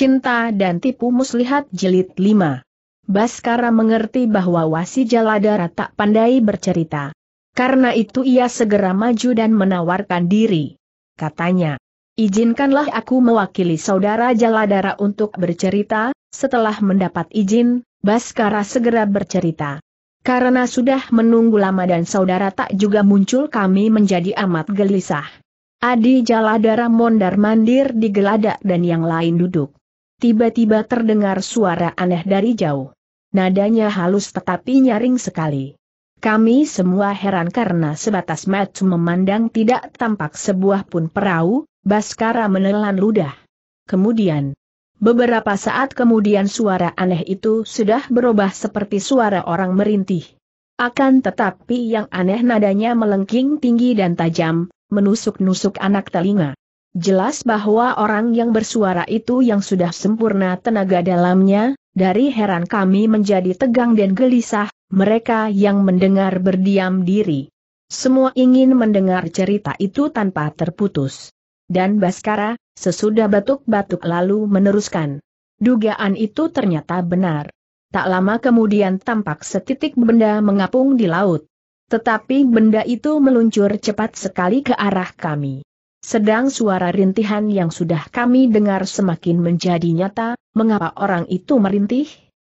Cinta dan Tipu Muslihat jelit 5 Baskara mengerti bahwa Wasi Jaladara tak pandai bercerita. Karena itu ia segera maju dan menawarkan diri. Katanya, izinkanlah aku mewakili saudara Jaladara untuk bercerita, setelah mendapat izin, Baskara segera bercerita. Karena sudah menunggu lama dan saudara tak juga muncul kami menjadi amat gelisah. Adi Jaladara mondar mandir di geladak dan yang lain duduk tiba-tiba terdengar suara aneh dari jauh. Nadanya halus tetapi nyaring sekali. Kami semua heran karena sebatas mata memandang tidak tampak sebuah pun perahu, Baskara menelan ludah. Kemudian, beberapa saat kemudian suara aneh itu sudah berubah seperti suara orang merintih. Akan tetapi yang aneh nadanya melengking tinggi dan tajam, menusuk-nusuk anak telinga. Jelas bahwa orang yang bersuara itu yang sudah sempurna tenaga dalamnya, dari heran kami menjadi tegang dan gelisah, mereka yang mendengar berdiam diri. Semua ingin mendengar cerita itu tanpa terputus. Dan Baskara, sesudah batuk-batuk lalu meneruskan. Dugaan itu ternyata benar. Tak lama kemudian tampak setitik benda mengapung di laut. Tetapi benda itu meluncur cepat sekali ke arah kami. Sedang suara rintihan yang sudah kami dengar semakin menjadi nyata, mengapa orang itu merintih?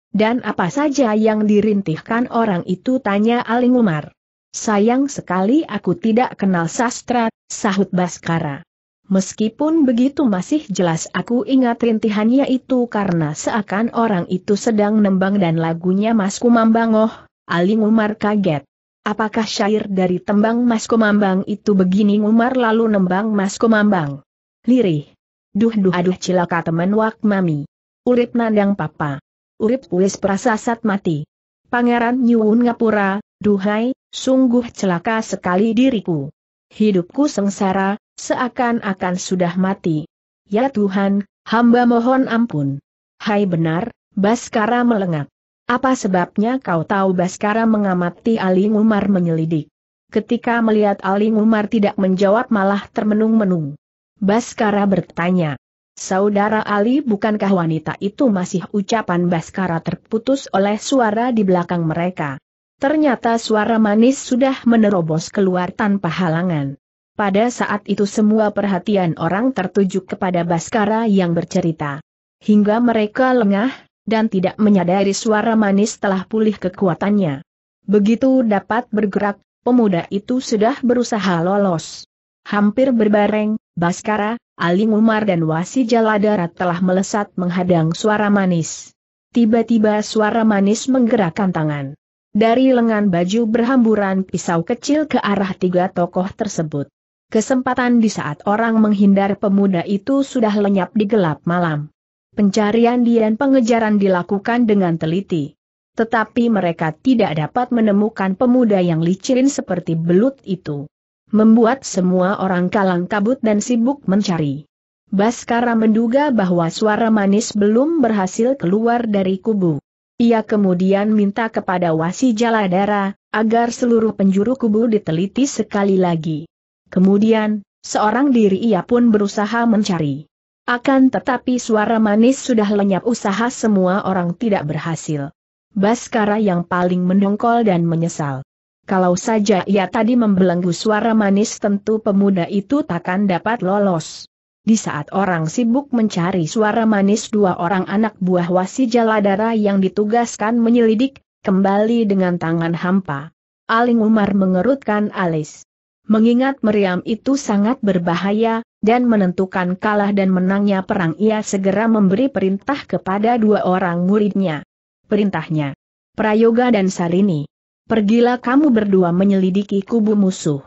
Dan apa saja yang dirintihkan orang itu tanya Aling Umar. Sayang sekali aku tidak kenal sastra, sahut Baskara. Meskipun begitu masih jelas aku ingat rintihannya itu karena seakan orang itu sedang nembang dan lagunya Mas Kumambangoh, Aling Umar kaget. Apakah syair dari tembang Mas Komambang itu begini Umar lalu nembang Mas Komambang? Lirih. Duh duh aduh cilaka temen wak mami. Urip nandang papa. Urip wis prasasat mati. Pangeran nyuwun ngapura, duhai, sungguh celaka sekali diriku. Hidupku sengsara, seakan-akan sudah mati. Ya Tuhan, hamba mohon ampun. Hai benar, Baskara melengak. Apa sebabnya kau tahu Baskara mengamati Ali Umar menyelidik? Ketika melihat Ali Umar tidak menjawab malah termenung-menung. Baskara bertanya. Saudara Ali bukankah wanita itu masih ucapan Baskara terputus oleh suara di belakang mereka. Ternyata suara manis sudah menerobos keluar tanpa halangan. Pada saat itu semua perhatian orang tertuju kepada Baskara yang bercerita. Hingga mereka lengah, dan tidak menyadari suara manis telah pulih kekuatannya. Begitu dapat bergerak, pemuda itu sudah berusaha lolos. Hampir berbareng, Baskara, Aling Umar dan Wasi Jaladara telah melesat menghadang suara manis. Tiba-tiba suara manis menggerakkan tangan. Dari lengan baju berhamburan pisau kecil ke arah tiga tokoh tersebut. Kesempatan di saat orang menghindar pemuda itu sudah lenyap di gelap malam. Pencarian dan pengejaran dilakukan dengan teliti. Tetapi mereka tidak dapat menemukan pemuda yang licin seperti belut itu. Membuat semua orang kalang kabut dan sibuk mencari. Baskara menduga bahwa suara manis belum berhasil keluar dari kubu. Ia kemudian minta kepada Wasi Jaladara, agar seluruh penjuru kubu diteliti sekali lagi. Kemudian, seorang diri ia pun berusaha mencari. Akan tetapi suara manis sudah lenyap usaha semua orang tidak berhasil. Baskara yang paling mendongkol dan menyesal. Kalau saja ia tadi membelenggu suara manis tentu pemuda itu takkan dapat lolos. Di saat orang sibuk mencari suara manis dua orang anak buah wasi jaladara yang ditugaskan menyelidik, kembali dengan tangan hampa. Aling Umar mengerutkan alis. Mengingat meriam itu sangat berbahaya, dan menentukan kalah dan menangnya perang ia segera memberi perintah kepada dua orang muridnya. Perintahnya. Prayoga dan Salini. Pergilah kamu berdua menyelidiki kubu musuh.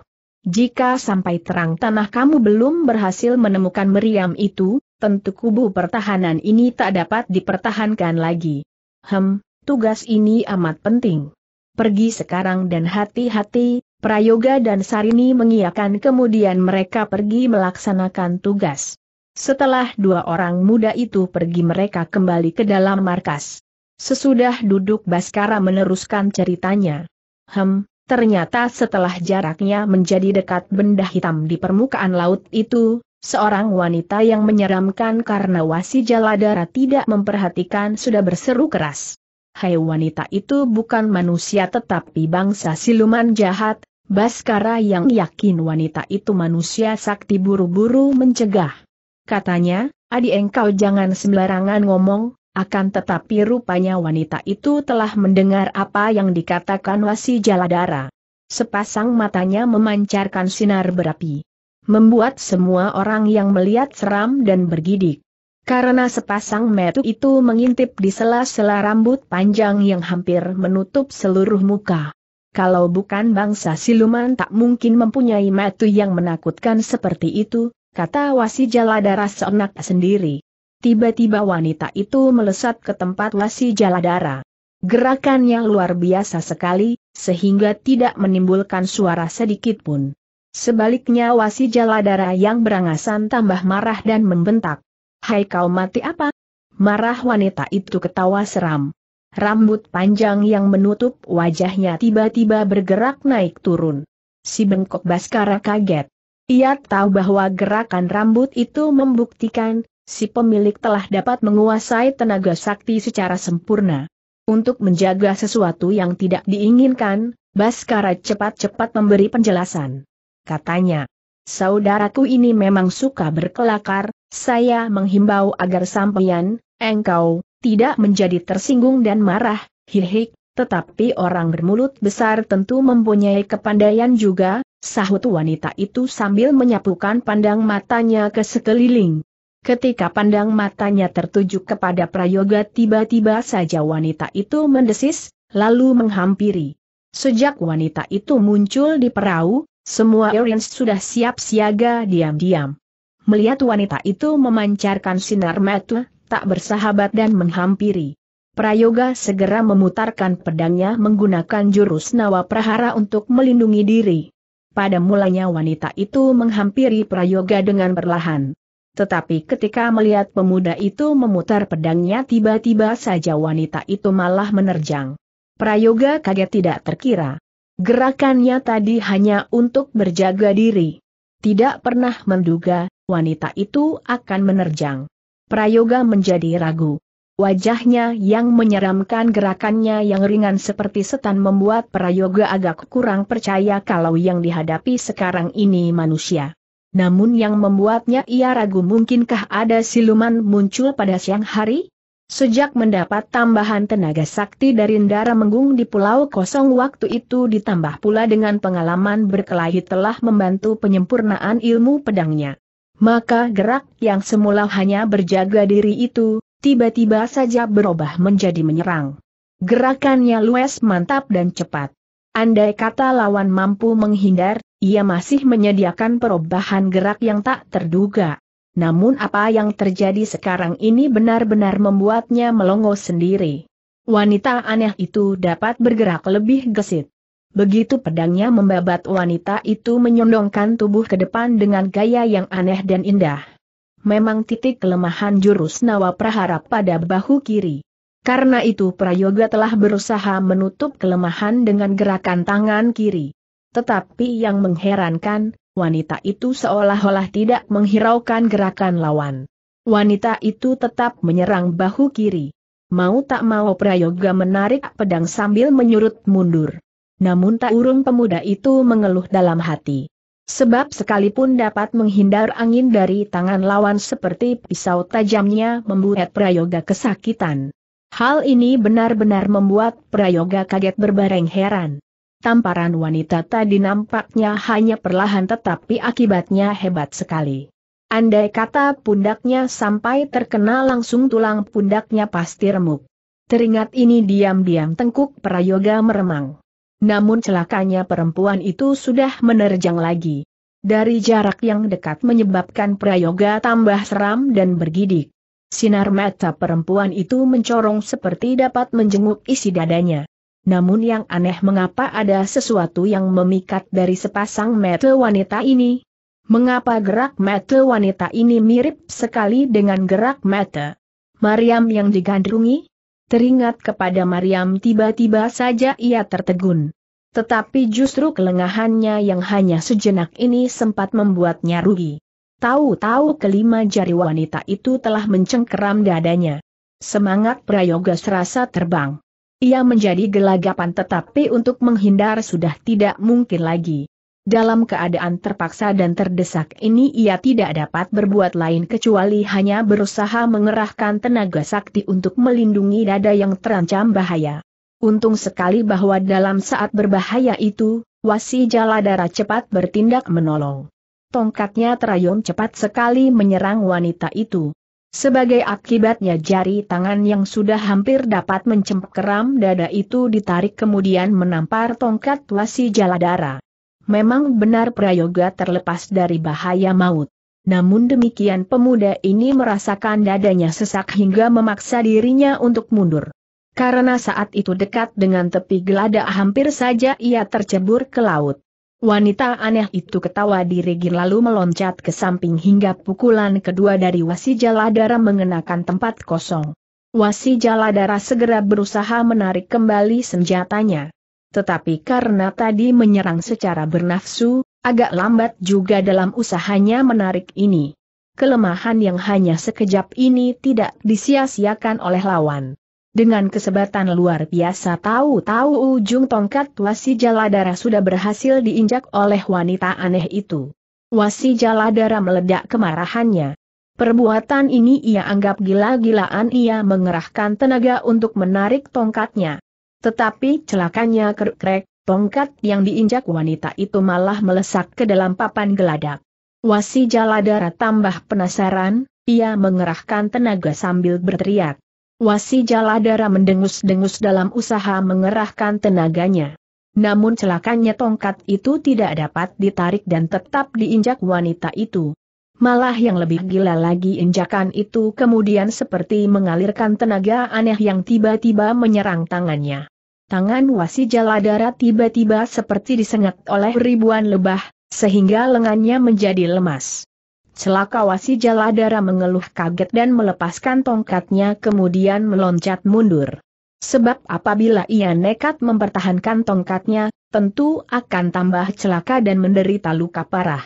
Jika sampai terang tanah kamu belum berhasil menemukan meriam itu, tentu kubu pertahanan ini tak dapat dipertahankan lagi. Hem, tugas ini amat penting. Pergi sekarang dan hati-hati, Prayoga dan Sarini mengiakan kemudian mereka pergi melaksanakan tugas. Setelah dua orang muda itu pergi mereka kembali ke dalam markas. Sesudah duduk Baskara meneruskan ceritanya. Hem, ternyata setelah jaraknya menjadi dekat benda hitam di permukaan laut itu, seorang wanita yang menyeramkan karena wasi jaladara tidak memperhatikan sudah berseru keras hai wanita itu bukan manusia tetapi bangsa siluman jahat, Baskara yang yakin wanita itu manusia sakti buru-buru mencegah. Katanya, adik engkau jangan sembarangan ngomong, akan tetapi rupanya wanita itu telah mendengar apa yang dikatakan Wasi Jaladara. Sepasang matanya memancarkan sinar berapi. Membuat semua orang yang melihat seram dan bergidik. Karena sepasang metu itu mengintip di sela-sela rambut panjang yang hampir menutup seluruh muka. Kalau bukan bangsa siluman tak mungkin mempunyai metu yang menakutkan seperti itu, kata wasi jaladara senak sendiri. Tiba-tiba wanita itu melesat ke tempat wasi jaladara. Gerakannya luar biasa sekali, sehingga tidak menimbulkan suara sedikit pun. Sebaliknya wasi jaladara yang berangasan tambah marah dan membentak. Hai kau mati apa? Marah wanita itu ketawa seram. Rambut panjang yang menutup wajahnya tiba-tiba bergerak naik turun. Si bengkok Baskara kaget. Ia tahu bahwa gerakan rambut itu membuktikan, si pemilik telah dapat menguasai tenaga sakti secara sempurna. Untuk menjaga sesuatu yang tidak diinginkan, Baskara cepat-cepat memberi penjelasan. Katanya, saudaraku ini memang suka berkelakar, saya menghimbau agar sampeyan, engkau, tidak menjadi tersinggung dan marah, hihik, tetapi orang bermulut besar tentu mempunyai kepandaian juga, sahut wanita itu sambil menyapukan pandang matanya ke sekeliling. Ketika pandang matanya tertuju kepada Prayoga tiba-tiba saja wanita itu mendesis, lalu menghampiri. Sejak wanita itu muncul di perahu, semua Orion sudah siap siaga diam-diam. Melihat wanita itu memancarkan sinar mata, tak bersahabat dan menghampiri. Prayoga segera memutarkan pedangnya menggunakan jurus nawa prahara untuk melindungi diri. Pada mulanya wanita itu menghampiri Prayoga dengan perlahan. Tetapi ketika melihat pemuda itu memutar pedangnya tiba-tiba saja wanita itu malah menerjang. Prayoga kaget tidak terkira. Gerakannya tadi hanya untuk berjaga diri. Tidak pernah menduga, wanita itu akan menerjang. Prayoga menjadi ragu. Wajahnya yang menyeramkan gerakannya yang ringan seperti setan membuat Prayoga agak kurang percaya kalau yang dihadapi sekarang ini manusia. Namun yang membuatnya ia ragu mungkinkah ada siluman muncul pada siang hari? Sejak mendapat tambahan tenaga sakti dari Ndara Menggung di Pulau Kosong waktu itu ditambah pula dengan pengalaman berkelahi telah membantu penyempurnaan ilmu pedangnya. Maka gerak yang semula hanya berjaga diri itu, tiba-tiba saja berubah menjadi menyerang. Gerakannya luas mantap dan cepat. Andai kata lawan mampu menghindar, ia masih menyediakan perubahan gerak yang tak terduga. Namun apa yang terjadi sekarang ini benar-benar membuatnya melongo sendiri. Wanita aneh itu dapat bergerak lebih gesit. Begitu pedangnya membabat wanita itu menyondongkan tubuh ke depan dengan gaya yang aneh dan indah. Memang titik kelemahan jurus nawa prahara pada bahu kiri. Karena itu Prayoga telah berusaha menutup kelemahan dengan gerakan tangan kiri. Tetapi yang mengherankan, wanita itu seolah-olah tidak menghiraukan gerakan lawan. Wanita itu tetap menyerang bahu kiri. Mau tak mau Prayoga menarik pedang sambil menyurut mundur namun tak urung pemuda itu mengeluh dalam hati. Sebab sekalipun dapat menghindar angin dari tangan lawan seperti pisau tajamnya membuat Prayoga kesakitan. Hal ini benar-benar membuat Prayoga kaget berbareng heran. Tamparan wanita tadi nampaknya hanya perlahan tetapi akibatnya hebat sekali. Andai kata pundaknya sampai terkena langsung tulang pundaknya pasti remuk. Teringat ini diam-diam tengkuk Prayoga meremang. Namun celakanya perempuan itu sudah menerjang lagi. Dari jarak yang dekat menyebabkan Prayoga tambah seram dan bergidik. Sinar mata perempuan itu mencorong seperti dapat menjenguk isi dadanya. Namun yang aneh mengapa ada sesuatu yang memikat dari sepasang mata wanita ini? Mengapa gerak mata wanita ini mirip sekali dengan gerak mata Mariam yang digandrungi? teringat kepada Mariam tiba-tiba saja ia tertegun. Tetapi justru kelengahannya yang hanya sejenak ini sempat membuatnya rugi. Tahu-tahu kelima jari wanita itu telah mencengkeram dadanya. Semangat prayoga serasa terbang. Ia menjadi gelagapan tetapi untuk menghindar sudah tidak mungkin lagi. Dalam keadaan terpaksa dan terdesak ini ia tidak dapat berbuat lain kecuali hanya berusaha mengerahkan tenaga sakti untuk melindungi dada yang terancam bahaya. Untung sekali bahwa dalam saat berbahaya itu, wasi jaladara cepat bertindak menolong. Tongkatnya terayun cepat sekali menyerang wanita itu. Sebagai akibatnya jari tangan yang sudah hampir dapat keram dada itu ditarik kemudian menampar tongkat wasi jaladara. Memang benar Prayoga terlepas dari bahaya maut. Namun demikian pemuda ini merasakan dadanya sesak hingga memaksa dirinya untuk mundur. Karena saat itu dekat dengan tepi gelada hampir saja ia tercebur ke laut. Wanita aneh itu ketawa dirigin lalu meloncat ke samping hingga pukulan kedua dari wasi jaladara mengenakan tempat kosong. Wasi jaladara segera berusaha menarik kembali senjatanya tetapi karena tadi menyerang secara bernafsu, agak lambat juga dalam usahanya menarik ini. Kelemahan yang hanya sekejap ini tidak disia-siakan oleh lawan. Dengan kesebatan luar biasa tahu-tahu ujung tongkat wasi jaladara sudah berhasil diinjak oleh wanita aneh itu. Wasi jaladara meledak kemarahannya. Perbuatan ini ia anggap gila-gilaan ia mengerahkan tenaga untuk menarik tongkatnya. Tetapi celakanya krek krek tongkat yang diinjak wanita itu malah melesak ke dalam papan geladak. Wasi Jaladara tambah penasaran, ia mengerahkan tenaga sambil berteriak. Wasi Jaladara mendengus-dengus dalam usaha mengerahkan tenaganya. Namun celakanya tongkat itu tidak dapat ditarik dan tetap diinjak wanita itu. Malah yang lebih gila lagi injakan itu kemudian seperti mengalirkan tenaga aneh yang tiba-tiba menyerang tangannya. Tangan wasi jaladara tiba-tiba seperti disengat oleh ribuan lebah, sehingga lengannya menjadi lemas. Celaka wasi jaladara mengeluh kaget dan melepaskan tongkatnya kemudian meloncat mundur. Sebab apabila ia nekat mempertahankan tongkatnya, tentu akan tambah celaka dan menderita luka parah.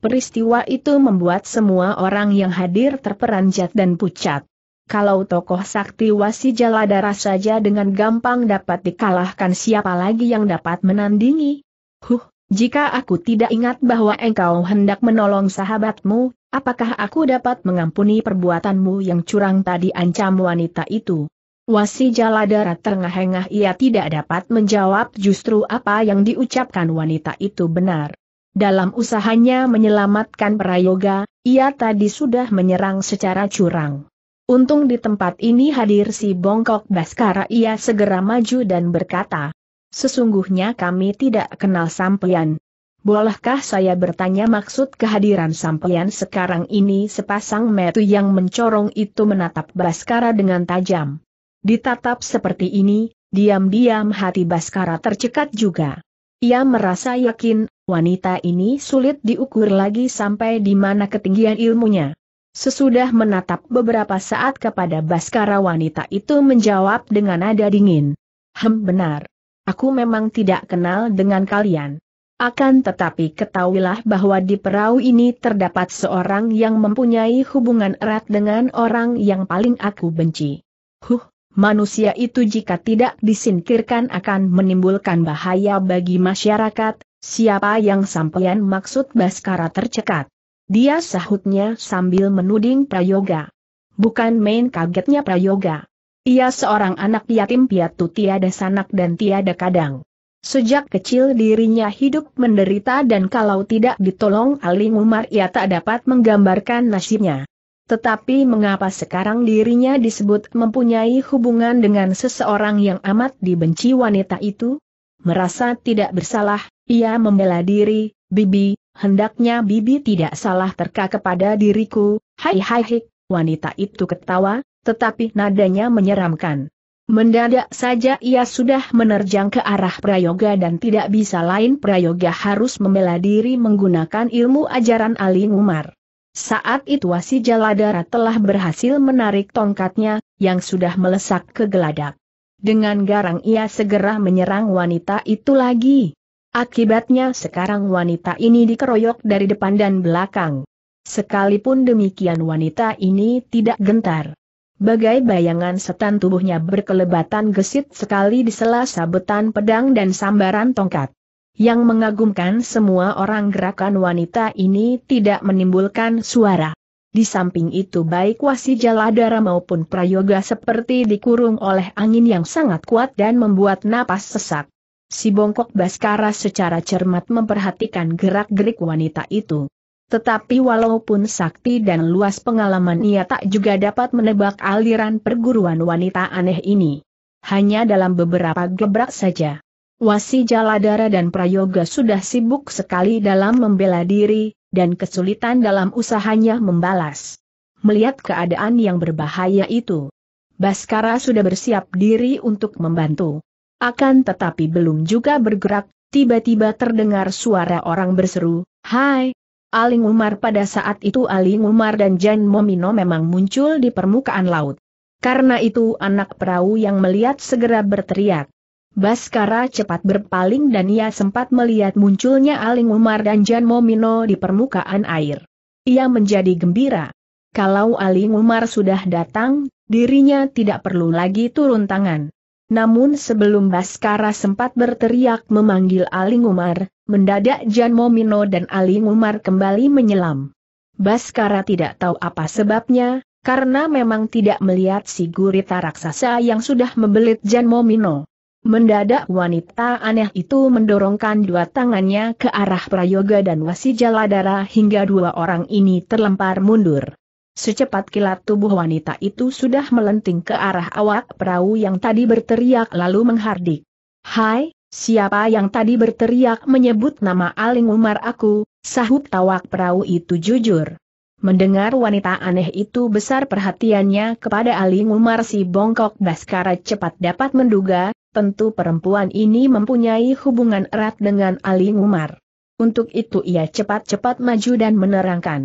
Peristiwa itu membuat semua orang yang hadir terperanjat dan pucat. Kalau tokoh sakti wasi jaladara saja dengan gampang dapat dikalahkan siapa lagi yang dapat menandingi? Huh, jika aku tidak ingat bahwa engkau hendak menolong sahabatmu, apakah aku dapat mengampuni perbuatanmu yang curang tadi ancam wanita itu? Wasi Jaladara terengah-engah ia tidak dapat menjawab justru apa yang diucapkan wanita itu benar. Dalam usahanya menyelamatkan Prayoga, ia tadi sudah menyerang secara curang. Untung di tempat ini hadir si Bongkok Baskara ia segera maju dan berkata, Sesungguhnya kami tidak kenal Sampeyan. Bolehkah saya bertanya maksud kehadiran Sampeyan sekarang ini sepasang metu yang mencorong itu menatap Baskara dengan tajam. Ditatap seperti ini, diam-diam hati Baskara tercekat juga. Ia merasa yakin, wanita ini sulit diukur lagi sampai di mana ketinggian ilmunya. Sesudah menatap beberapa saat kepada Baskara wanita itu menjawab dengan nada dingin. Hem benar. Aku memang tidak kenal dengan kalian. Akan tetapi ketahuilah bahwa di perahu ini terdapat seorang yang mempunyai hubungan erat dengan orang yang paling aku benci. Huh, manusia itu jika tidak disingkirkan akan menimbulkan bahaya bagi masyarakat, siapa yang sampeyan maksud Baskara tercekat. Dia sahutnya sambil menuding Prayoga. Bukan main kagetnya Prayoga. Ia seorang anak yatim piatu tiada sanak dan tiada kadang. Sejak kecil dirinya hidup menderita dan kalau tidak ditolong Ali Umar ia tak dapat menggambarkan nasibnya. Tetapi mengapa sekarang dirinya disebut mempunyai hubungan dengan seseorang yang amat dibenci wanita itu? Merasa tidak bersalah, ia membela diri, Bibi, hendaknya Bibi tidak salah terka kepada diriku, hai hai hik, wanita itu ketawa, tetapi nadanya menyeramkan. Mendadak saja ia sudah menerjang ke arah prayoga dan tidak bisa lain prayoga harus membela diri menggunakan ilmu ajaran Ali Umar. Saat itu Wasi Jaladara telah berhasil menarik tongkatnya, yang sudah melesak ke geladak. Dengan garang ia segera menyerang wanita itu lagi. Akibatnya sekarang wanita ini dikeroyok dari depan dan belakang. Sekalipun demikian wanita ini tidak gentar. Bagai bayangan setan tubuhnya berkelebatan gesit sekali di sela sabetan pedang dan sambaran tongkat. Yang mengagumkan semua orang gerakan wanita ini tidak menimbulkan suara. Di samping itu baik wasi jaladara maupun prayoga seperti dikurung oleh angin yang sangat kuat dan membuat napas sesak. Si bongkok Baskara secara cermat memperhatikan gerak-gerik wanita itu. Tetapi walaupun sakti dan luas pengalaman ia tak juga dapat menebak aliran perguruan wanita aneh ini. Hanya dalam beberapa gebrak saja Wasi Jaladara dan Prayoga sudah sibuk sekali dalam membela diri, dan kesulitan dalam usahanya membalas. Melihat keadaan yang berbahaya itu, Baskara sudah bersiap diri untuk membantu. Akan tetapi belum juga bergerak, tiba-tiba terdengar suara orang berseru, Hai! Aling Umar pada saat itu Aling Umar dan Jan Momino memang muncul di permukaan laut. Karena itu anak perahu yang melihat segera berteriak. Baskara cepat berpaling dan ia sempat melihat munculnya Aling Umar dan Jan Momino di permukaan air. Ia menjadi gembira. Kalau Aling Umar sudah datang, dirinya tidak perlu lagi turun tangan. Namun sebelum Baskara sempat berteriak memanggil Aling Umar, mendadak Jan Momino dan Aling Umar kembali menyelam. Baskara tidak tahu apa sebabnya, karena memang tidak melihat si gurita raksasa yang sudah membelit Jan Momino. Mendadak wanita aneh itu mendorongkan dua tangannya ke arah Prayoga dan Wasijaladara hingga dua orang ini terlempar mundur. Secepat kilat tubuh wanita itu sudah melenting ke arah awak perahu yang tadi berteriak lalu menghardik. Hai, siapa yang tadi berteriak menyebut nama Aling Umar aku, sahut tawak perahu itu jujur. Mendengar wanita aneh itu besar perhatiannya kepada Aling Umar si bongkok Baskara cepat dapat menduga, tentu perempuan ini mempunyai hubungan erat dengan Ali Umar. Untuk itu ia cepat-cepat maju dan menerangkan.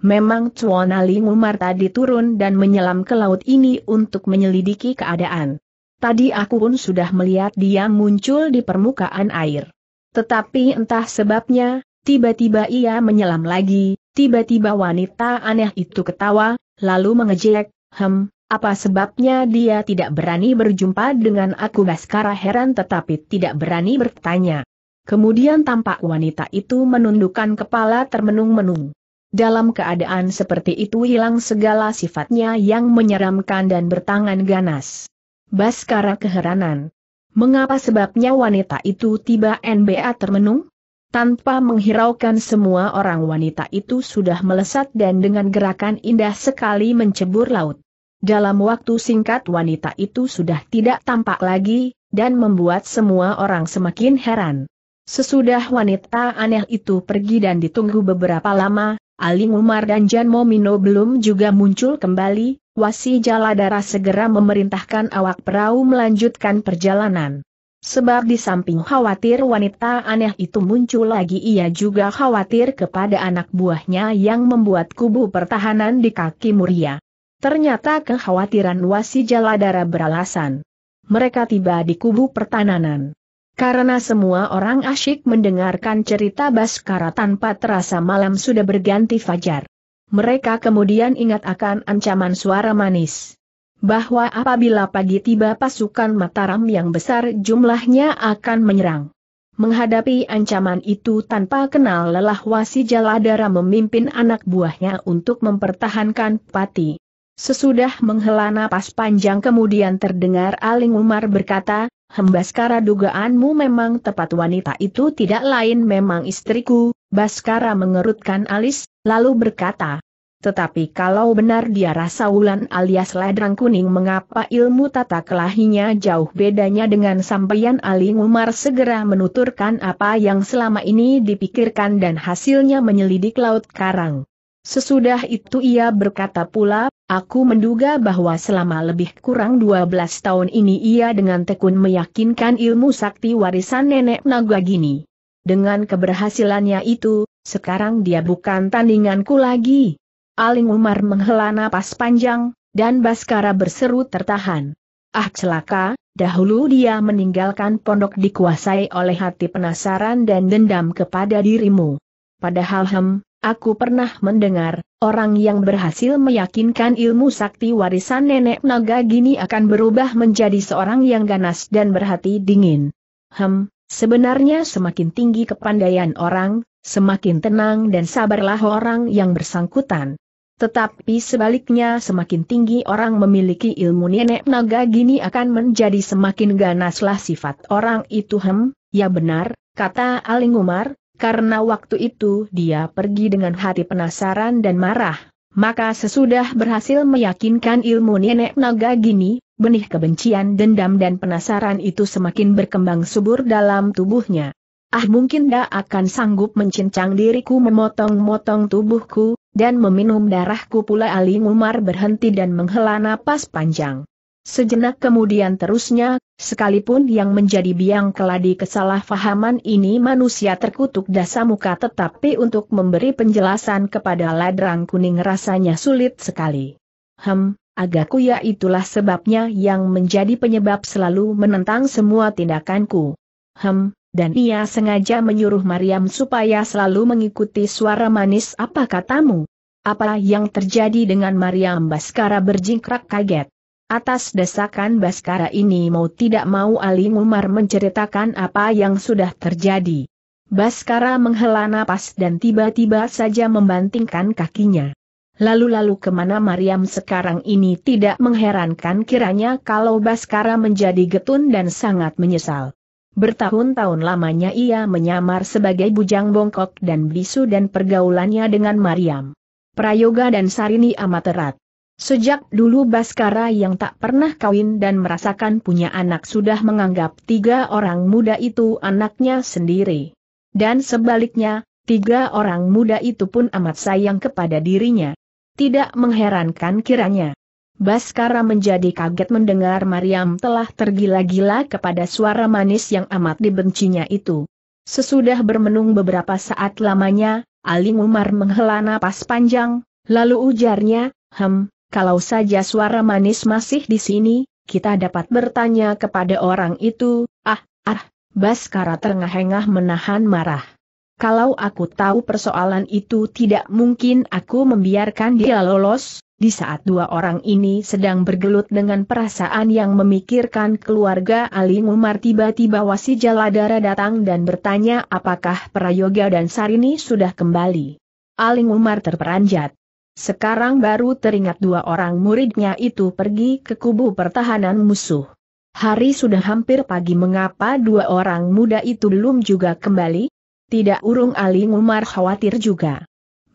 Memang Tuan Ali Umar tadi turun dan menyelam ke laut ini untuk menyelidiki keadaan. Tadi aku pun sudah melihat dia muncul di permukaan air. Tetapi entah sebabnya, tiba-tiba ia menyelam lagi, tiba-tiba wanita aneh itu ketawa, lalu mengejek, hem, apa sebabnya dia tidak berani berjumpa dengan aku Baskara heran tetapi tidak berani bertanya. Kemudian tampak wanita itu menundukkan kepala termenung-menung. Dalam keadaan seperti itu hilang segala sifatnya yang menyeramkan dan bertangan ganas. Baskara keheranan. Mengapa sebabnya wanita itu tiba NBA termenung? Tanpa menghiraukan semua orang wanita itu sudah melesat dan dengan gerakan indah sekali mencebur laut. Dalam waktu singkat wanita itu sudah tidak tampak lagi, dan membuat semua orang semakin heran. Sesudah wanita aneh itu pergi dan ditunggu beberapa lama, Ali Umar dan Jan Momino belum juga muncul kembali, Wasi Jaladara segera memerintahkan awak perahu melanjutkan perjalanan. Sebab di samping khawatir wanita aneh itu muncul lagi ia juga khawatir kepada anak buahnya yang membuat kubu pertahanan di kaki Muria. Ternyata kekhawatiran wasi jaladara beralasan. Mereka tiba di kubu pertananan. Karena semua orang asyik mendengarkan cerita Baskara tanpa terasa malam sudah berganti fajar. Mereka kemudian ingat akan ancaman suara manis. Bahwa apabila pagi tiba pasukan Mataram yang besar jumlahnya akan menyerang. Menghadapi ancaman itu tanpa kenal lelah wasi jaladara memimpin anak buahnya untuk mempertahankan pati. Sesudah menghela napas panjang kemudian terdengar Aling Umar berkata, Hembaskara dugaanmu memang tepat wanita itu tidak lain memang istriku, Baskara mengerutkan alis, lalu berkata, tetapi kalau benar dia rasa wulan alias ledang kuning mengapa ilmu tata kelahinya jauh bedanya dengan sampeyan aling Umar segera menuturkan apa yang selama ini dipikirkan dan hasilnya menyelidik Laut Karang. Sesudah itu ia berkata pula, Aku menduga bahwa selama lebih kurang 12 tahun ini ia dengan tekun meyakinkan ilmu sakti warisan nenek Nagagini. Dengan keberhasilannya itu, sekarang dia bukan tandinganku lagi. Aling Umar menghela napas panjang, dan Baskara berseru tertahan. Ah celaka, dahulu dia meninggalkan pondok dikuasai oleh hati penasaran dan dendam kepada dirimu. Padahal hem, Aku pernah mendengar, orang yang berhasil meyakinkan ilmu sakti warisan nenek naga gini akan berubah menjadi seorang yang ganas dan berhati dingin. Hem, sebenarnya semakin tinggi kepandaian orang, semakin tenang dan sabarlah orang yang bersangkutan. Tetapi sebaliknya semakin tinggi orang memiliki ilmu nenek naga gini akan menjadi semakin ganaslah sifat orang itu hem, ya benar, kata Aling Umar, karena waktu itu dia pergi dengan hati penasaran dan marah, maka sesudah berhasil meyakinkan ilmu nenek naga gini, benih kebencian dendam dan penasaran itu semakin berkembang subur dalam tubuhnya. Ah mungkin dia akan sanggup mencincang diriku memotong-motong tubuhku, dan meminum darahku pula Ali Umar berhenti dan menghela napas panjang. Sejenak kemudian terusnya, sekalipun yang menjadi biang keladi kesalahpahaman ini manusia terkutuk dasa muka tetapi untuk memberi penjelasan kepada ladrang kuning rasanya sulit sekali. Hem, agakku ya itulah sebabnya yang menjadi penyebab selalu menentang semua tindakanku. Hem, dan ia sengaja menyuruh Mariam supaya selalu mengikuti suara manis apa katamu. Apa yang terjadi dengan Mariam Baskara berjingkrak kaget. Atas desakan Baskara ini mau tidak mau Ali Umar menceritakan apa yang sudah terjadi. Baskara menghela napas dan tiba-tiba saja membantingkan kakinya. Lalu-lalu kemana Mariam sekarang ini tidak mengherankan kiranya kalau Baskara menjadi getun dan sangat menyesal. Bertahun-tahun lamanya ia menyamar sebagai bujang bongkok dan bisu dan pergaulannya dengan Mariam. Prayoga dan Sarini amat erat. Sejak dulu Baskara yang tak pernah kawin dan merasakan punya anak sudah menganggap tiga orang muda itu anaknya sendiri. Dan sebaliknya, tiga orang muda itu pun amat sayang kepada dirinya. Tidak mengherankan kiranya. Baskara menjadi kaget mendengar Mariam telah tergila-gila kepada suara manis yang amat dibencinya itu. Sesudah bermenung beberapa saat lamanya, Ali Umar menghela napas panjang, lalu ujarnya, Hem, kalau saja suara manis masih di sini, kita dapat bertanya kepada orang itu, ah, ah, Baskara terengah-engah menahan marah. Kalau aku tahu persoalan itu tidak mungkin aku membiarkan dia lolos, di saat dua orang ini sedang bergelut dengan perasaan yang memikirkan keluarga Ali Umar tiba-tiba wasi jaladara datang dan bertanya apakah Prayoga dan Sarini sudah kembali. Ali Umar terperanjat. Sekarang baru teringat dua orang muridnya itu pergi ke kubu pertahanan musuh. Hari sudah hampir pagi mengapa dua orang muda itu belum juga kembali? Tidak urung Ali Umar khawatir juga.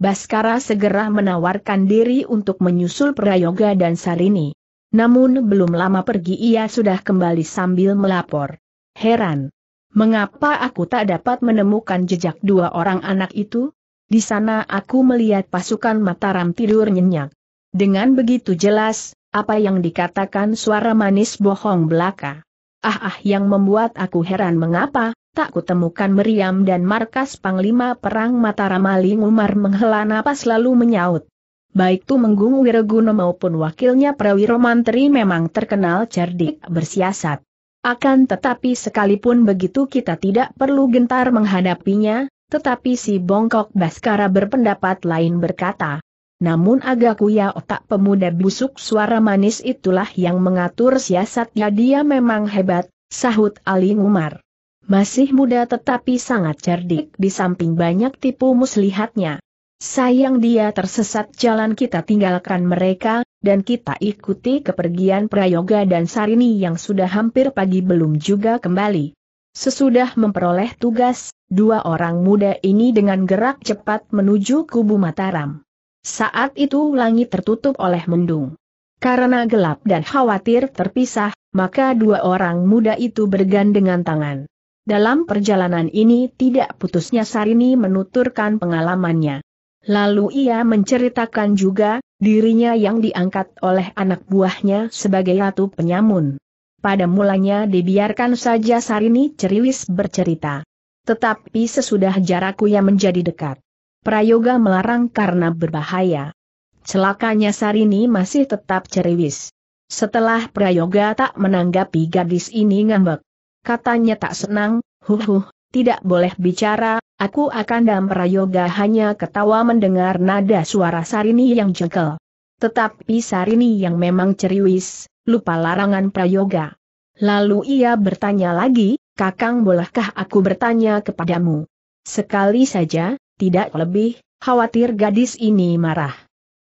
Baskara segera menawarkan diri untuk menyusul Prayoga dan Sarini. Namun belum lama pergi ia sudah kembali sambil melapor. Heran. Mengapa aku tak dapat menemukan jejak dua orang anak itu? Di sana aku melihat pasukan Mataram tidur nyenyak. Dengan begitu jelas, apa yang dikatakan suara manis bohong belaka. Ah ah yang membuat aku heran mengapa, tak kutemukan meriam dan markas Panglima Perang Mataram Ali Umar menghela napas lalu menyaut. Baik Menggung Wiraguna maupun wakilnya Prawiro Mantri memang terkenal cerdik bersiasat. Akan tetapi sekalipun begitu kita tidak perlu gentar menghadapinya, tetapi si bongkok Baskara berpendapat lain berkata, namun agak ya otak pemuda busuk suara manis itulah yang mengatur siasatnya dia memang hebat, sahut Ali Umar. Masih muda tetapi sangat cerdik di samping banyak tipu muslihatnya. Sayang dia tersesat jalan kita tinggalkan mereka, dan kita ikuti kepergian Prayoga dan Sarini yang sudah hampir pagi belum juga kembali. Sesudah memperoleh tugas, dua orang muda ini dengan gerak cepat menuju kubu Mataram. Saat itu langit tertutup oleh mendung. Karena gelap dan khawatir terpisah, maka dua orang muda itu bergandengan tangan. Dalam perjalanan ini tidak putusnya Sarini menuturkan pengalamannya. Lalu ia menceritakan juga, dirinya yang diangkat oleh anak buahnya sebagai ratu penyamun. Pada mulanya dibiarkan saja Sarini ceriwis bercerita. Tetapi sesudah jarakku yang menjadi dekat. Prayoga melarang karena berbahaya. Celakanya Sarini masih tetap ceriwis. Setelah Prayoga tak menanggapi gadis ini ngambek. Katanya tak senang, huh huh, tidak boleh bicara, aku akan dam Prayoga hanya ketawa mendengar nada suara Sarini yang jengkel. Tetapi Sarini yang memang ceriwis, lupa larangan prayoga. Lalu ia bertanya lagi, Kakang bolehkah aku bertanya kepadamu? Sekali saja, tidak lebih, khawatir gadis ini marah.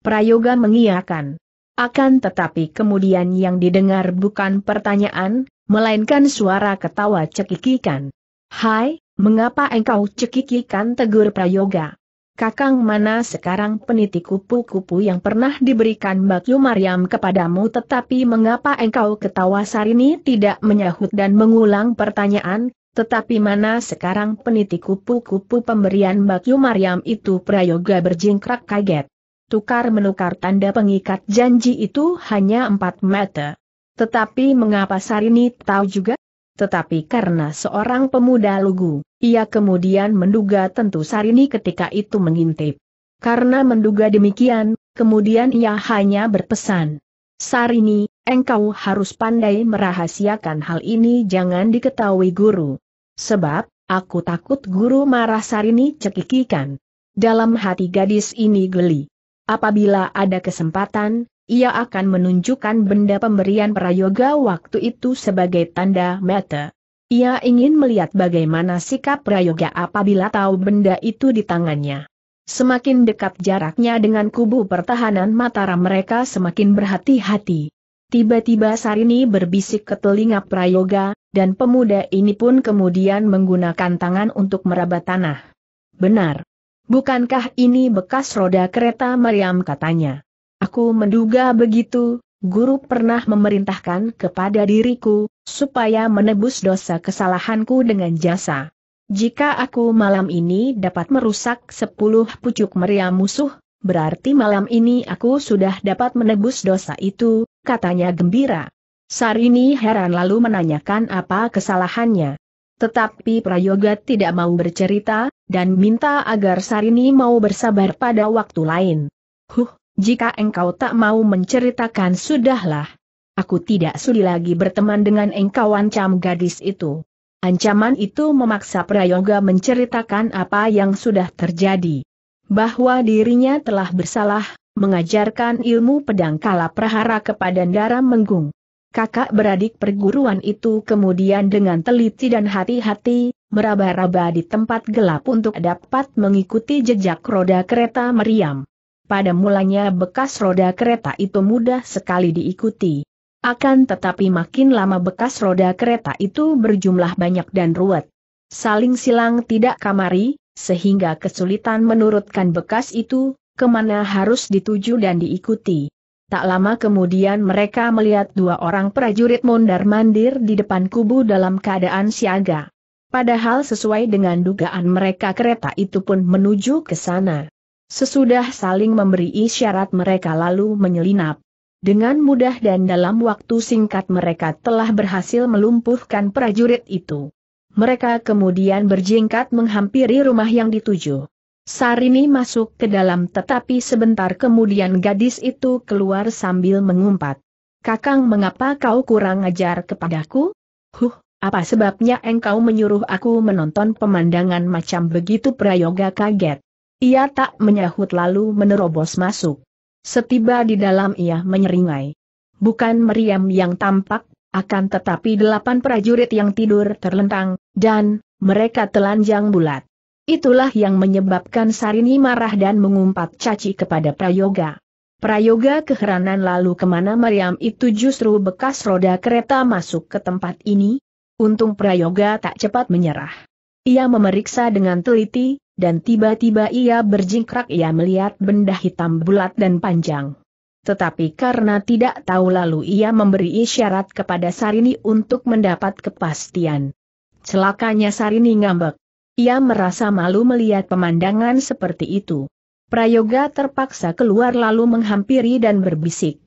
Prayoga mengiakan. Akan tetapi kemudian yang didengar bukan pertanyaan, melainkan suara ketawa cekikikan. Hai, mengapa engkau cekikikan tegur Prayoga? Kakang mana sekarang peniti kupu-kupu yang pernah diberikan Bakyu Maryam kepadamu tetapi mengapa engkau ketawa Sarini tidak menyahut dan mengulang pertanyaan, tetapi mana sekarang peniti kupu-kupu pemberian Bakyu Maryam itu prayoga berjingkrak kaget. Tukar-menukar tanda pengikat janji itu hanya empat meter. Tetapi mengapa Sarini tahu juga? Tetapi karena seorang pemuda lugu ia kemudian menduga tentu Sarini ketika itu mengintip. Karena menduga demikian, kemudian ia hanya berpesan. Sarini, engkau harus pandai merahasiakan hal ini jangan diketahui guru. Sebab, aku takut guru marah Sarini cekikikan. Dalam hati gadis ini geli. Apabila ada kesempatan, ia akan menunjukkan benda pemberian prayoga waktu itu sebagai tanda mata. Ia ingin melihat bagaimana sikap Prayoga apabila tahu benda itu di tangannya. Semakin dekat jaraknya dengan kubu pertahanan Mataram mereka semakin berhati-hati. Tiba-tiba Sarini berbisik ke telinga Prayoga, dan pemuda ini pun kemudian menggunakan tangan untuk meraba tanah. Benar. Bukankah ini bekas roda kereta Mariam katanya? Aku menduga begitu, guru pernah memerintahkan kepada diriku, supaya menebus dosa kesalahanku dengan jasa. Jika aku malam ini dapat merusak sepuluh pucuk meriam musuh, berarti malam ini aku sudah dapat menebus dosa itu, katanya gembira. Sarini heran lalu menanyakan apa kesalahannya. Tetapi Prayoga tidak mau bercerita, dan minta agar Sarini mau bersabar pada waktu lain. Huh, jika engkau tak mau menceritakan sudahlah. Aku tidak sudi lagi berteman dengan engkau ancam gadis itu. Ancaman itu memaksa Prayoga menceritakan apa yang sudah terjadi. Bahwa dirinya telah bersalah, mengajarkan ilmu pedang kala prahara kepada Ndara Menggung. Kakak beradik perguruan itu kemudian dengan teliti dan hati-hati, meraba-raba di tempat gelap untuk dapat mengikuti jejak roda kereta meriam pada mulanya bekas roda kereta itu mudah sekali diikuti. Akan tetapi makin lama bekas roda kereta itu berjumlah banyak dan ruwet. Saling silang tidak kamari, sehingga kesulitan menurutkan bekas itu, kemana harus dituju dan diikuti. Tak lama kemudian mereka melihat dua orang prajurit mondar-mandir di depan kubu dalam keadaan siaga. Padahal sesuai dengan dugaan mereka kereta itu pun menuju ke sana. Sesudah saling memberi isyarat mereka lalu menyelinap. Dengan mudah dan dalam waktu singkat mereka telah berhasil melumpuhkan prajurit itu. Mereka kemudian berjingkat menghampiri rumah yang dituju. Sarini masuk ke dalam tetapi sebentar kemudian gadis itu keluar sambil mengumpat. Kakang mengapa kau kurang ajar kepadaku? Huh, apa sebabnya engkau menyuruh aku menonton pemandangan macam begitu Prayoga kaget. Ia tak menyahut lalu menerobos masuk. Setiba di dalam ia menyeringai. Bukan meriam yang tampak, akan tetapi delapan prajurit yang tidur terlentang, dan mereka telanjang bulat. Itulah yang menyebabkan Sarini marah dan mengumpat caci kepada Prayoga. Prayoga keheranan lalu kemana meriam itu justru bekas roda kereta masuk ke tempat ini? Untung Prayoga tak cepat menyerah. Ia memeriksa dengan teliti, dan tiba-tiba ia berjingkrak ia melihat benda hitam bulat dan panjang. Tetapi karena tidak tahu lalu ia memberi isyarat kepada Sarini untuk mendapat kepastian. Celakanya Sarini ngambek. Ia merasa malu melihat pemandangan seperti itu. Prayoga terpaksa keluar lalu menghampiri dan berbisik.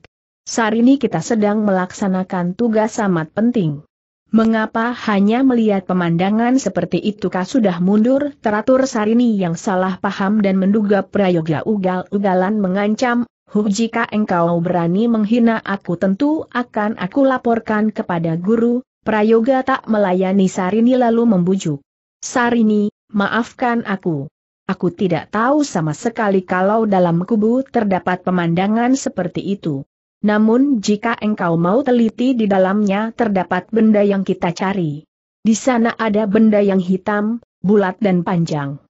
Sarini kita sedang melaksanakan tugas amat penting. Mengapa hanya melihat pemandangan seperti itukah sudah mundur? Teratur Sarini yang salah paham dan menduga prayoga ugal-ugalan mengancam, Huh jika engkau berani menghina aku tentu akan aku laporkan kepada guru, prayoga tak melayani Sarini lalu membujuk. Sarini, maafkan aku. Aku tidak tahu sama sekali kalau dalam kubu terdapat pemandangan seperti itu namun jika engkau mau teliti di dalamnya terdapat benda yang kita cari. Di sana ada benda yang hitam, bulat dan panjang.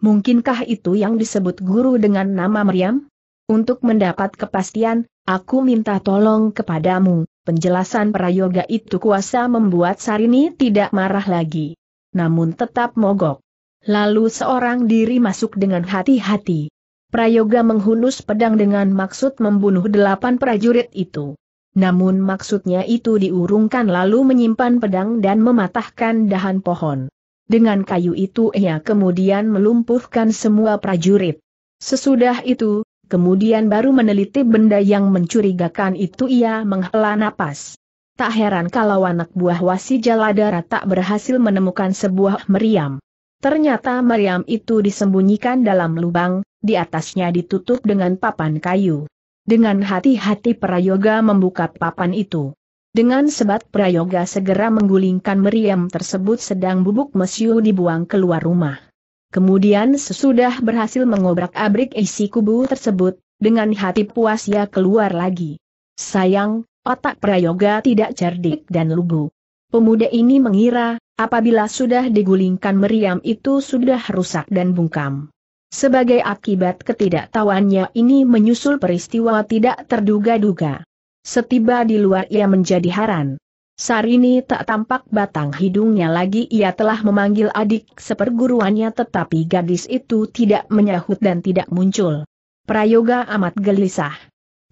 Mungkinkah itu yang disebut guru dengan nama meriam? Untuk mendapat kepastian, aku minta tolong kepadamu, penjelasan prayoga itu kuasa membuat Sarini tidak marah lagi. Namun tetap mogok. Lalu seorang diri masuk dengan hati-hati. Prayoga menghunus pedang dengan maksud membunuh delapan prajurit itu. Namun maksudnya itu diurungkan lalu menyimpan pedang dan mematahkan dahan pohon. Dengan kayu itu ia kemudian melumpuhkan semua prajurit. Sesudah itu, kemudian baru meneliti benda yang mencurigakan itu ia menghela napas. Tak heran kalau anak buah wasi Jaladara tak berhasil menemukan sebuah meriam. Ternyata Mariam itu disembunyikan dalam lubang, di atasnya ditutup dengan papan kayu. Dengan hati-hati Prayoga membuka papan itu. Dengan sebat Prayoga segera menggulingkan Meriam tersebut sedang bubuk mesiu dibuang keluar rumah. Kemudian sesudah berhasil mengobrak-abrik isi kubu tersebut, dengan hati puas ia keluar lagi. Sayang, otak Prayoga tidak cerdik dan lugu. Pemuda ini mengira, Apabila sudah digulingkan meriam itu sudah rusak dan bungkam. Sebagai akibat ketidaktahuannya ini menyusul peristiwa tidak terduga-duga. Setiba di luar ia menjadi haran. Sarini tak tampak batang hidungnya lagi ia telah memanggil adik seperguruannya tetapi gadis itu tidak menyahut dan tidak muncul. Prayoga amat gelisah.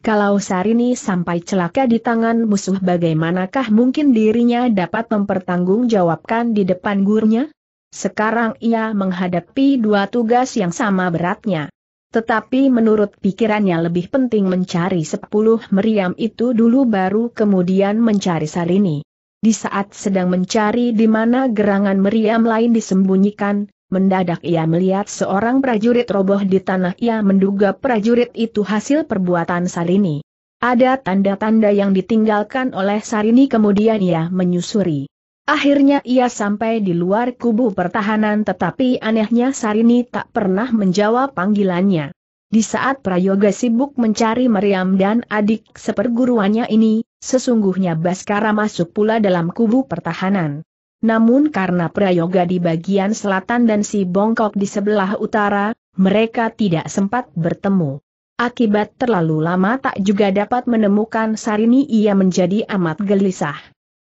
Kalau Sarini sampai celaka di tangan musuh bagaimanakah mungkin dirinya dapat mempertanggungjawabkan di depan gurunya? Sekarang ia menghadapi dua tugas yang sama beratnya. Tetapi menurut pikirannya lebih penting mencari sepuluh meriam itu dulu baru kemudian mencari Sarini. Di saat sedang mencari di mana gerangan meriam lain disembunyikan, Mendadak ia melihat seorang prajurit roboh di tanah ia menduga prajurit itu hasil perbuatan Sarini. Ada tanda-tanda yang ditinggalkan oleh Sarini kemudian ia menyusuri. Akhirnya ia sampai di luar kubu pertahanan tetapi anehnya Sarini tak pernah menjawab panggilannya. Di saat Prayoga sibuk mencari Meriam dan adik seperguruannya ini, sesungguhnya Baskara masuk pula dalam kubu pertahanan namun karena Prayoga di bagian selatan dan si Bongkok di sebelah utara, mereka tidak sempat bertemu. Akibat terlalu lama tak juga dapat menemukan Sarini ia menjadi amat gelisah.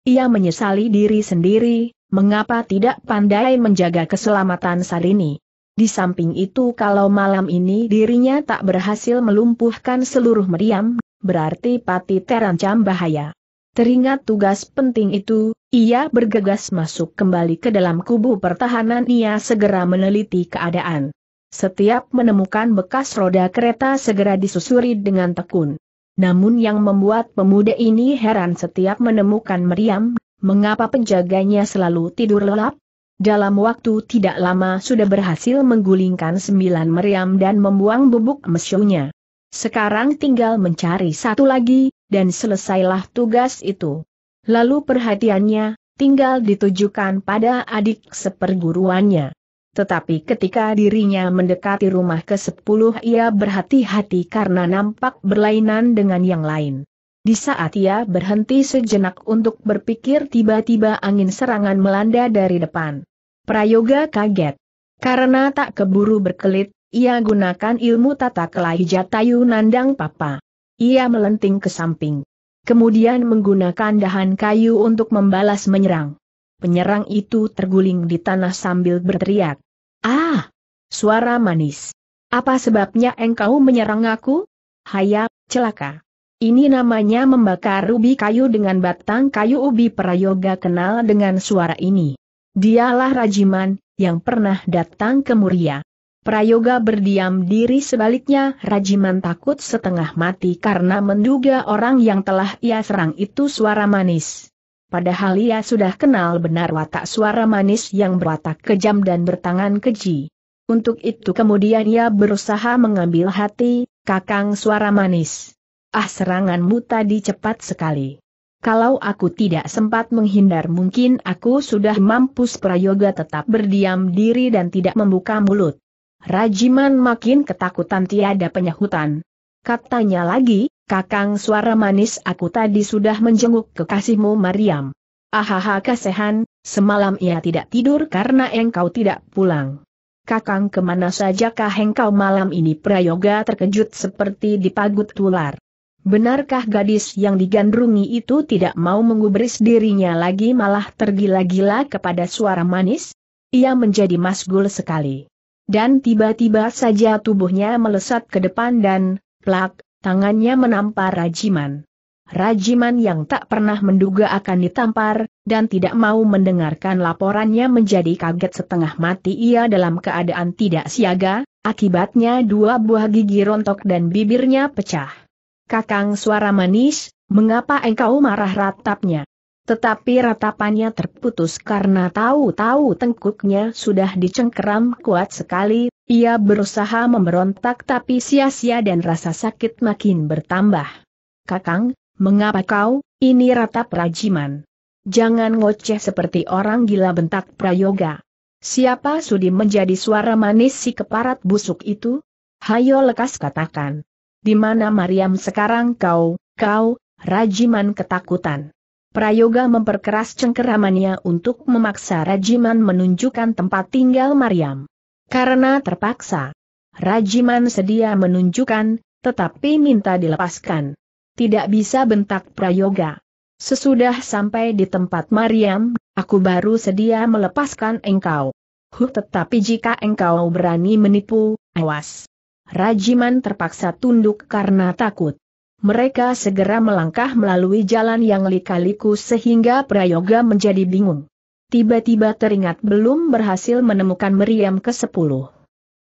Ia menyesali diri sendiri, mengapa tidak pandai menjaga keselamatan Sarini. Di samping itu kalau malam ini dirinya tak berhasil melumpuhkan seluruh meriam, berarti Pati terancam bahaya. Teringat tugas penting itu, ia bergegas masuk kembali ke dalam kubu pertahanan ia segera meneliti keadaan. Setiap menemukan bekas roda kereta segera disusuri dengan tekun. Namun yang membuat pemuda ini heran setiap menemukan meriam, mengapa penjaganya selalu tidur lelap? Dalam waktu tidak lama sudah berhasil menggulingkan sembilan meriam dan membuang bubuk mesyunya. Sekarang tinggal mencari satu lagi, dan selesailah tugas itu. Lalu perhatiannya, tinggal ditujukan pada adik seperguruannya. Tetapi ketika dirinya mendekati rumah ke-10 ia berhati-hati karena nampak berlainan dengan yang lain. Di saat ia berhenti sejenak untuk berpikir tiba-tiba angin serangan melanda dari depan. Prayoga kaget. Karena tak keburu berkelit, ia gunakan ilmu tata kelahi Jatayu Nandang Papa. Ia melenting ke samping. Kemudian menggunakan dahan kayu untuk membalas menyerang. Penyerang itu terguling di tanah sambil berteriak. Ah! Suara manis. Apa sebabnya engkau menyerang aku? Hayap, celaka. Ini namanya membakar ubi kayu dengan batang kayu ubi prayoga kenal dengan suara ini. Dialah Rajiman, yang pernah datang ke Muria. Prayoga berdiam diri sebaliknya Rajiman takut setengah mati karena menduga orang yang telah ia serang itu suara manis. Padahal ia sudah kenal benar watak suara manis yang berwatak kejam dan bertangan keji. Untuk itu kemudian ia berusaha mengambil hati, kakang suara manis. Ah seranganmu tadi cepat sekali. Kalau aku tidak sempat menghindar mungkin aku sudah mampus Prayoga tetap berdiam diri dan tidak membuka mulut. Rajiman makin ketakutan tiada penyahutan. Katanya lagi, kakang suara manis aku tadi sudah menjenguk kekasihmu Mariam. Ahaha kasehan, semalam ia tidak tidur karena engkau tidak pulang. Kakang kemana sajakah engkau malam ini prayoga terkejut seperti dipagut tular. Benarkah gadis yang digandrungi itu tidak mau mengubris dirinya lagi malah tergila-gila kepada suara manis? Ia menjadi masgul sekali dan tiba-tiba saja tubuhnya melesat ke depan dan, plak, tangannya menampar Rajiman. Rajiman yang tak pernah menduga akan ditampar, dan tidak mau mendengarkan laporannya menjadi kaget setengah mati ia dalam keadaan tidak siaga, akibatnya dua buah gigi rontok dan bibirnya pecah. Kakang suara manis, mengapa engkau marah ratapnya? Tetapi ratapannya terputus karena tahu-tahu tengkuknya sudah dicengkeram kuat sekali, ia berusaha memberontak tapi sia-sia dan rasa sakit makin bertambah. Kakang, mengapa kau, ini ratap rajiman. Jangan ngoceh seperti orang gila bentak prayoga. Siapa sudi menjadi suara manis si keparat busuk itu? Hayo lekas katakan. Di mana Mariam sekarang kau, kau, rajiman ketakutan. Prayoga memperkeras cengkeramannya untuk memaksa Rajiman menunjukkan tempat tinggal Mariam. Karena terpaksa, Rajiman sedia menunjukkan, tetapi minta dilepaskan. Tidak bisa bentak Prayoga. Sesudah sampai di tempat Mariam, aku baru sedia melepaskan engkau. Huh tetapi jika engkau berani menipu, awas. Rajiman terpaksa tunduk karena takut mereka segera melangkah melalui jalan yang lika-liku sehingga Prayoga menjadi bingung. Tiba-tiba teringat belum berhasil menemukan meriam ke-10.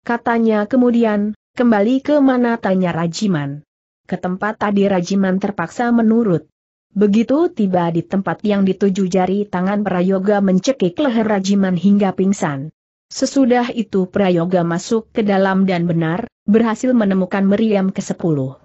Katanya kemudian, kembali ke mana tanya Rajiman. Ke tempat tadi Rajiman terpaksa menurut. Begitu tiba di tempat yang dituju jari tangan Prayoga mencekik leher Rajiman hingga pingsan. Sesudah itu Prayoga masuk ke dalam dan benar, berhasil menemukan meriam ke-10.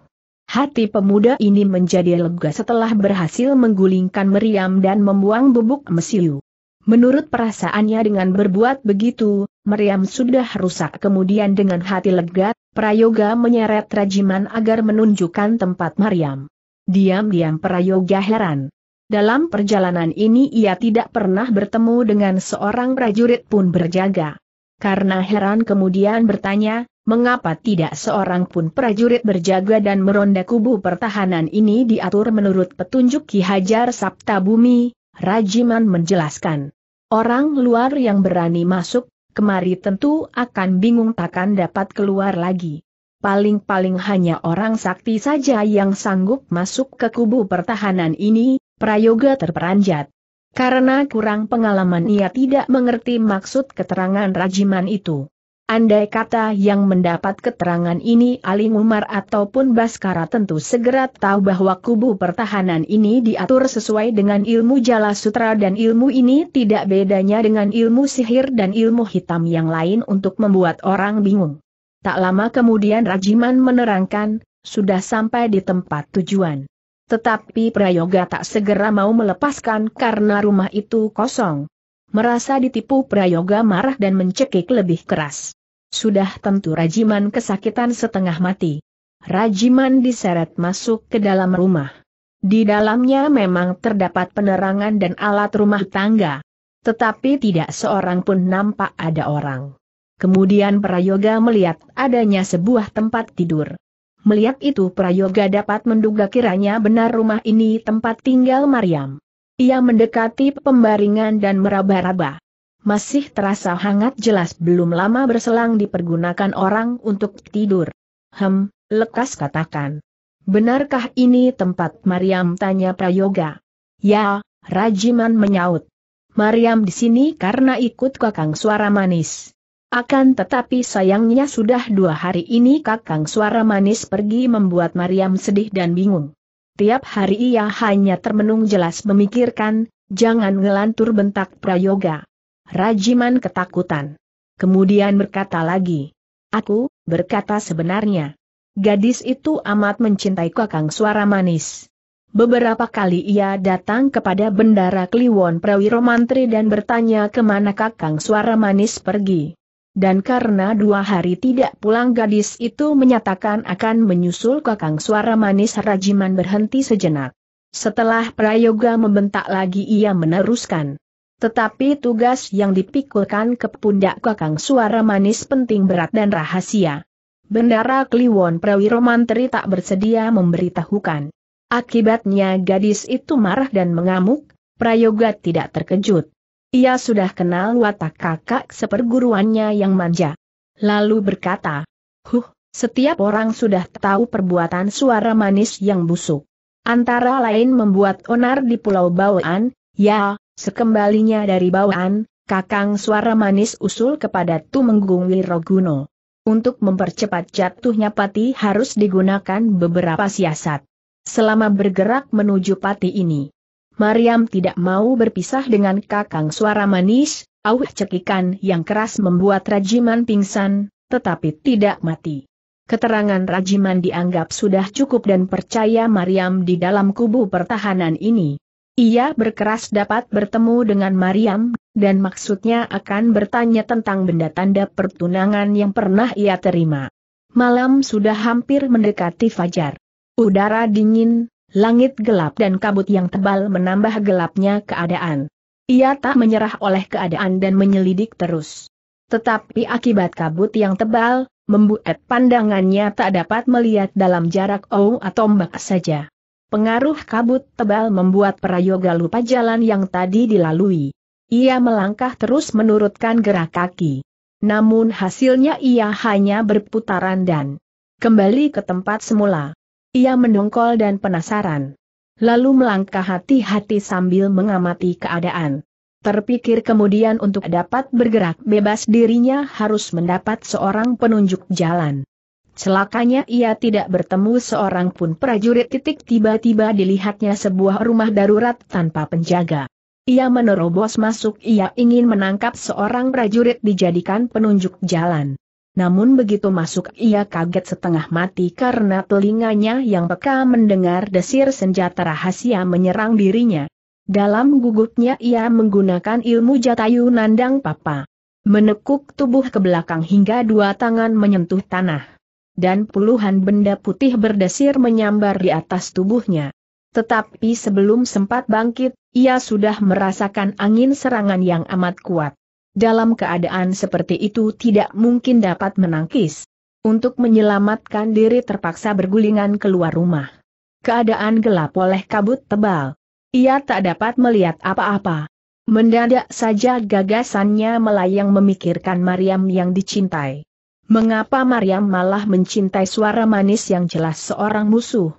Hati pemuda ini menjadi lega setelah berhasil menggulingkan meriam dan membuang bubuk mesiu. Menurut perasaannya dengan berbuat begitu, meriam sudah rusak kemudian dengan hati lega, Prayoga menyeret rajiman agar menunjukkan tempat meriam. Diam-diam Prayoga heran. Dalam perjalanan ini ia tidak pernah bertemu dengan seorang prajurit pun berjaga. Karena heran kemudian bertanya, mengapa tidak seorang pun prajurit berjaga dan meronda kubu pertahanan ini diatur menurut petunjuk Ki Hajar Sabta Bumi, Rajiman menjelaskan. Orang luar yang berani masuk, kemari tentu akan bingung takkan dapat keluar lagi. Paling-paling hanya orang sakti saja yang sanggup masuk ke kubu pertahanan ini, Prayoga terperanjat. Karena kurang pengalaman ia tidak mengerti maksud keterangan Rajiman itu. Andai kata yang mendapat keterangan ini Ali Umar ataupun Baskara tentu segera tahu bahwa kubu pertahanan ini diatur sesuai dengan ilmu jala sutra dan ilmu ini tidak bedanya dengan ilmu sihir dan ilmu hitam yang lain untuk membuat orang bingung. Tak lama kemudian Rajiman menerangkan, sudah sampai di tempat tujuan. Tetapi Prayoga tak segera mau melepaskan karena rumah itu kosong. Merasa ditipu Prayoga marah dan mencekik lebih keras. Sudah tentu Rajiman kesakitan setengah mati. Rajiman diseret masuk ke dalam rumah. Di dalamnya memang terdapat penerangan dan alat rumah tangga. Tetapi tidak seorang pun nampak ada orang. Kemudian Prayoga melihat adanya sebuah tempat tidur. Melihat itu Prayoga dapat menduga kiranya benar rumah ini tempat tinggal Maryam. Ia mendekati pembaringan dan meraba-raba masih terasa hangat jelas belum lama berselang dipergunakan orang untuk tidur. Hem, lekas katakan. Benarkah ini tempat Mariam tanya Prayoga? Ya, Rajiman menyaut. Mariam di sini karena ikut kakang suara manis. Akan tetapi sayangnya sudah dua hari ini kakang suara manis pergi membuat Mariam sedih dan bingung. Tiap hari ia hanya termenung jelas memikirkan, jangan ngelantur bentak Prayoga. Rajiman ketakutan. Kemudian berkata lagi. Aku, berkata sebenarnya. Gadis itu amat mencintai kakang suara manis. Beberapa kali ia datang kepada Bendara Kliwon Prawiro Mantri dan bertanya kemana kakang suara manis pergi. Dan karena dua hari tidak pulang gadis itu menyatakan akan menyusul kakang suara manis Rajiman berhenti sejenak. Setelah Prayoga membentak lagi ia meneruskan. Tetapi tugas yang dipikulkan ke pundak kakang suara manis penting berat dan rahasia. Bendara Kliwon Prawiro Mantri tak bersedia memberitahukan. Akibatnya gadis itu marah dan mengamuk, Prayoga tidak terkejut. Ia sudah kenal watak kakak seperguruannya yang manja. Lalu berkata, Huh, setiap orang sudah tahu perbuatan suara manis yang busuk. Antara lain membuat onar di Pulau Bawaan, ya, Sekembalinya dari bawaan, Kakang suara manis usul kepada Tumenggung Wiroguno. Untuk mempercepat jatuhnya pati harus digunakan beberapa siasat. Selama bergerak menuju pati ini, Mariam tidak mau berpisah dengan Kakang suara manis, auh cekikan yang keras membuat Rajiman pingsan, tetapi tidak mati. Keterangan Rajiman dianggap sudah cukup dan percaya Mariam di dalam kubu pertahanan ini. Ia berkeras dapat bertemu dengan Mariam, dan maksudnya akan bertanya tentang benda tanda pertunangan yang pernah ia terima. Malam sudah hampir mendekati fajar. Udara dingin, langit gelap dan kabut yang tebal menambah gelapnya keadaan. Ia tak menyerah oleh keadaan dan menyelidik terus. Tetapi akibat kabut yang tebal, membuat pandangannya tak dapat melihat dalam jarak oh atau mbak saja. Pengaruh kabut tebal membuat Prayoga lupa jalan yang tadi dilalui. Ia melangkah terus menurutkan gerak kaki. Namun hasilnya ia hanya berputaran dan kembali ke tempat semula. Ia mendongkol dan penasaran. Lalu melangkah hati-hati sambil mengamati keadaan. Terpikir kemudian untuk dapat bergerak bebas dirinya harus mendapat seorang penunjuk jalan. Celakanya ia tidak bertemu seorang pun prajurit titik tiba-tiba dilihatnya sebuah rumah darurat tanpa penjaga. Ia menerobos masuk ia ingin menangkap seorang prajurit dijadikan penunjuk jalan. Namun begitu masuk ia kaget setengah mati karena telinganya yang peka mendengar desir senjata rahasia menyerang dirinya. Dalam gugupnya ia menggunakan ilmu jatayu nandang papa. Menekuk tubuh ke belakang hingga dua tangan menyentuh tanah dan puluhan benda putih berdesir menyambar di atas tubuhnya. Tetapi sebelum sempat bangkit, ia sudah merasakan angin serangan yang amat kuat. Dalam keadaan seperti itu tidak mungkin dapat menangkis. Untuk menyelamatkan diri terpaksa bergulingan keluar rumah. Keadaan gelap oleh kabut tebal. Ia tak dapat melihat apa-apa. Mendadak saja gagasannya melayang memikirkan Mariam yang dicintai. Mengapa Maryam malah mencintai suara manis yang jelas seorang musuh?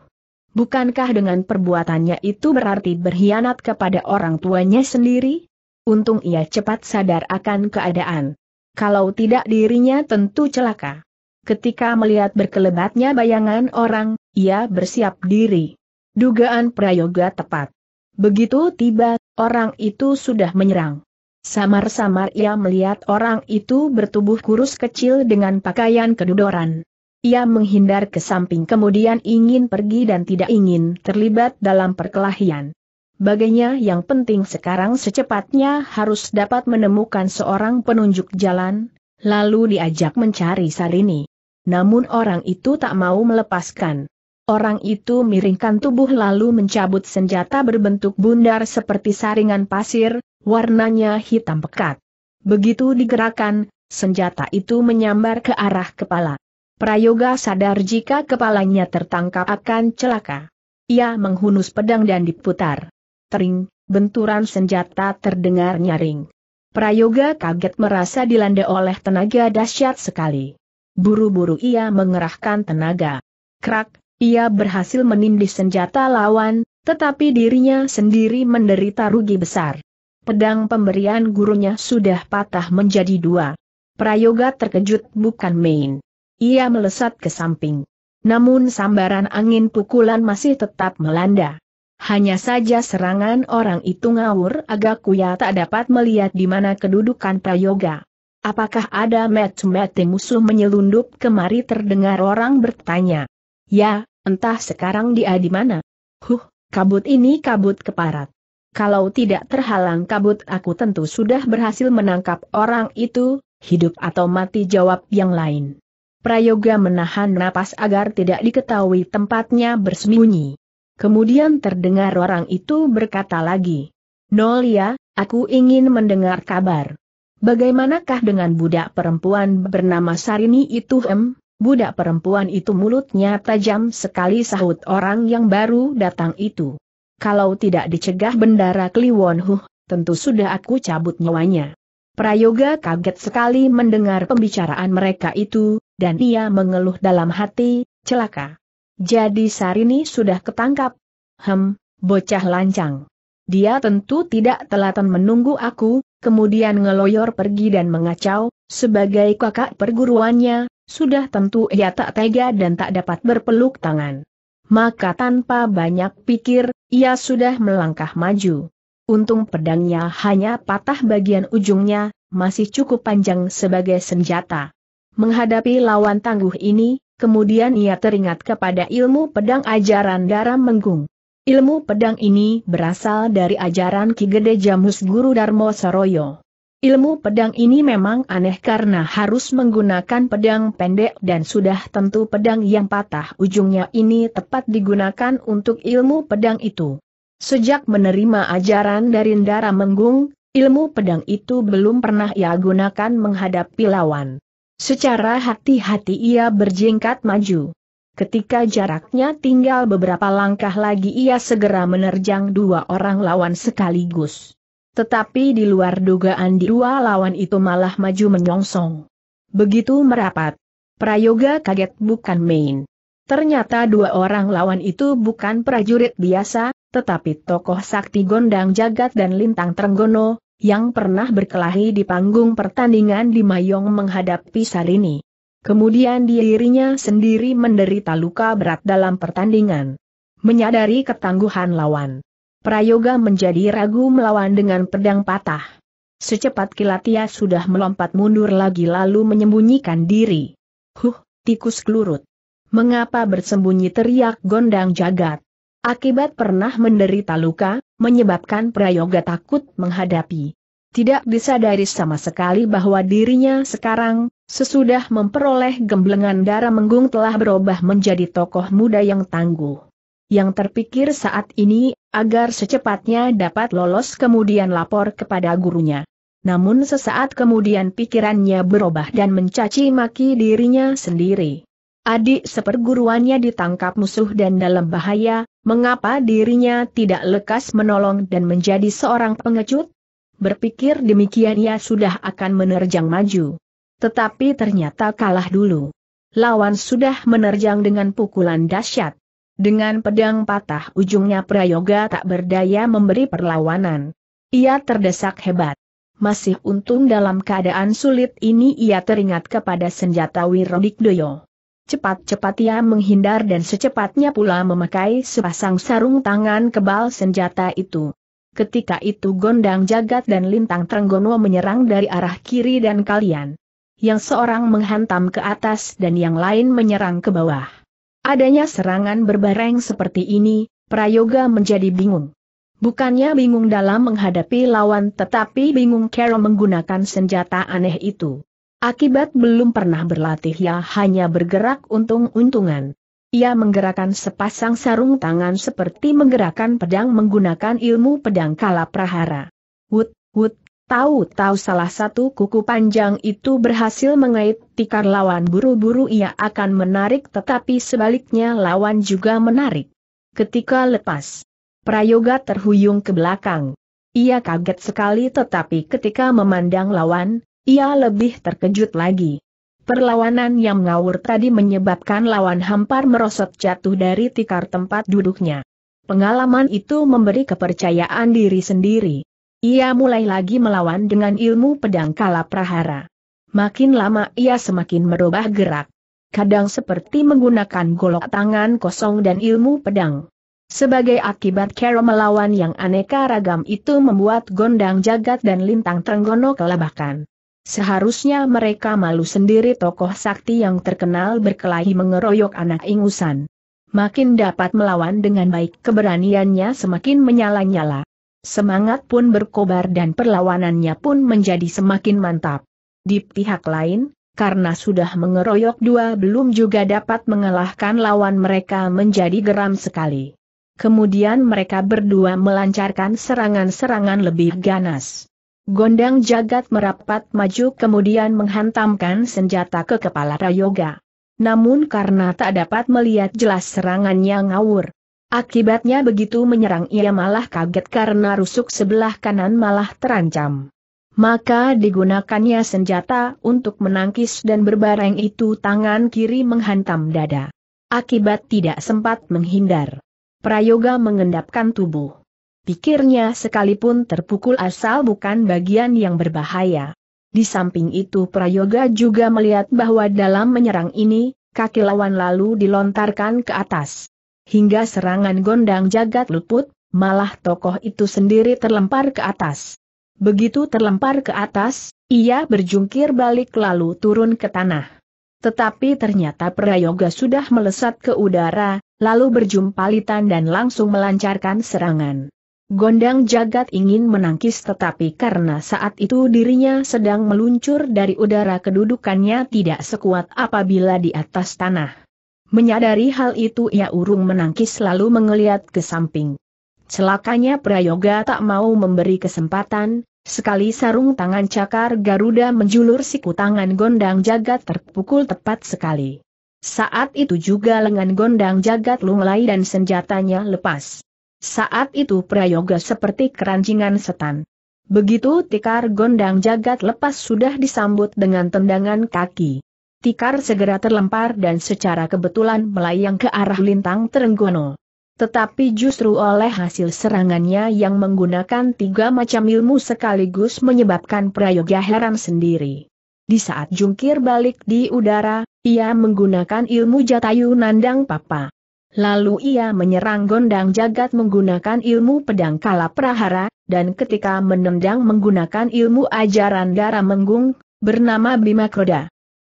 Bukankah dengan perbuatannya itu berarti berkhianat kepada orang tuanya sendiri? Untung ia cepat sadar akan keadaan. Kalau tidak dirinya tentu celaka. Ketika melihat berkelebatnya bayangan orang, ia bersiap diri. Dugaan prayoga tepat. Begitu tiba, orang itu sudah menyerang. Samar-samar ia melihat orang itu bertubuh kurus kecil dengan pakaian kedudoran. Ia menghindar ke samping kemudian ingin pergi dan tidak ingin terlibat dalam perkelahian. Baginya yang penting sekarang secepatnya harus dapat menemukan seorang penunjuk jalan, lalu diajak mencari Sarini. Namun orang itu tak mau melepaskan. Orang itu miringkan tubuh lalu mencabut senjata berbentuk bundar seperti saringan pasir, warnanya hitam pekat. Begitu digerakkan, senjata itu menyambar ke arah kepala. Prayoga sadar jika kepalanya tertangkap akan celaka. Ia menghunus pedang dan diputar. Tering, benturan senjata terdengar nyaring. Prayoga kaget merasa dilanda oleh tenaga dahsyat sekali. Buru-buru ia mengerahkan tenaga. Krak, ia berhasil menindih senjata lawan, tetapi dirinya sendiri menderita rugi besar. Pedang pemberian gurunya sudah patah menjadi dua. Prayoga terkejut bukan main. Ia melesat ke samping. Namun sambaran angin pukulan masih tetap melanda. Hanya saja serangan orang itu ngawur agak kuya tak dapat melihat di mana kedudukan Prayoga. Apakah ada match-match musuh menyelundup kemari terdengar orang bertanya. Ya, Entah sekarang dia di mana. Huh, kabut ini kabut keparat. Kalau tidak terhalang kabut aku tentu sudah berhasil menangkap orang itu, hidup atau mati jawab yang lain. Prayoga menahan napas agar tidak diketahui tempatnya bersembunyi. Kemudian terdengar orang itu berkata lagi. Nolia, aku ingin mendengar kabar. Bagaimanakah dengan budak perempuan bernama Sarini itu hem? Budak perempuan itu mulutnya tajam sekali sahut orang yang baru datang itu. Kalau tidak dicegah bendara Kliwon Huh, tentu sudah aku cabut nyawanya. Prayoga kaget sekali mendengar pembicaraan mereka itu, dan ia mengeluh dalam hati, celaka. Jadi Sarini sudah ketangkap. Hem, bocah lancang. Dia tentu tidak telatan menunggu aku, kemudian ngeloyor pergi dan mengacau, sebagai kakak perguruannya, sudah tentu ia tak tega dan tak dapat berpeluk tangan. Maka tanpa banyak pikir, ia sudah melangkah maju. Untung pedangnya hanya patah bagian ujungnya, masih cukup panjang sebagai senjata. Menghadapi lawan tangguh ini, kemudian ia teringat kepada ilmu pedang ajaran Daram Menggung. Ilmu pedang ini berasal dari ajaran Ki Gede Jamus Guru Darmo Saroyo. Ilmu pedang ini memang aneh karena harus menggunakan pedang pendek dan sudah tentu pedang yang patah ujungnya ini tepat digunakan untuk ilmu pedang itu. Sejak menerima ajaran dari Ndara Menggung, ilmu pedang itu belum pernah ia gunakan menghadapi lawan. Secara hati-hati ia berjingkat maju. Ketika jaraknya tinggal beberapa langkah lagi ia segera menerjang dua orang lawan sekaligus. Tetapi di luar dugaan dua lawan itu malah maju menyongsong. Begitu merapat. Prayoga kaget bukan main. Ternyata dua orang lawan itu bukan prajurit biasa, tetapi tokoh sakti Gondang Jagat dan Lintang Trenggono, yang pernah berkelahi di panggung pertandingan di Mayong menghadapi Sarini. Kemudian dirinya sendiri menderita luka berat dalam pertandingan. Menyadari ketangguhan lawan. Prayoga menjadi ragu melawan dengan pedang patah. Secepat kilat ia sudah melompat mundur lagi lalu menyembunyikan diri. Huh, tikus kelurut. Mengapa bersembunyi teriak gondang jagat? Akibat pernah menderita luka, menyebabkan Prayoga takut menghadapi. Tidak disadari sama sekali bahwa dirinya sekarang, sesudah memperoleh gemblengan darah menggung telah berubah menjadi tokoh muda yang tangguh yang terpikir saat ini, agar secepatnya dapat lolos kemudian lapor kepada gurunya. Namun sesaat kemudian pikirannya berubah dan mencaci maki dirinya sendiri. Adik seperguruannya ditangkap musuh dan dalam bahaya, mengapa dirinya tidak lekas menolong dan menjadi seorang pengecut? Berpikir demikian ia sudah akan menerjang maju. Tetapi ternyata kalah dulu. Lawan sudah menerjang dengan pukulan dahsyat. Dengan pedang patah ujungnya Prayoga tak berdaya memberi perlawanan. Ia terdesak hebat. Masih untung dalam keadaan sulit ini ia teringat kepada senjata Doyo. Cepat-cepat ia menghindar dan secepatnya pula memakai sepasang sarung tangan kebal senjata itu. Ketika itu Gondang Jagat dan Lintang Trenggono menyerang dari arah kiri dan kalian. Yang seorang menghantam ke atas dan yang lain menyerang ke bawah. Adanya serangan berbareng seperti ini, Prayoga menjadi bingung. Bukannya bingung dalam menghadapi lawan tetapi bingung Kero menggunakan senjata aneh itu. Akibat belum pernah berlatih ya, hanya bergerak untung-untungan. Ia menggerakkan sepasang sarung tangan seperti menggerakkan pedang menggunakan ilmu pedang kala prahara. Wut, wut, Tahu-tahu salah satu kuku panjang itu berhasil mengait tikar lawan buru-buru ia akan menarik tetapi sebaliknya lawan juga menarik. Ketika lepas, Prayoga terhuyung ke belakang. Ia kaget sekali tetapi ketika memandang lawan, ia lebih terkejut lagi. Perlawanan yang ngawur tadi menyebabkan lawan hampar merosot jatuh dari tikar tempat duduknya. Pengalaman itu memberi kepercayaan diri sendiri. Ia mulai lagi melawan dengan ilmu pedang kala prahara. Makin lama ia semakin merubah gerak. Kadang seperti menggunakan golok tangan kosong dan ilmu pedang. Sebagai akibat cara melawan yang aneka ragam itu membuat gondang jagat dan lintang trenggono kelabakan. Seharusnya mereka malu sendiri tokoh sakti yang terkenal berkelahi mengeroyok anak ingusan. Makin dapat melawan dengan baik keberaniannya semakin menyala-nyala. Semangat pun berkobar dan perlawanannya pun menjadi semakin mantap. Di pihak lain, karena sudah mengeroyok dua belum juga dapat mengalahkan lawan mereka menjadi geram sekali. Kemudian mereka berdua melancarkan serangan-serangan lebih ganas. Gondang jagat merapat maju kemudian menghantamkan senjata ke kepala Rayoga. Namun karena tak dapat melihat jelas serangannya ngawur, Akibatnya begitu menyerang ia malah kaget karena rusuk sebelah kanan malah terancam. Maka digunakannya senjata untuk menangkis dan berbareng itu tangan kiri menghantam dada. Akibat tidak sempat menghindar. Prayoga mengendapkan tubuh. Pikirnya sekalipun terpukul asal bukan bagian yang berbahaya. Di samping itu Prayoga juga melihat bahwa dalam menyerang ini, kaki lawan lalu dilontarkan ke atas hingga serangan gondang jagat luput, malah tokoh itu sendiri terlempar ke atas. Begitu terlempar ke atas, ia berjungkir balik lalu turun ke tanah. Tetapi ternyata Prayoga sudah melesat ke udara, lalu berjumpa Litan dan langsung melancarkan serangan. Gondang jagat ingin menangkis tetapi karena saat itu dirinya sedang meluncur dari udara kedudukannya tidak sekuat apabila di atas tanah. Menyadari hal itu ia urung menangkis lalu mengeliat ke samping. Celakanya Prayoga tak mau memberi kesempatan, sekali sarung tangan cakar Garuda menjulur siku tangan gondang jagat terpukul tepat sekali. Saat itu juga lengan gondang jagat lunglai dan senjatanya lepas. Saat itu Prayoga seperti keranjingan setan. Begitu tikar gondang jagat lepas sudah disambut dengan tendangan kaki. Tikar segera terlempar dan secara kebetulan melayang ke arah lintang Terenggono. Tetapi justru oleh hasil serangannya yang menggunakan tiga macam ilmu sekaligus menyebabkan Prayoga heran sendiri. Di saat jungkir balik di udara, ia menggunakan ilmu Jatayu Nandang Papa. Lalu ia menyerang gondang jagat menggunakan ilmu pedang kala prahara, dan ketika menendang menggunakan ilmu ajaran darah menggung, bernama Bima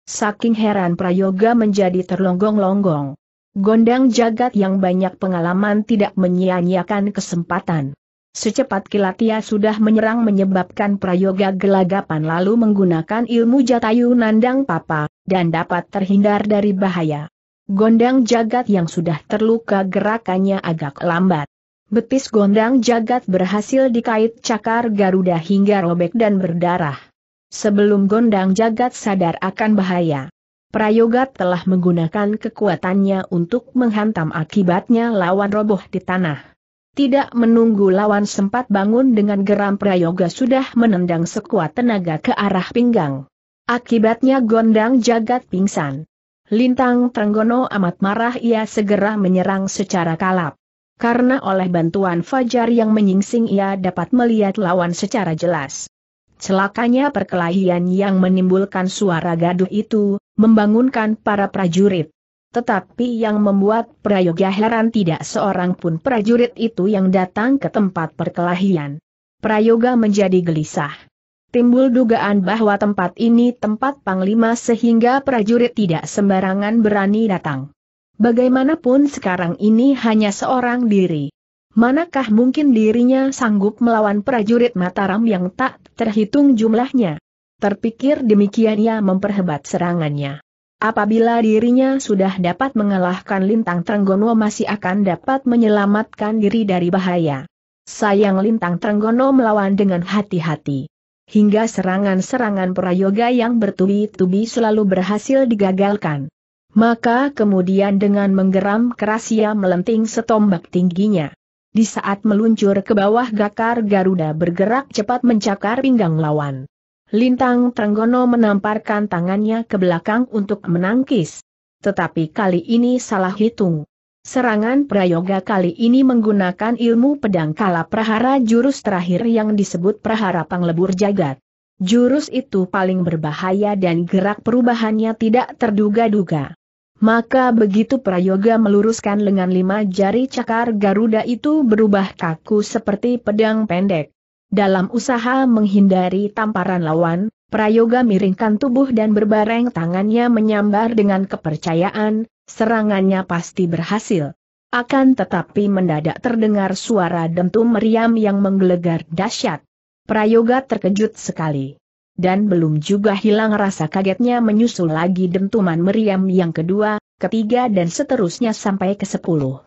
Saking heran Prayoga menjadi terlonggong-longgong. Gondang jagat yang banyak pengalaman tidak menyia-nyiakan kesempatan. Secepat kilat ia sudah menyerang menyebabkan Prayoga gelagapan lalu menggunakan ilmu jatayu nandang papa, dan dapat terhindar dari bahaya. Gondang jagat yang sudah terluka gerakannya agak lambat. Betis gondang jagat berhasil dikait cakar Garuda hingga robek dan berdarah. Sebelum Gondang Jagat sadar akan bahaya. Prayoga telah menggunakan kekuatannya untuk menghantam akibatnya lawan roboh di tanah. Tidak menunggu lawan sempat bangun dengan geram Prayoga sudah menendang sekuat tenaga ke arah pinggang. Akibatnya gondang jagat pingsan. Lintang Trenggono amat marah ia segera menyerang secara kalap. Karena oleh bantuan Fajar yang menyingsing ia dapat melihat lawan secara jelas. Celakanya perkelahian yang menimbulkan suara gaduh itu, membangunkan para prajurit. Tetapi yang membuat Prayoga heran tidak seorang pun prajurit itu yang datang ke tempat perkelahian. Prayoga menjadi gelisah. Timbul dugaan bahwa tempat ini tempat panglima sehingga prajurit tidak sembarangan berani datang. Bagaimanapun sekarang ini hanya seorang diri manakah mungkin dirinya sanggup melawan prajurit Mataram yang tak terhitung jumlahnya? Terpikir demikian ia memperhebat serangannya. Apabila dirinya sudah dapat mengalahkan Lintang Trenggono masih akan dapat menyelamatkan diri dari bahaya. Sayang Lintang Trenggono melawan dengan hati-hati. Hingga serangan-serangan prayoga yang bertubi-tubi selalu berhasil digagalkan. Maka kemudian dengan menggeram keras ia melenting setombak tingginya. Di saat meluncur ke bawah Gakar Garuda bergerak cepat mencakar pinggang lawan. Lintang Trenggono menamparkan tangannya ke belakang untuk menangkis. Tetapi kali ini salah hitung. Serangan prayoga kali ini menggunakan ilmu pedang kala prahara jurus terakhir yang disebut prahara panglebur jagat. Jurus itu paling berbahaya dan gerak perubahannya tidak terduga-duga. Maka begitu Prayoga meluruskan lengan lima jari cakar Garuda itu berubah kaku seperti pedang pendek. Dalam usaha menghindari tamparan lawan, Prayoga miringkan tubuh dan berbareng tangannya menyambar dengan kepercayaan, serangannya pasti berhasil. Akan tetapi mendadak terdengar suara dentum meriam yang menggelegar dahsyat. Prayoga terkejut sekali dan belum juga hilang rasa kagetnya menyusul lagi dentuman meriam yang kedua, ketiga dan seterusnya sampai ke sepuluh.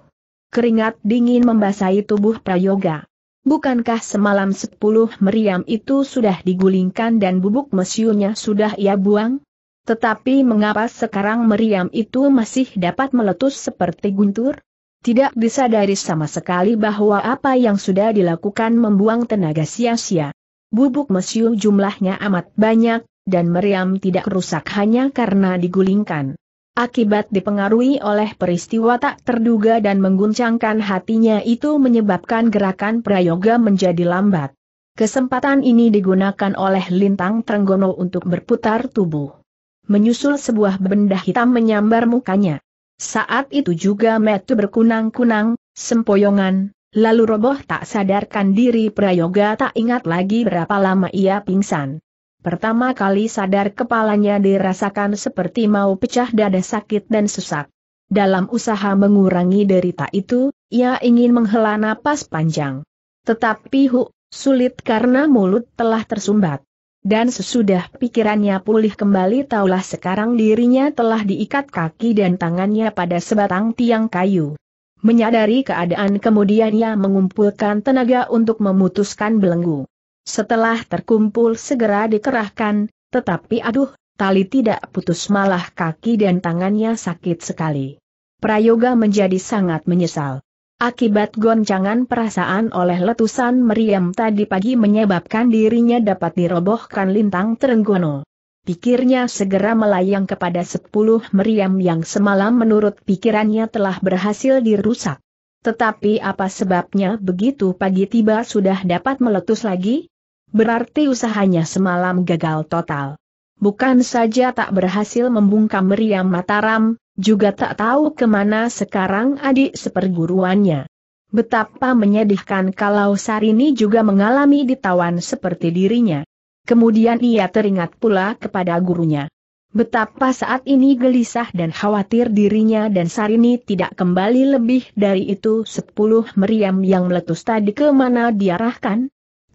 Keringat dingin membasahi tubuh Prayoga. Bukankah semalam sepuluh meriam itu sudah digulingkan dan bubuk mesiunya sudah ia buang? Tetapi mengapa sekarang meriam itu masih dapat meletus seperti guntur? Tidak disadari sama sekali bahwa apa yang sudah dilakukan membuang tenaga sia-sia. Bubuk mesiu jumlahnya amat banyak, dan meriam tidak rusak hanya karena digulingkan. Akibat dipengaruhi oleh peristiwa tak terduga dan mengguncangkan hatinya itu menyebabkan gerakan prayoga menjadi lambat. Kesempatan ini digunakan oleh Lintang Trenggono untuk berputar tubuh. Menyusul sebuah benda hitam menyambar mukanya. Saat itu juga metu berkunang-kunang, sempoyongan, Lalu roboh tak sadarkan diri Prayoga tak ingat lagi berapa lama ia pingsan. Pertama kali sadar kepalanya dirasakan seperti mau pecah dada sakit dan sesak. Dalam usaha mengurangi derita itu, ia ingin menghela napas panjang. Tetapi hu, sulit karena mulut telah tersumbat. Dan sesudah pikirannya pulih kembali taulah sekarang dirinya telah diikat kaki dan tangannya pada sebatang tiang kayu. Menyadari keadaan kemudian ia mengumpulkan tenaga untuk memutuskan belenggu. Setelah terkumpul segera dikerahkan, tetapi aduh, tali tidak putus malah kaki dan tangannya sakit sekali. Prayoga menjadi sangat menyesal. Akibat goncangan perasaan oleh letusan meriam tadi pagi menyebabkan dirinya dapat dirobohkan lintang terenggono pikirnya segera melayang kepada sepuluh meriam yang semalam menurut pikirannya telah berhasil dirusak. Tetapi apa sebabnya begitu pagi tiba sudah dapat meletus lagi? Berarti usahanya semalam gagal total. Bukan saja tak berhasil membungkam meriam Mataram, juga tak tahu kemana sekarang adik seperguruannya. Betapa menyedihkan kalau Sarini juga mengalami ditawan seperti dirinya. Kemudian ia teringat pula kepada gurunya. Betapa saat ini gelisah dan khawatir dirinya dan Sarini tidak kembali lebih dari itu sepuluh meriam yang meletus tadi kemana diarahkan?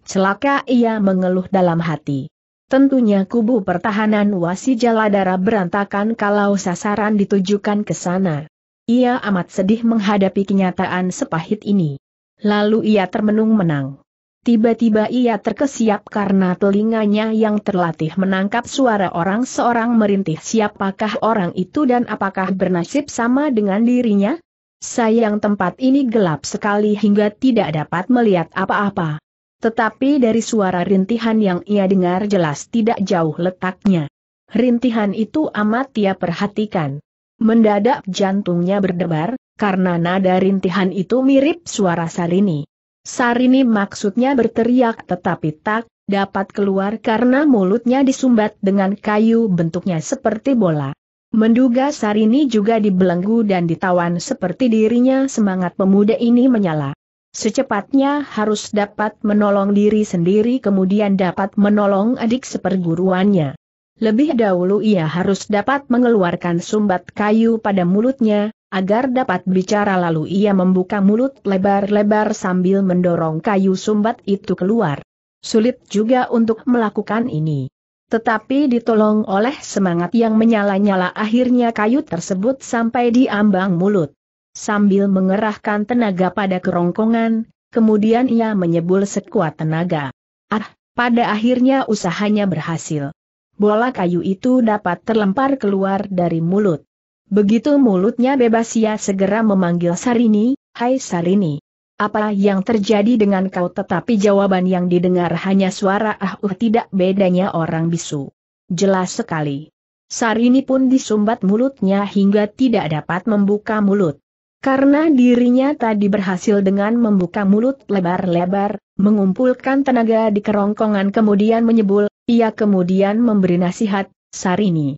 Celaka ia mengeluh dalam hati. Tentunya kubu pertahanan wasi jaladara berantakan kalau sasaran ditujukan ke sana. Ia amat sedih menghadapi kenyataan sepahit ini. Lalu ia termenung menang. Tiba-tiba ia terkesiap karena telinganya yang terlatih menangkap suara orang seorang merintih siapakah orang itu dan apakah bernasib sama dengan dirinya? Sayang tempat ini gelap sekali hingga tidak dapat melihat apa-apa. Tetapi dari suara rintihan yang ia dengar jelas tidak jauh letaknya. Rintihan itu amat ia perhatikan. Mendadak jantungnya berdebar, karena nada rintihan itu mirip suara salini. Sarini maksudnya berteriak tetapi tak dapat keluar karena mulutnya disumbat dengan kayu bentuknya seperti bola. Menduga Sarini juga dibelenggu dan ditawan seperti dirinya semangat pemuda ini menyala. Secepatnya harus dapat menolong diri sendiri kemudian dapat menolong adik seperguruannya. Lebih dahulu ia harus dapat mengeluarkan sumbat kayu pada mulutnya, Agar dapat bicara lalu ia membuka mulut lebar-lebar sambil mendorong kayu sumbat itu keluar. Sulit juga untuk melakukan ini. Tetapi ditolong oleh semangat yang menyala-nyala akhirnya kayu tersebut sampai di ambang mulut. Sambil mengerahkan tenaga pada kerongkongan, kemudian ia menyebul sekuat tenaga. Ah, pada akhirnya usahanya berhasil. Bola kayu itu dapat terlempar keluar dari mulut. Begitu mulutnya bebas ia segera memanggil Sarini, Hai Sarini. Apa yang terjadi dengan kau tetapi jawaban yang didengar hanya suara ah uh tidak bedanya orang bisu. Jelas sekali. Sarini pun disumbat mulutnya hingga tidak dapat membuka mulut. Karena dirinya tadi berhasil dengan membuka mulut lebar-lebar, mengumpulkan tenaga di kerongkongan kemudian menyebul, ia kemudian memberi nasihat, Sarini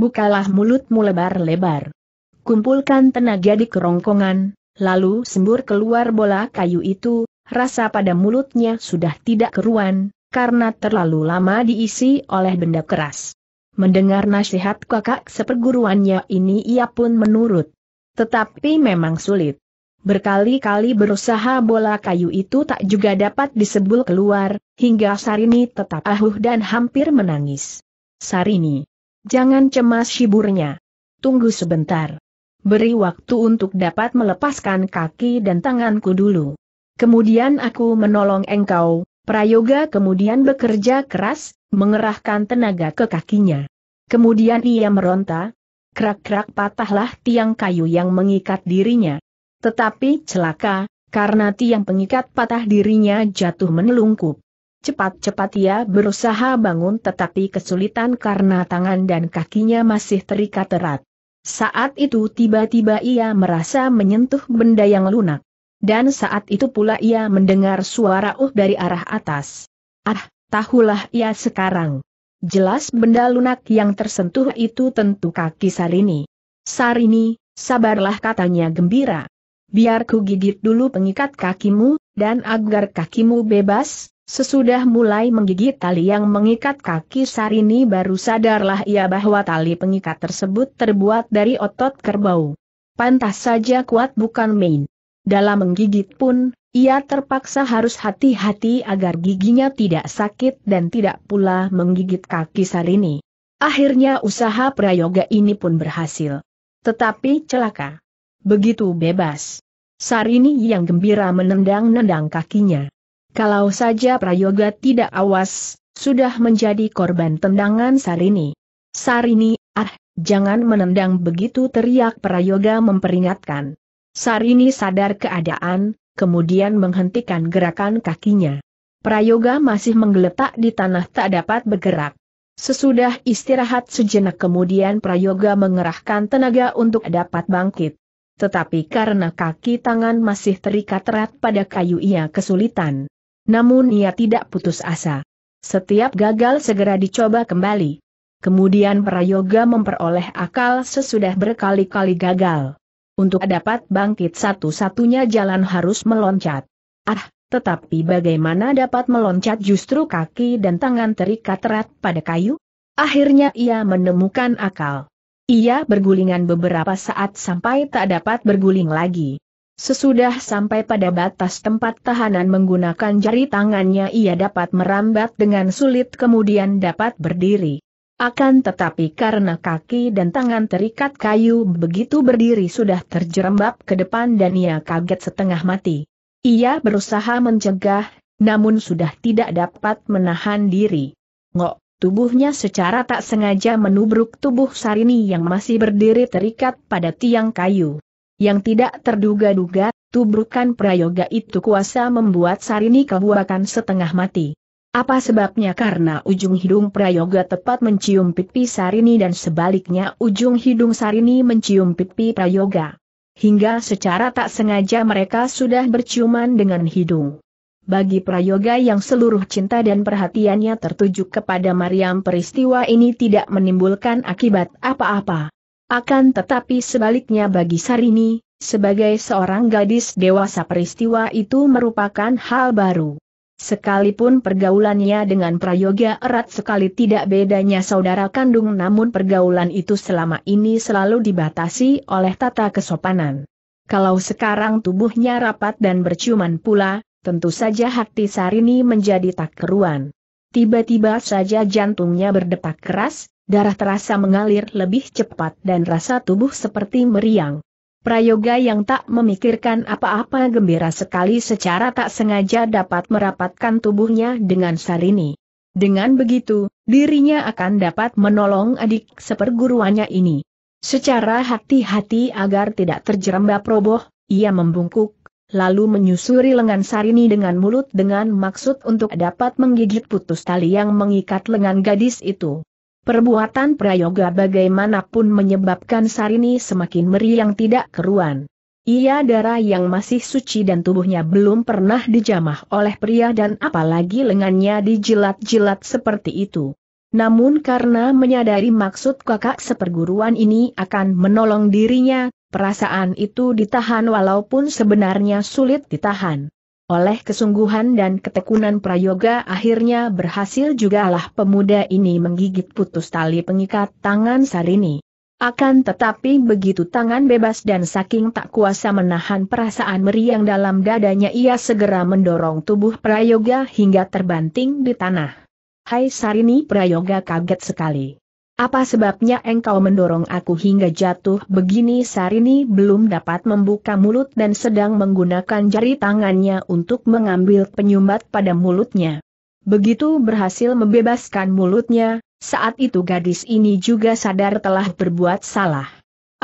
bukalah mulutmu lebar-lebar. Kumpulkan tenaga di kerongkongan, lalu sembur keluar bola kayu itu, rasa pada mulutnya sudah tidak keruan, karena terlalu lama diisi oleh benda keras. Mendengar nasihat kakak seperguruannya ini ia pun menurut. Tetapi memang sulit. Berkali-kali berusaha bola kayu itu tak juga dapat disebul keluar, hingga Sarini tetap ahuh dan hampir menangis. Sarini Jangan cemas hiburnya. Tunggu sebentar. Beri waktu untuk dapat melepaskan kaki dan tanganku dulu. Kemudian aku menolong engkau, Prayoga kemudian bekerja keras, mengerahkan tenaga ke kakinya. Kemudian ia meronta, krak-krak patahlah tiang kayu yang mengikat dirinya. Tetapi celaka, karena tiang pengikat patah dirinya jatuh menelungkup. Cepat-cepat ia berusaha bangun tetapi kesulitan karena tangan dan kakinya masih terikat erat. Saat itu tiba-tiba ia merasa menyentuh benda yang lunak. Dan saat itu pula ia mendengar suara uh dari arah atas. Ah, tahulah ia sekarang. Jelas benda lunak yang tersentuh itu tentu kaki Sarini. Sarini, sabarlah katanya gembira. Biar ku gigit dulu pengikat kakimu, dan agar kakimu bebas, Sesudah mulai menggigit tali yang mengikat kaki Sarini baru sadarlah ia bahwa tali pengikat tersebut terbuat dari otot kerbau. Pantas saja kuat bukan main. Dalam menggigit pun, ia terpaksa harus hati-hati agar giginya tidak sakit dan tidak pula menggigit kaki Sarini. Akhirnya usaha prayoga ini pun berhasil. Tetapi celaka. Begitu bebas. Sarini yang gembira menendang-nendang kakinya. Kalau saja Prayoga tidak awas, sudah menjadi korban tendangan Sarini. Sarini, ah, jangan menendang begitu teriak Prayoga memperingatkan. Sarini sadar keadaan, kemudian menghentikan gerakan kakinya. Prayoga masih menggeletak di tanah tak dapat bergerak. Sesudah istirahat sejenak kemudian Prayoga mengerahkan tenaga untuk dapat bangkit. Tetapi karena kaki tangan masih terikat erat pada kayu ia kesulitan. Namun ia tidak putus asa. Setiap gagal segera dicoba kembali. Kemudian Prayoga memperoleh akal sesudah berkali-kali gagal. Untuk dapat bangkit satu-satunya jalan harus meloncat. Ah, tetapi bagaimana dapat meloncat justru kaki dan tangan terikat erat pada kayu? Akhirnya ia menemukan akal. Ia bergulingan beberapa saat sampai tak dapat berguling lagi. Sesudah sampai pada batas tempat tahanan menggunakan jari tangannya ia dapat merambat dengan sulit kemudian dapat berdiri. Akan tetapi karena kaki dan tangan terikat kayu begitu berdiri sudah terjerembab ke depan dan ia kaget setengah mati. Ia berusaha mencegah, namun sudah tidak dapat menahan diri. Ngok, tubuhnya secara tak sengaja menubruk tubuh Sarini yang masih berdiri terikat pada tiang kayu yang tidak terduga-duga, tubrukan prayoga itu kuasa membuat Sarini kebuakan setengah mati. Apa sebabnya karena ujung hidung prayoga tepat mencium pipi Sarini dan sebaliknya ujung hidung Sarini mencium pipi prayoga. Hingga secara tak sengaja mereka sudah berciuman dengan hidung. Bagi prayoga yang seluruh cinta dan perhatiannya tertuju kepada Maryam peristiwa ini tidak menimbulkan akibat apa-apa. Akan tetapi sebaliknya bagi Sarini, sebagai seorang gadis dewasa peristiwa itu merupakan hal baru. Sekalipun pergaulannya dengan Prayoga erat sekali tidak bedanya saudara kandung namun pergaulan itu selama ini selalu dibatasi oleh tata kesopanan. Kalau sekarang tubuhnya rapat dan berciuman pula, tentu saja hati Sarini menjadi tak keruan. Tiba-tiba saja jantungnya berdetak keras, darah terasa mengalir lebih cepat dan rasa tubuh seperti meriang. Prayoga yang tak memikirkan apa-apa gembira sekali secara tak sengaja dapat merapatkan tubuhnya dengan Sarini. Dengan begitu, dirinya akan dapat menolong adik seperguruannya ini. Secara hati-hati agar tidak terjerembab roboh, ia membungkuk lalu menyusuri lengan Sarini dengan mulut dengan maksud untuk dapat menggigit putus tali yang mengikat lengan gadis itu. Perbuatan prayoga bagaimanapun menyebabkan Sarini semakin meriang tidak keruan. Ia darah yang masih suci dan tubuhnya belum pernah dijamah oleh pria dan apalagi lengannya dijilat-jilat seperti itu. Namun karena menyadari maksud kakak seperguruan ini akan menolong dirinya, Perasaan itu ditahan walaupun sebenarnya sulit ditahan. Oleh kesungguhan dan ketekunan prayoga akhirnya berhasil juga jugalah pemuda ini menggigit putus tali pengikat tangan Sarini. Akan tetapi begitu tangan bebas dan saking tak kuasa menahan perasaan meriang dalam dadanya ia segera mendorong tubuh Prayoga hingga terbanting di tanah. Hai Sarini Prayoga kaget sekali. Apa sebabnya engkau mendorong aku hingga jatuh begini Sarini belum dapat membuka mulut dan sedang menggunakan jari tangannya untuk mengambil penyumbat pada mulutnya. Begitu berhasil membebaskan mulutnya, saat itu gadis ini juga sadar telah berbuat salah.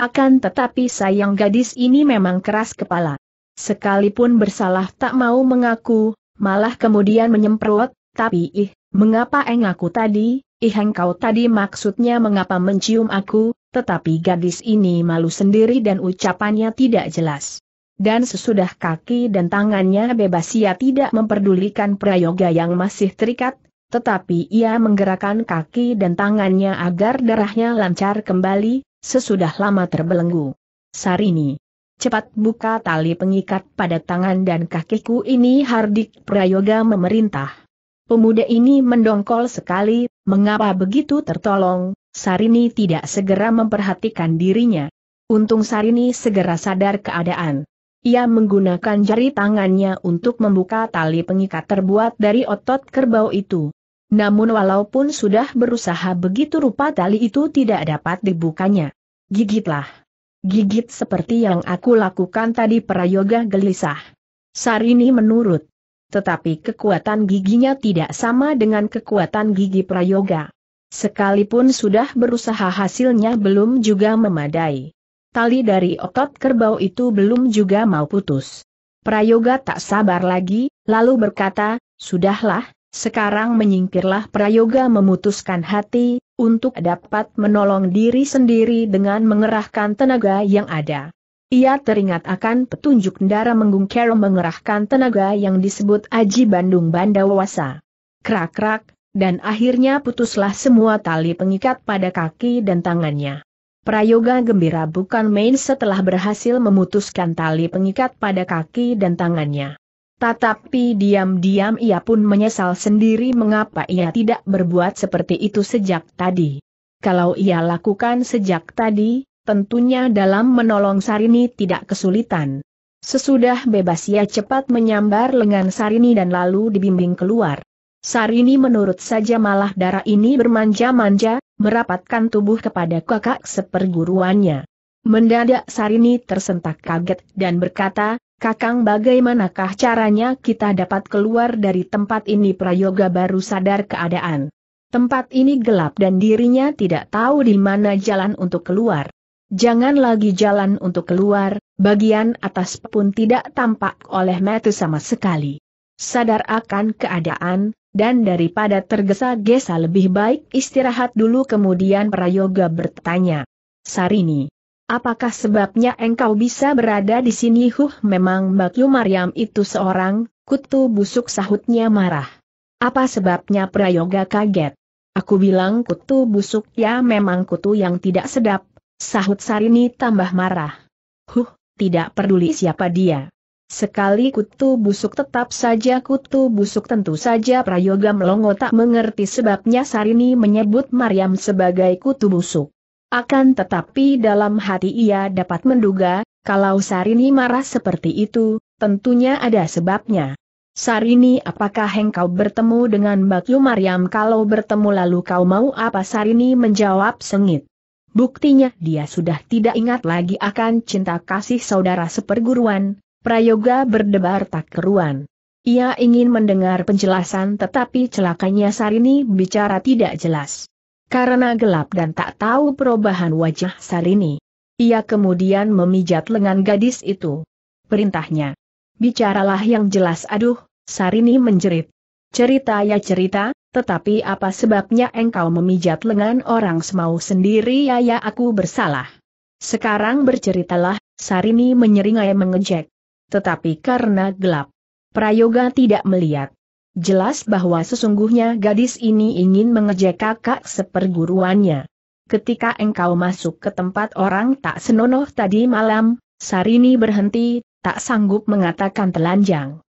Akan tetapi sayang gadis ini memang keras kepala. Sekalipun bersalah tak mau mengaku, malah kemudian menyemprot, tapi ih, mengapa engaku tadi, Ihang eh, kau tadi maksudnya mengapa mencium aku, tetapi gadis ini malu sendiri dan ucapannya tidak jelas. Dan sesudah kaki dan tangannya bebas ia tidak memperdulikan prayoga yang masih terikat, tetapi ia menggerakkan kaki dan tangannya agar darahnya lancar kembali, sesudah lama terbelenggu. Sarini. Cepat buka tali pengikat pada tangan dan kakiku ini Hardik Prayoga memerintah. Pemuda ini mendongkol sekali, Mengapa begitu tertolong, Sarini tidak segera memperhatikan dirinya. Untung Sarini segera sadar keadaan. Ia menggunakan jari tangannya untuk membuka tali pengikat terbuat dari otot kerbau itu. Namun walaupun sudah berusaha begitu rupa tali itu tidak dapat dibukanya. Gigitlah. Gigit seperti yang aku lakukan tadi prayoga gelisah. Sarini menurut tetapi kekuatan giginya tidak sama dengan kekuatan gigi prayoga. Sekalipun sudah berusaha hasilnya belum juga memadai. Tali dari otot kerbau itu belum juga mau putus. Prayoga tak sabar lagi, lalu berkata, Sudahlah, sekarang menyingkirlah Prayoga memutuskan hati, untuk dapat menolong diri sendiri dengan mengerahkan tenaga yang ada. Ia teringat akan petunjuk Ndara Menggung Kero mengerahkan tenaga yang disebut Aji Bandung Bandawasa. Krak-krak, dan akhirnya putuslah semua tali pengikat pada kaki dan tangannya. Prayoga gembira bukan main setelah berhasil memutuskan tali pengikat pada kaki dan tangannya. Tetapi diam-diam ia pun menyesal sendiri mengapa ia tidak berbuat seperti itu sejak tadi. Kalau ia lakukan sejak tadi, tentunya dalam menolong Sarini tidak kesulitan. Sesudah bebas ia cepat menyambar lengan Sarini dan lalu dibimbing keluar. Sarini menurut saja malah darah ini bermanja-manja, merapatkan tubuh kepada kakak seperguruannya. Mendadak Sarini tersentak kaget dan berkata, Kakang bagaimanakah caranya kita dapat keluar dari tempat ini Prayoga baru sadar keadaan. Tempat ini gelap dan dirinya tidak tahu di mana jalan untuk keluar. Jangan lagi jalan untuk keluar, bagian atas pun tidak tampak oleh mata sama sekali. Sadar akan keadaan, dan daripada tergesa-gesa lebih baik istirahat dulu kemudian Prayoga bertanya. Sarini. Apakah sebabnya engkau bisa berada di sini? Huh, memang Mbak Mariam itu seorang kutu busuk sahutnya marah. Apa sebabnya Prayoga kaget? Aku bilang kutu busuk ya memang kutu yang tidak sedap, Sahut Sarini tambah marah. Huh, tidak peduli siapa dia. Sekali kutu busuk tetap saja kutu busuk tentu saja Prayoga Melongo tak mengerti sebabnya Sarini menyebut Mariam sebagai kutu busuk. Akan tetapi dalam hati ia dapat menduga, kalau Sarini marah seperti itu, tentunya ada sebabnya. Sarini apakah engkau bertemu dengan Bakyu Mariam kalau bertemu lalu kau mau apa Sarini menjawab sengit. Buktinya dia sudah tidak ingat lagi akan cinta kasih saudara seperguruan, Prayoga berdebar tak keruan. Ia ingin mendengar penjelasan tetapi celakanya Sarini bicara tidak jelas. Karena gelap dan tak tahu perubahan wajah Sarini. Ia kemudian memijat lengan gadis itu. Perintahnya. Bicaralah yang jelas aduh, Sarini menjerit. Cerita ya cerita, tetapi apa sebabnya engkau memijat lengan orang semau sendiri ya ya aku bersalah. Sekarang berceritalah, Sarini menyeringai mengejek. Tetapi karena gelap, Prayoga tidak melihat. Jelas bahwa sesungguhnya gadis ini ingin mengejek kakak seperguruannya. Ketika engkau masuk ke tempat orang tak senonoh tadi malam, Sarini berhenti, tak sanggup mengatakan telanjang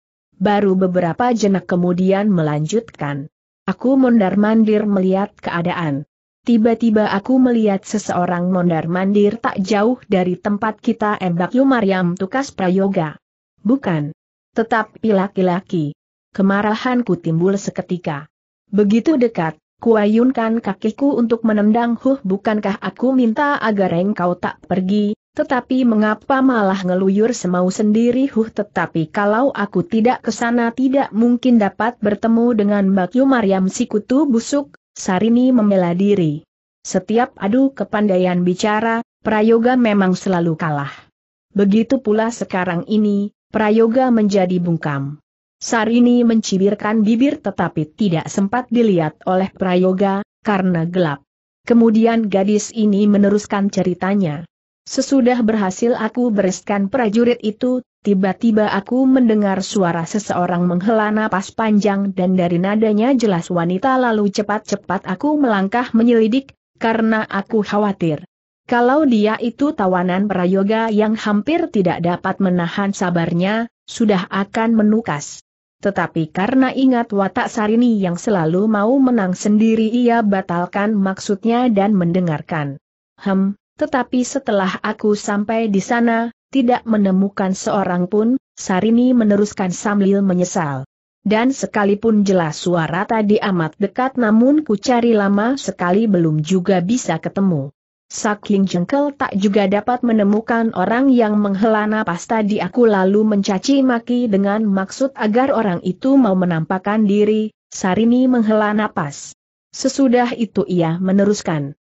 baru beberapa jenak kemudian melanjutkan. Aku mondar-mandir melihat keadaan. Tiba-tiba aku melihat seseorang mondar-mandir tak jauh dari tempat kita embak Yumaryam tukas prayoga. Bukan. Tetapi laki-laki. Kemarahanku timbul seketika. Begitu dekat, kuayunkan kakiku untuk menendang huh bukankah aku minta agar engkau tak pergi, tetapi mengapa malah ngeluyur semau sendiri huh tetapi kalau aku tidak ke sana tidak mungkin dapat bertemu dengan Mbak Yumaryam Mariam kutu busuk, Sarini membela diri. Setiap adu kepandaian bicara, Prayoga memang selalu kalah. Begitu pula sekarang ini, Prayoga menjadi bungkam. Sarini mencibirkan bibir tetapi tidak sempat dilihat oleh Prayoga, karena gelap. Kemudian gadis ini meneruskan ceritanya. Sesudah berhasil aku bereskan prajurit itu, tiba-tiba aku mendengar suara seseorang menghela napas panjang dan dari nadanya jelas wanita lalu cepat-cepat aku melangkah menyelidik, karena aku khawatir. Kalau dia itu tawanan prayoga yang hampir tidak dapat menahan sabarnya, sudah akan menukas. Tetapi karena ingat watak Sarini yang selalu mau menang sendiri ia batalkan maksudnya dan mendengarkan. Hem, tetapi setelah aku sampai di sana, tidak menemukan seorang pun, Sarini meneruskan sambil menyesal. Dan sekalipun jelas suara tadi amat dekat namun ku cari lama sekali belum juga bisa ketemu. Saking jengkel tak juga dapat menemukan orang yang menghela napas tadi aku lalu mencaci maki dengan maksud agar orang itu mau menampakkan diri, Sarini menghela napas. Sesudah itu ia meneruskan.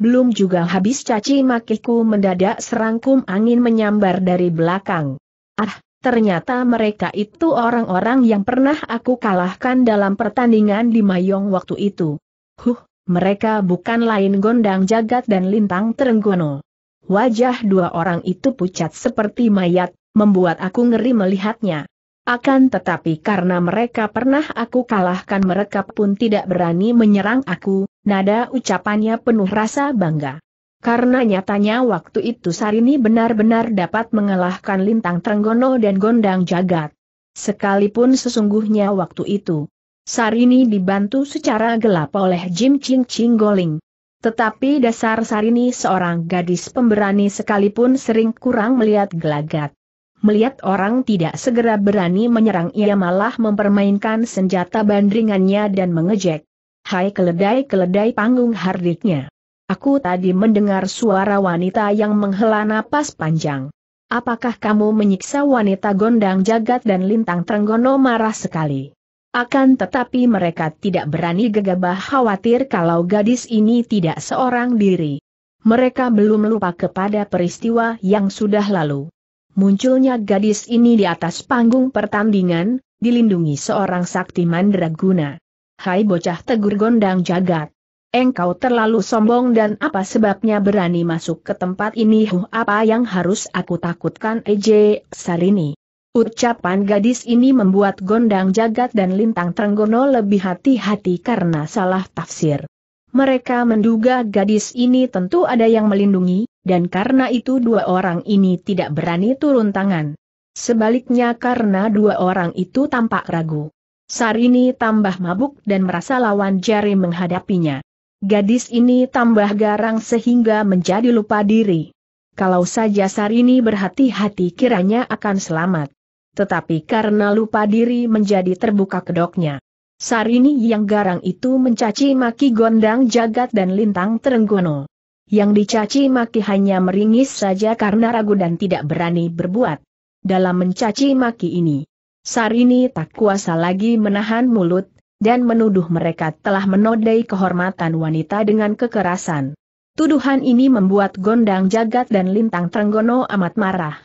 Belum juga habis caci makiku mendadak serangkum angin menyambar dari belakang. Ah, ternyata mereka itu orang-orang yang pernah aku kalahkan dalam pertandingan di Mayong waktu itu. Huh, mereka bukan lain Gondang Jagat dan Lintang Terenggono. Wajah dua orang itu pucat seperti mayat, membuat aku ngeri melihatnya. Akan tetapi karena mereka pernah aku kalahkan mereka pun tidak berani menyerang aku, Nada ucapannya penuh rasa bangga. Karena nyatanya waktu itu Sarini benar-benar dapat mengalahkan Lintang Trenggono dan Gondang Jagat. Sekalipun sesungguhnya waktu itu, Sarini dibantu secara gelap oleh Jim Ching Ching Goling. Tetapi dasar Sarini seorang gadis pemberani sekalipun sering kurang melihat gelagat. Melihat orang tidak segera berani menyerang ia malah mempermainkan senjata bandringannya dan mengejek. Hai keledai-keledai panggung hardiknya. Aku tadi mendengar suara wanita yang menghela napas panjang. Apakah kamu menyiksa wanita gondang jagat dan lintang trenggono marah sekali? Akan tetapi mereka tidak berani gegabah khawatir kalau gadis ini tidak seorang diri. Mereka belum lupa kepada peristiwa yang sudah lalu. Munculnya gadis ini di atas panggung pertandingan, dilindungi seorang sakti mandraguna hai bocah tegur gondang jagat. Engkau terlalu sombong dan apa sebabnya berani masuk ke tempat ini huh apa yang harus aku takutkan Ej Sarini. Ucapan gadis ini membuat gondang jagat dan lintang trenggono lebih hati-hati karena salah tafsir. Mereka menduga gadis ini tentu ada yang melindungi, dan karena itu dua orang ini tidak berani turun tangan. Sebaliknya karena dua orang itu tampak ragu. Sarini tambah mabuk dan merasa lawan jari menghadapinya. Gadis ini tambah garang sehingga menjadi lupa diri. Kalau saja Sarini berhati-hati kiranya akan selamat. Tetapi karena lupa diri menjadi terbuka kedoknya. Sarini yang garang itu mencaci maki gondang jagat dan lintang terenggono. Yang dicaci maki hanya meringis saja karena ragu dan tidak berani berbuat. Dalam mencaci maki ini, Sarini tak kuasa lagi menahan mulut, dan menuduh mereka telah menodai kehormatan wanita dengan kekerasan. Tuduhan ini membuat Gondang Jagat dan Lintang Trenggono amat marah.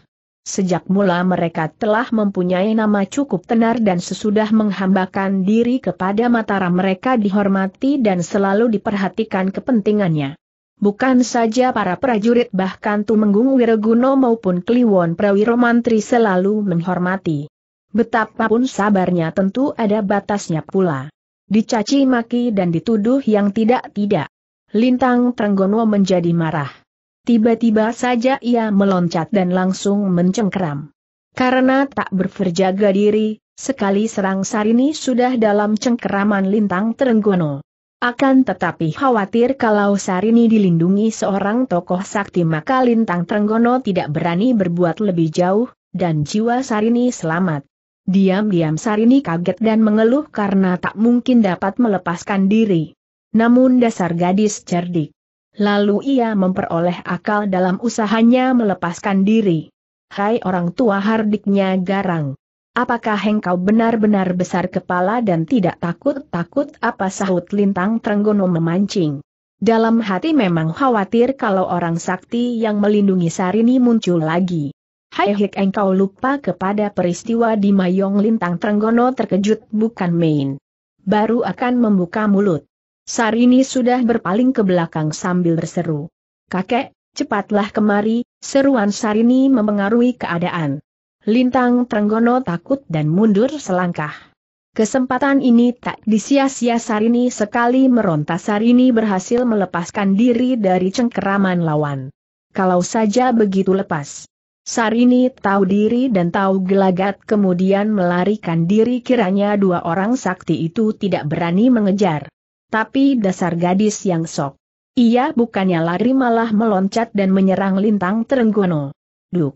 Sejak mula mereka telah mempunyai nama cukup tenar dan sesudah menghambakan diri kepada Mataram mereka dihormati dan selalu diperhatikan kepentingannya. Bukan saja para prajurit bahkan Tumenggung Wireguno maupun Kliwon Prawiro Mantri selalu menghormati. Betapapun sabarnya tentu ada batasnya pula. Dicaci maki dan dituduh yang tidak-tidak. Lintang Trenggono menjadi marah. Tiba-tiba saja ia meloncat dan langsung mencengkeram. Karena tak berverjaga diri, sekali serang Sarini sudah dalam cengkeraman Lintang Trenggono. Akan tetapi khawatir kalau Sarini dilindungi seorang tokoh sakti maka Lintang Trenggono tidak berani berbuat lebih jauh, dan jiwa Sarini selamat. Diam-diam Sarini kaget dan mengeluh karena tak mungkin dapat melepaskan diri. Namun dasar gadis cerdik. Lalu ia memperoleh akal dalam usahanya melepaskan diri. Hai orang tua hardiknya garang. Apakah engkau benar-benar besar kepala dan tidak takut-takut apa sahut lintang Trenggono memancing? Dalam hati memang khawatir kalau orang sakti yang melindungi Sarini muncul lagi. Hai Hik engkau lupa kepada peristiwa di Mayong Lintang Trenggono terkejut bukan main. Baru akan membuka mulut. Sarini sudah berpaling ke belakang sambil berseru. Kakek, cepatlah kemari, seruan Sarini memengaruhi keadaan. Lintang Trenggono takut dan mundur selangkah. Kesempatan ini tak disia-sia Sarini sekali meronta Sarini berhasil melepaskan diri dari cengkeraman lawan. Kalau saja begitu lepas, Sarini tahu diri dan tahu gelagat kemudian melarikan diri kiranya dua orang sakti itu tidak berani mengejar. Tapi dasar gadis yang sok. Ia bukannya lari malah meloncat dan menyerang Lintang Trenggono. Duk.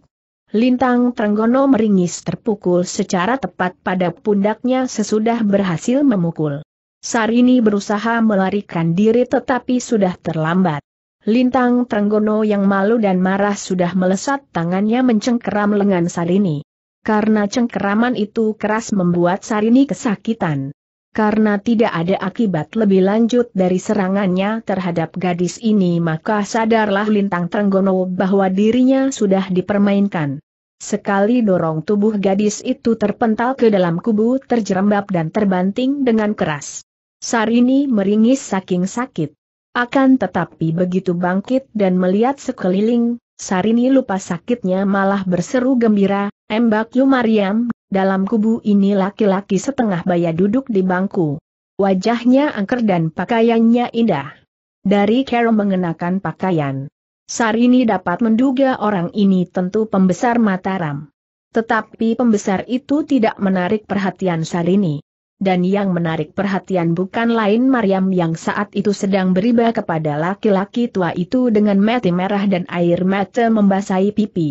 Lintang Trenggono meringis terpukul secara tepat pada pundaknya sesudah berhasil memukul. Sarini berusaha melarikan diri tetapi sudah terlambat. Lintang Trenggono yang malu dan marah sudah melesat tangannya mencengkeram lengan Sarini. Karena cengkeraman itu keras membuat Sarini kesakitan. Karena tidak ada akibat lebih lanjut dari serangannya terhadap gadis ini maka sadarlah Lintang Trenggono bahwa dirinya sudah dipermainkan. Sekali dorong tubuh gadis itu terpental ke dalam kubu terjerembab dan terbanting dengan keras. Sarini meringis saking sakit. Akan tetapi begitu bangkit dan melihat sekeliling, Sarini lupa sakitnya malah berseru gembira, Embak Yu Mariam, dalam kubu ini laki-laki setengah baya duduk di bangku. Wajahnya angker dan pakaiannya indah. Dari Carol mengenakan pakaian. Sarini dapat menduga orang ini tentu pembesar Mataram. Tetapi pembesar itu tidak menarik perhatian Sarini dan yang menarik perhatian bukan lain Mariam yang saat itu sedang beriba kepada laki-laki tua itu dengan mati merah dan air mata membasahi pipi.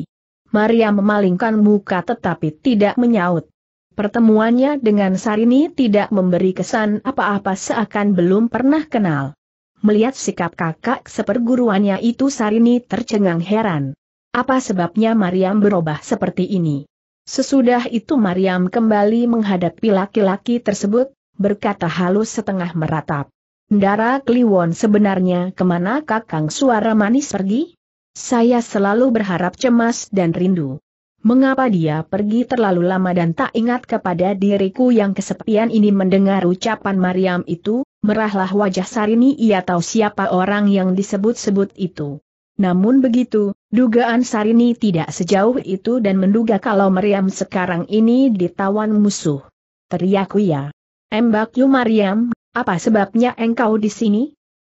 Mariam memalingkan muka tetapi tidak menyaut. Pertemuannya dengan Sarini tidak memberi kesan apa-apa seakan belum pernah kenal. Melihat sikap kakak seperguruannya itu Sarini tercengang heran. Apa sebabnya Mariam berubah seperti ini? Sesudah itu Mariam kembali menghadapi laki-laki tersebut, berkata halus setengah meratap. Ndara Kliwon sebenarnya kemana kakang suara manis pergi? Saya selalu berharap cemas dan rindu. Mengapa dia pergi terlalu lama dan tak ingat kepada diriku yang kesepian ini mendengar ucapan Mariam itu, merahlah wajah Sarini ia tahu siapa orang yang disebut-sebut itu. Namun begitu, Dugaan Sarini tidak sejauh itu dan menduga kalau Mariam sekarang ini ditawan musuh. Teriak Wia. Ya. Embak Yu Mariam, apa sebabnya engkau di sini?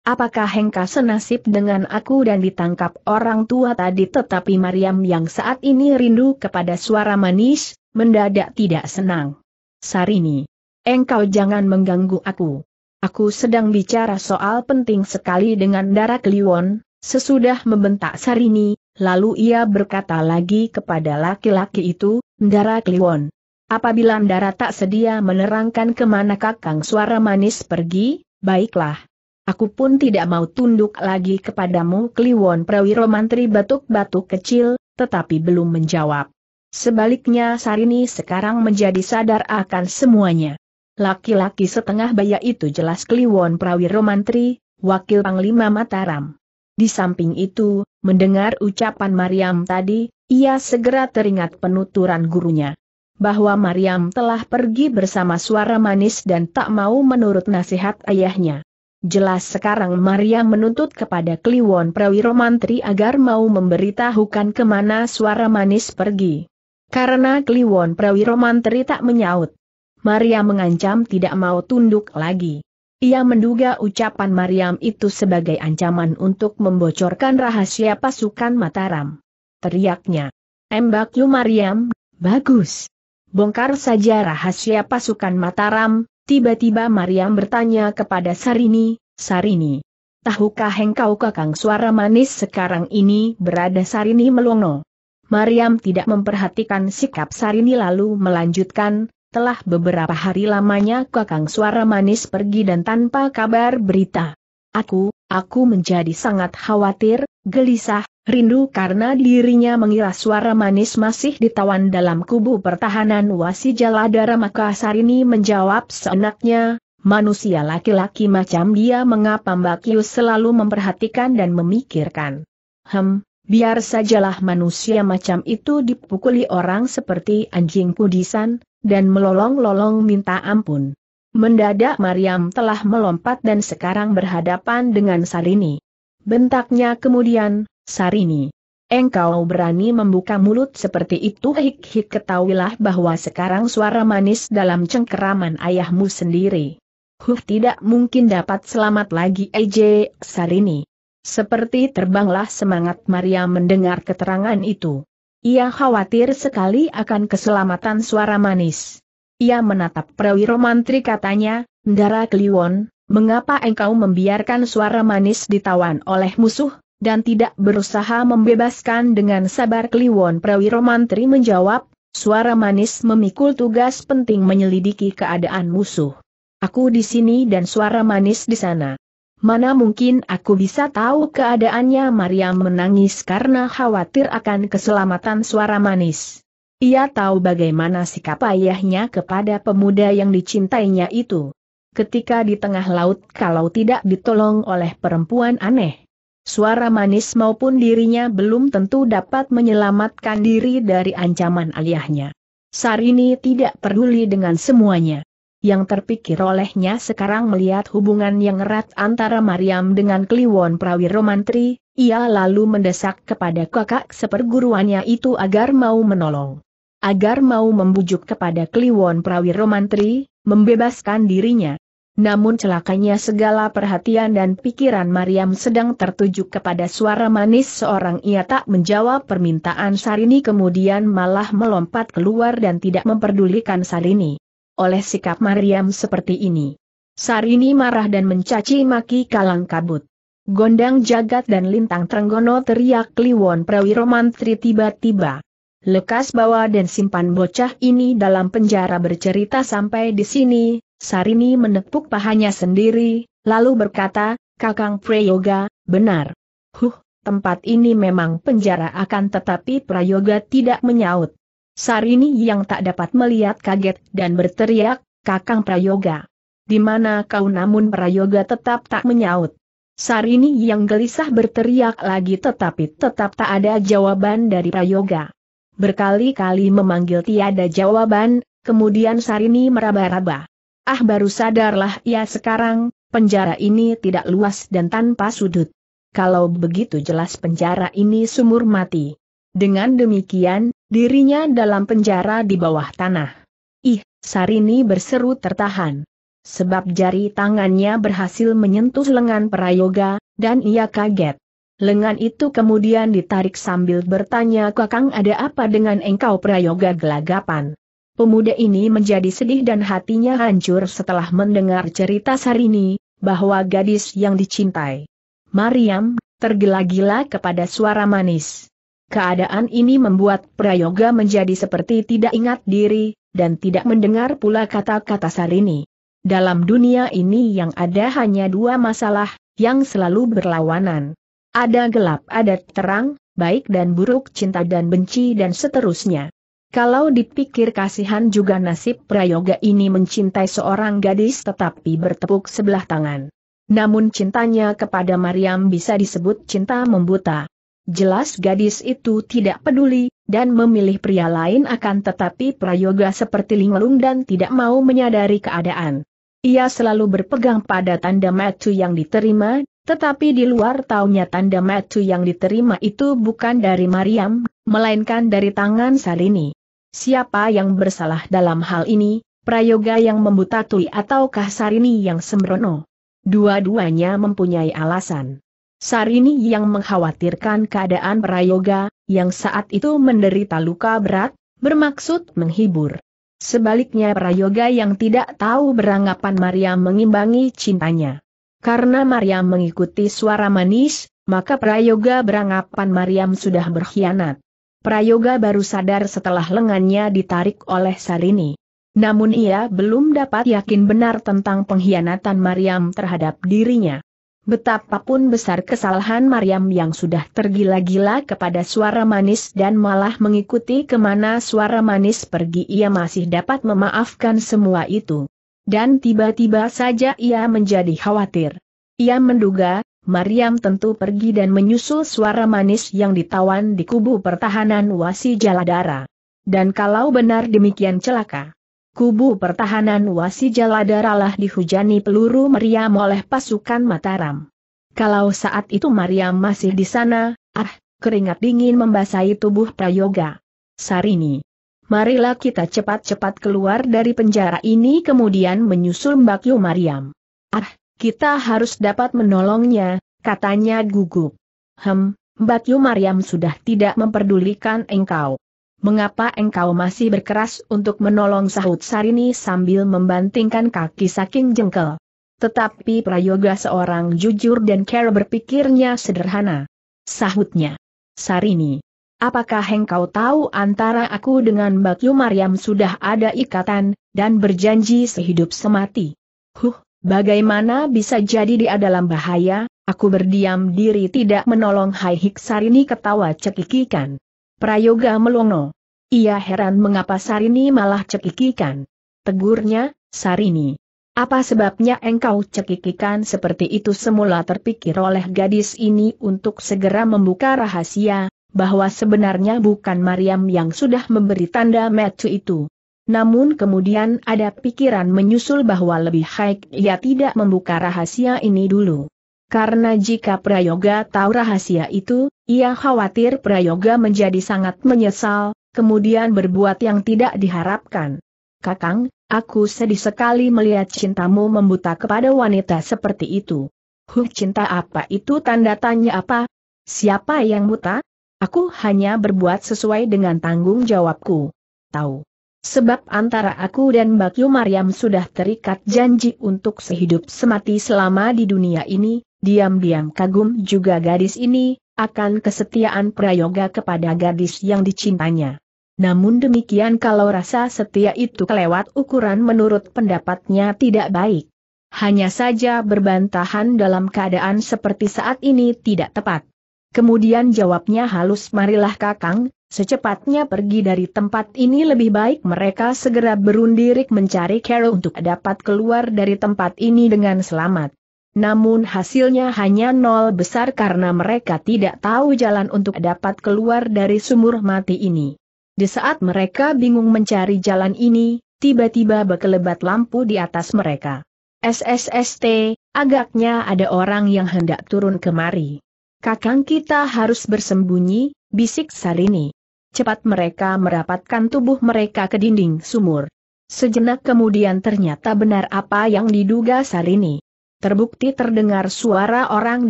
Apakah engkau senasib dengan aku dan ditangkap orang tua tadi tetapi Mariam yang saat ini rindu kepada suara manis, mendadak tidak senang. Sarini. Engkau jangan mengganggu aku. Aku sedang bicara soal penting sekali dengan darah Kliwon, Sesudah membentak Sarini, Lalu ia berkata lagi kepada laki-laki itu, Ndara Kliwon. Apabila Ndara tak sedia menerangkan kemana kakang suara manis pergi, baiklah. Aku pun tidak mau tunduk lagi kepadamu Kliwon Prawiro Mantri batuk-batuk kecil, tetapi belum menjawab. Sebaliknya Sarini sekarang menjadi sadar akan semuanya. Laki-laki setengah baya itu jelas Kliwon Prawiro Mantri, wakil Panglima Mataram. Di samping itu, Mendengar ucapan Mariam tadi, ia segera teringat penuturan gurunya. Bahwa Mariam telah pergi bersama suara manis dan tak mau menurut nasihat ayahnya. Jelas sekarang Mariam menuntut kepada Kliwon Prawiro Mantri agar mau memberitahukan kemana suara manis pergi. Karena Kliwon Prawiro Mantri tak menyaut. Maria mengancam tidak mau tunduk lagi. Ia menduga ucapan Mariam itu sebagai ancaman untuk membocorkan rahasia pasukan Mataram. Teriaknya. Embak you Mariam, bagus. Bongkar saja rahasia pasukan Mataram, tiba-tiba Mariam bertanya kepada Sarini, Sarini. Tahukah engkau kakang suara manis sekarang ini berada Sarini melongo? Mariam tidak memperhatikan sikap Sarini lalu melanjutkan, telah beberapa hari lamanya kakang suara manis pergi dan tanpa kabar berita. Aku, aku menjadi sangat khawatir, gelisah, rindu karena dirinya mengira suara manis masih ditawan dalam kubu pertahanan wasi jaladara Makassar ini menjawab seenaknya, manusia laki-laki macam dia mengapa Mbak Yus selalu memperhatikan dan memikirkan. Hem, biar sajalah manusia macam itu dipukuli orang seperti anjing kudisan, dan melolong-lolong minta ampun. Mendadak Mariam telah melompat dan sekarang berhadapan dengan Sarini. Bentaknya kemudian, Sarini. Engkau berani membuka mulut seperti itu hik-hik ketahuilah bahwa sekarang suara manis dalam cengkeraman ayahmu sendiri. Huh tidak mungkin dapat selamat lagi Ej, Sarini. Seperti terbanglah semangat Maria mendengar keterangan itu. Ia khawatir sekali akan keselamatan suara manis. Ia menatap Prawiro Mantri katanya, Ndara Kliwon, mengapa engkau membiarkan suara manis ditawan oleh musuh, dan tidak berusaha membebaskan dengan sabar Kliwon Prawiro Mantri menjawab, suara manis memikul tugas penting menyelidiki keadaan musuh. Aku di sini dan suara manis di sana. Mana mungkin aku bisa tahu keadaannya Maria menangis karena khawatir akan keselamatan suara manis. Ia tahu bagaimana sikap ayahnya kepada pemuda yang dicintainya itu. Ketika di tengah laut kalau tidak ditolong oleh perempuan aneh. Suara manis maupun dirinya belum tentu dapat menyelamatkan diri dari ancaman ayahnya. Sarini tidak peduli dengan semuanya yang terpikir olehnya sekarang melihat hubungan yang erat antara Mariam dengan Kliwon Prawiro Mantri, ia lalu mendesak kepada kakak seperguruannya itu agar mau menolong. Agar mau membujuk kepada Kliwon Prawiro Mantri, membebaskan dirinya. Namun celakanya segala perhatian dan pikiran Mariam sedang tertuju kepada suara manis seorang ia tak menjawab permintaan Sarini kemudian malah melompat keluar dan tidak memperdulikan Sarini oleh sikap Mariam seperti ini. Sarini marah dan mencaci maki kalang kabut. Gondang jagat dan lintang trenggono teriak Kliwon Prawiro Mantri tiba-tiba. Lekas bawa dan simpan bocah ini dalam penjara bercerita sampai di sini, Sarini menepuk pahanya sendiri, lalu berkata, Kakang Prayoga, benar. Huh, tempat ini memang penjara akan tetapi Prayoga tidak menyaut. Sarini yang tak dapat melihat kaget dan berteriak, Kakang Prayoga. Di mana kau namun Prayoga tetap tak menyaut. Sarini yang gelisah berteriak lagi tetapi tetap tak ada jawaban dari Prayoga. Berkali-kali memanggil tiada jawaban, kemudian Sarini meraba-raba. Ah baru sadarlah ia ya sekarang, penjara ini tidak luas dan tanpa sudut. Kalau begitu jelas penjara ini sumur mati. Dengan demikian, dirinya dalam penjara di bawah tanah. Ih, Sarini berseru tertahan. Sebab jari tangannya berhasil menyentuh lengan Prayoga, dan ia kaget. Lengan itu kemudian ditarik sambil bertanya kakang ada apa dengan engkau Prayoga gelagapan. Pemuda ini menjadi sedih dan hatinya hancur setelah mendengar cerita Sarini, bahwa gadis yang dicintai. Mariam, tergila-gila kepada suara manis. Keadaan ini membuat Prayoga menjadi seperti tidak ingat diri, dan tidak mendengar pula kata-kata Sarini. Dalam dunia ini yang ada hanya dua masalah, yang selalu berlawanan. Ada gelap ada terang, baik dan buruk cinta dan benci dan seterusnya. Kalau dipikir kasihan juga nasib Prayoga ini mencintai seorang gadis tetapi bertepuk sebelah tangan. Namun cintanya kepada Mariam bisa disebut cinta membuta. Jelas gadis itu tidak peduli, dan memilih pria lain akan tetapi Prayoga seperti linglung dan tidak mau menyadari keadaan. Ia selalu berpegang pada tanda metu yang diterima, tetapi di luar taunya tanda metu yang diterima itu bukan dari Mariam, melainkan dari tangan Salini. Siapa yang bersalah dalam hal ini, Prayoga yang membuta tuli ataukah Sarini yang sembrono? Dua-duanya mempunyai alasan. Sarini yang mengkhawatirkan keadaan Prayoga, yang saat itu menderita luka berat, bermaksud menghibur. Sebaliknya Prayoga yang tidak tahu beranggapan Maria mengimbangi cintanya. Karena Maria mengikuti suara manis, maka Prayoga beranggapan Mariam sudah berkhianat. Prayoga baru sadar setelah lengannya ditarik oleh Sarini. Namun ia belum dapat yakin benar tentang pengkhianatan Mariam terhadap dirinya. Betapapun besar kesalahan Mariam yang sudah tergila-gila kepada suara manis dan malah mengikuti kemana suara manis pergi ia masih dapat memaafkan semua itu. Dan tiba-tiba saja ia menjadi khawatir. Ia menduga, Mariam tentu pergi dan menyusul suara manis yang ditawan di kubu pertahanan wasi jaladara. Dan kalau benar demikian celaka kubu pertahanan Wasi Jaladaralah dihujani peluru meriam oleh pasukan Mataram. Kalau saat itu Mariam masih di sana, ah, keringat dingin membasahi tubuh Prayoga. Sarini. Marilah kita cepat-cepat keluar dari penjara ini kemudian menyusul Yu Mariam. Ah, kita harus dapat menolongnya, katanya gugup. Hem, Yu Mariam sudah tidak memperdulikan engkau mengapa engkau masih berkeras untuk menolong sahut Sarini sambil membantingkan kaki saking jengkel. Tetapi Prayoga seorang jujur dan care berpikirnya sederhana. Sahutnya. Sarini. Apakah engkau tahu antara aku dengan Bakyu Maryam sudah ada ikatan, dan berjanji sehidup semati? Huh, bagaimana bisa jadi dia dalam bahaya, aku berdiam diri tidak menolong Hai Hik Sarini ketawa cekikikan. Prayoga melongo. Ia heran mengapa Sarini malah cekikikan. Tegurnya, Sarini. Apa sebabnya engkau cekikikan seperti itu semula terpikir oleh gadis ini untuk segera membuka rahasia, bahwa sebenarnya bukan Mariam yang sudah memberi tanda metu itu. Namun kemudian ada pikiran menyusul bahwa lebih baik ia tidak membuka rahasia ini dulu. Karena jika Prayoga tahu rahasia itu, ia khawatir Prayoga menjadi sangat menyesal, kemudian berbuat yang tidak diharapkan. Kakang, aku sedih sekali melihat cintamu membuta kepada wanita seperti itu. Huh cinta apa itu tanda tanya apa? Siapa yang buta? Aku hanya berbuat sesuai dengan tanggung jawabku. Tahu. Sebab antara aku dan Yu Mariam sudah terikat janji untuk sehidup semati selama di dunia ini, Diam-diam kagum juga gadis ini, akan kesetiaan Prayoga kepada gadis yang dicintanya. Namun demikian kalau rasa setia itu kelewat ukuran menurut pendapatnya tidak baik. Hanya saja berbantahan dalam keadaan seperti saat ini tidak tepat. Kemudian jawabnya halus marilah kakang, secepatnya pergi dari tempat ini lebih baik mereka segera berundirik mencari Carol untuk dapat keluar dari tempat ini dengan selamat. Namun hasilnya hanya nol besar karena mereka tidak tahu jalan untuk dapat keluar dari sumur mati ini. Di saat mereka bingung mencari jalan ini, tiba-tiba berkelebat lampu di atas mereka. SSST, agaknya ada orang yang hendak turun kemari. Kakang kita harus bersembunyi, bisik Sarini. Cepat mereka merapatkan tubuh mereka ke dinding sumur. Sejenak kemudian ternyata benar apa yang diduga Sarini. Terbukti terdengar suara orang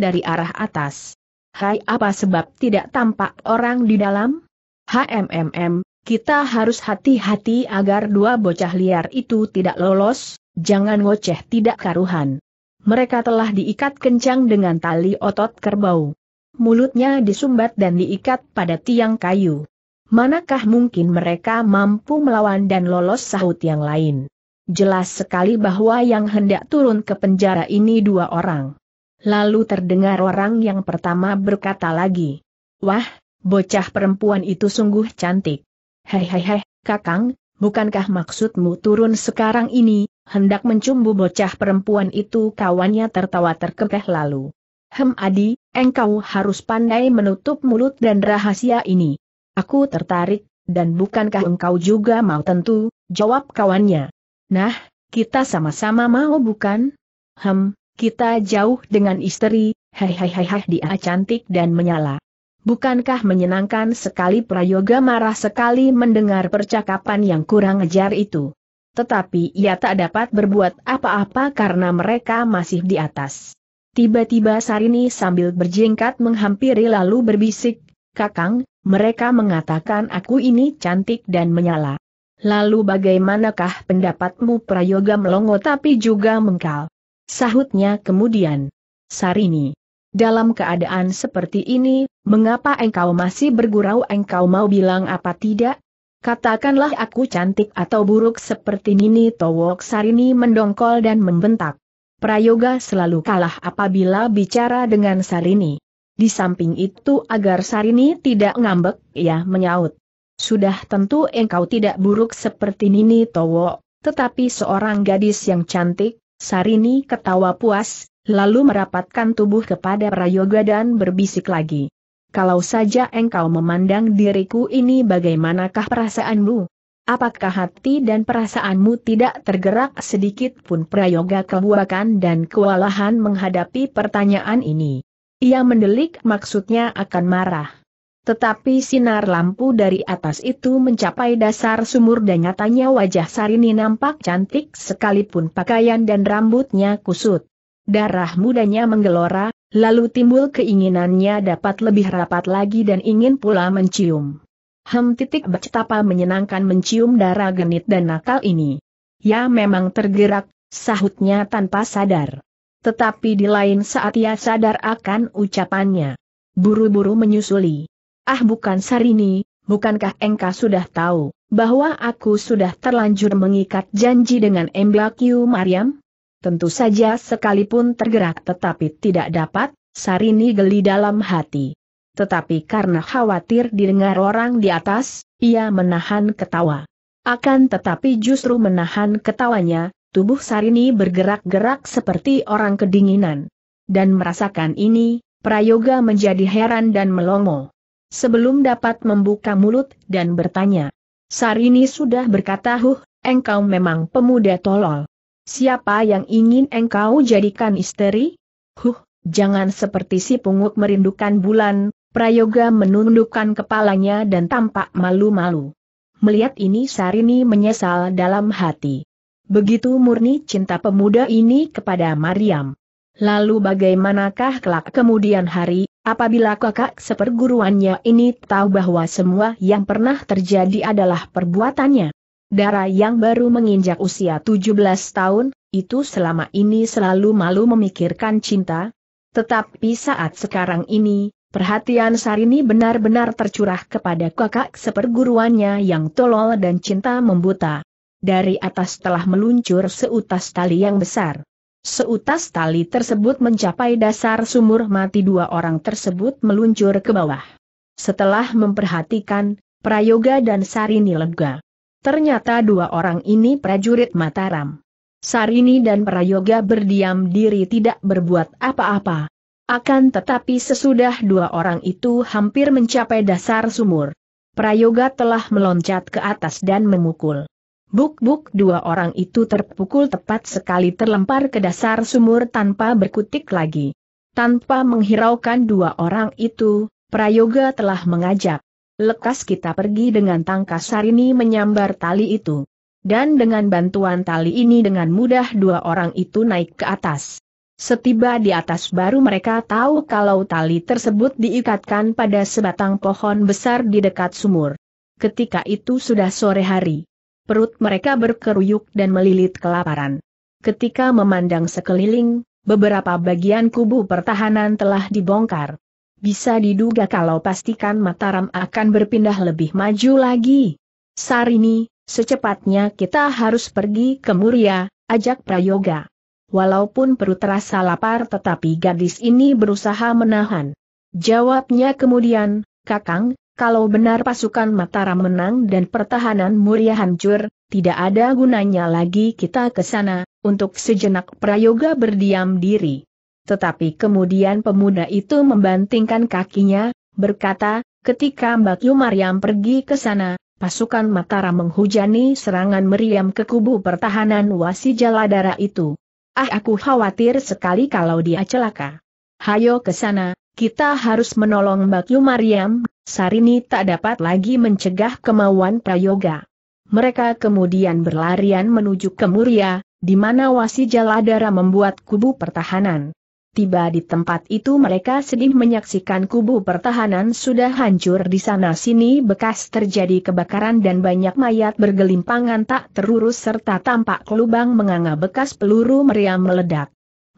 dari arah atas. Hai apa sebab tidak tampak orang di dalam? HMMM, kita harus hati-hati agar dua bocah liar itu tidak lolos, jangan ngoceh tidak karuhan. Mereka telah diikat kencang dengan tali otot kerbau. Mulutnya disumbat dan diikat pada tiang kayu. Manakah mungkin mereka mampu melawan dan lolos sahut yang lain? Jelas sekali bahwa yang hendak turun ke penjara ini dua orang. Lalu terdengar orang yang pertama berkata lagi. Wah, bocah perempuan itu sungguh cantik. Hei hei hei, kakang, bukankah maksudmu turun sekarang ini, hendak mencumbu bocah perempuan itu kawannya tertawa terkekeh lalu. Hem Adi, engkau harus pandai menutup mulut dan rahasia ini. Aku tertarik, dan bukankah engkau juga mau tentu, jawab kawannya. Nah, kita sama-sama mau bukan? Hem, kita jauh dengan istri, hehehehe dia cantik dan menyala. Bukankah menyenangkan sekali Prayoga marah sekali mendengar percakapan yang kurang ajar itu. Tetapi ia tak dapat berbuat apa-apa karena mereka masih di atas. Tiba-tiba Sarini sambil berjingkat menghampiri lalu berbisik, Kakang, mereka mengatakan aku ini cantik dan menyala. Lalu bagaimanakah pendapatmu Prayoga melongo tapi juga mengkal? Sahutnya kemudian. Sarini. Dalam keadaan seperti ini, mengapa engkau masih bergurau engkau mau bilang apa tidak? Katakanlah aku cantik atau buruk seperti Nini Towok Sarini mendongkol dan membentak. Prayoga selalu kalah apabila bicara dengan Sarini. Di samping itu agar Sarini tidak ngambek, ia menyaut sudah tentu engkau tidak buruk seperti Nini Towo, tetapi seorang gadis yang cantik, Sarini ketawa puas, lalu merapatkan tubuh kepada Prayoga dan berbisik lagi. Kalau saja engkau memandang diriku ini bagaimanakah perasaanmu? Apakah hati dan perasaanmu tidak tergerak sedikit pun Prayoga kebuakan dan kewalahan menghadapi pertanyaan ini? Ia mendelik maksudnya akan marah. Tetapi sinar lampu dari atas itu mencapai dasar sumur dan nyatanya wajah Sarini nampak cantik sekalipun pakaian dan rambutnya kusut. Darah mudanya menggelora, lalu timbul keinginannya dapat lebih rapat lagi dan ingin pula mencium. Hem titik betapa menyenangkan mencium darah genit dan nakal ini. Ya memang tergerak, sahutnya tanpa sadar. Tetapi di lain saat ia sadar akan ucapannya. Buru-buru menyusuli. Ah bukan Sarini, bukankah engkau sudah tahu, bahwa aku sudah terlanjur mengikat janji dengan Emblakiu Mariam? Tentu saja sekalipun tergerak tetapi tidak dapat, Sarini geli dalam hati. Tetapi karena khawatir didengar orang di atas, ia menahan ketawa. Akan tetapi justru menahan ketawanya, tubuh Sarini bergerak-gerak seperti orang kedinginan. Dan merasakan ini, Prayoga menjadi heran dan melongo sebelum dapat membuka mulut dan bertanya. Sarini sudah berkata huh, engkau memang pemuda tolol. Siapa yang ingin engkau jadikan istri? Huh, jangan seperti si punguk merindukan bulan, Prayoga menundukkan kepalanya dan tampak malu-malu. Melihat ini Sarini menyesal dalam hati. Begitu murni cinta pemuda ini kepada Mariam. Lalu bagaimanakah kelak kemudian hari, apabila kakak seperguruannya ini tahu bahwa semua yang pernah terjadi adalah perbuatannya? Dara yang baru menginjak usia 17 tahun, itu selama ini selalu malu memikirkan cinta. Tetapi saat sekarang ini, perhatian Sarini benar-benar tercurah kepada kakak seperguruannya yang tolol dan cinta membuta. Dari atas telah meluncur seutas tali yang besar. Seutas tali tersebut mencapai dasar sumur mati dua orang tersebut meluncur ke bawah. Setelah memperhatikan, Prayoga dan Sarini lega. Ternyata dua orang ini prajurit Mataram. Sarini dan Prayoga berdiam diri tidak berbuat apa-apa. Akan tetapi sesudah dua orang itu hampir mencapai dasar sumur, Prayoga telah meloncat ke atas dan memukul. Buk-buk dua orang itu terpukul tepat sekali terlempar ke dasar sumur tanpa berkutik lagi. Tanpa menghiraukan dua orang itu, Prayoga telah mengajak. Lekas kita pergi dengan tangkas ini menyambar tali itu. Dan dengan bantuan tali ini dengan mudah dua orang itu naik ke atas. Setiba di atas baru mereka tahu kalau tali tersebut diikatkan pada sebatang pohon besar di dekat sumur. Ketika itu sudah sore hari perut mereka berkeruyuk dan melilit kelaparan. Ketika memandang sekeliling, beberapa bagian kubu pertahanan telah dibongkar. Bisa diduga kalau pastikan Mataram akan berpindah lebih maju lagi. Sarini, secepatnya kita harus pergi ke Muria, ajak Prayoga. Walaupun perut terasa lapar tetapi gadis ini berusaha menahan. Jawabnya kemudian, Kakang, kalau benar pasukan Mataram menang dan pertahanan Muria hancur, tidak ada gunanya lagi kita ke sana, untuk sejenak Prayoga berdiam diri. Tetapi kemudian pemuda itu membantingkan kakinya, berkata, ketika Mbak Yumaryam pergi ke sana, pasukan Mataram menghujani serangan meriam ke kubu pertahanan wasi jaladara itu. Ah aku khawatir sekali kalau dia celaka. Hayo ke sana, kita harus menolong Mbak Yumaryam. Sarini tak dapat lagi mencegah kemauan Prayoga. Mereka kemudian berlarian menuju ke di mana Wasi Jaladara membuat kubu pertahanan. Tiba di tempat itu mereka sedih menyaksikan kubu pertahanan sudah hancur di sana-sini bekas terjadi kebakaran dan banyak mayat bergelimpangan tak terurus serta tampak lubang menganga bekas peluru meriam meledak.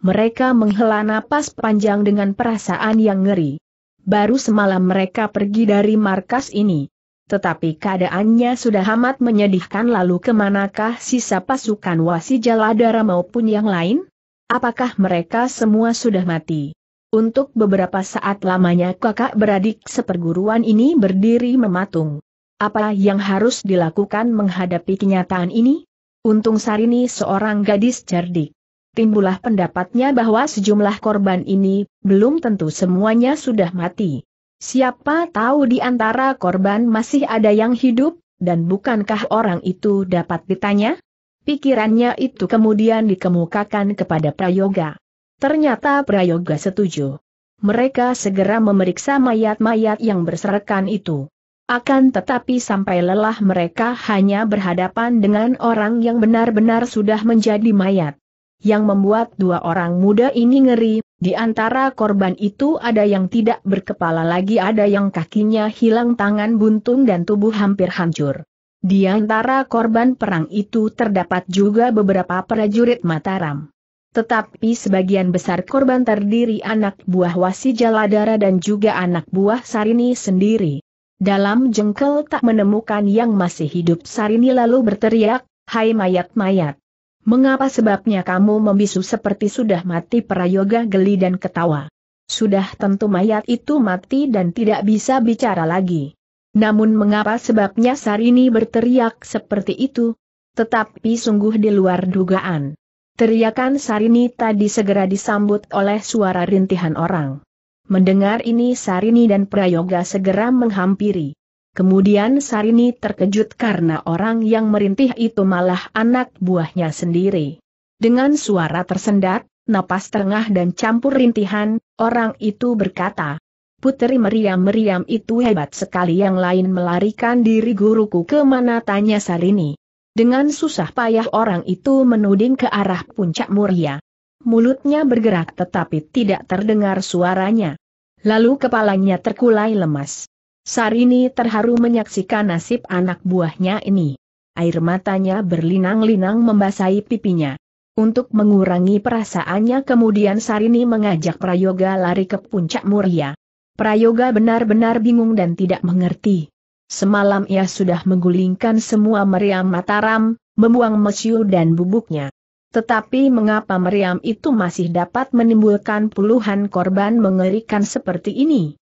Mereka menghela napas panjang dengan perasaan yang ngeri baru semalam mereka pergi dari markas ini. Tetapi keadaannya sudah amat menyedihkan lalu kemanakah sisa pasukan wasi jaladara maupun yang lain? Apakah mereka semua sudah mati? Untuk beberapa saat lamanya kakak beradik seperguruan ini berdiri mematung. Apa yang harus dilakukan menghadapi kenyataan ini? Untung Sarini seorang gadis cerdik timbullah pendapatnya bahwa sejumlah korban ini, belum tentu semuanya sudah mati. Siapa tahu di antara korban masih ada yang hidup, dan bukankah orang itu dapat ditanya? Pikirannya itu kemudian dikemukakan kepada Prayoga. Ternyata Prayoga setuju. Mereka segera memeriksa mayat-mayat yang berserakan itu. Akan tetapi sampai lelah mereka hanya berhadapan dengan orang yang benar-benar sudah menjadi mayat yang membuat dua orang muda ini ngeri, di antara korban itu ada yang tidak berkepala lagi ada yang kakinya hilang tangan buntung dan tubuh hampir hancur. Di antara korban perang itu terdapat juga beberapa prajurit Mataram. Tetapi sebagian besar korban terdiri anak buah Wasi Jaladara dan juga anak buah Sarini sendiri. Dalam jengkel tak menemukan yang masih hidup Sarini lalu berteriak, Hai mayat-mayat. Mengapa sebabnya kamu membisu seperti sudah mati Prayoga geli dan ketawa? Sudah tentu mayat itu mati dan tidak bisa bicara lagi. Namun mengapa sebabnya Sarini berteriak seperti itu? Tetapi sungguh di luar dugaan. Teriakan Sarini tadi segera disambut oleh suara rintihan orang. Mendengar ini Sarini dan Prayoga segera menghampiri. Kemudian Sarini terkejut karena orang yang merintih itu malah anak buahnya sendiri. Dengan suara tersendat, napas tengah dan campur rintihan, orang itu berkata, "Putri meriam-meriam itu hebat sekali yang lain melarikan diri guruku kemana? tanya Sarini. Dengan susah payah orang itu menuding ke arah puncak Muria. Mulutnya bergerak tetapi tidak terdengar suaranya. Lalu kepalanya terkulai lemas. Sarini terharu menyaksikan nasib anak buahnya ini. Air matanya berlinang-linang membasahi pipinya. Untuk mengurangi perasaannya kemudian Sarini mengajak Prayoga lari ke puncak Muria. Prayoga benar-benar bingung dan tidak mengerti. Semalam ia sudah menggulingkan semua meriam Mataram, membuang mesiu dan bubuknya. Tetapi mengapa meriam itu masih dapat menimbulkan puluhan korban mengerikan seperti ini?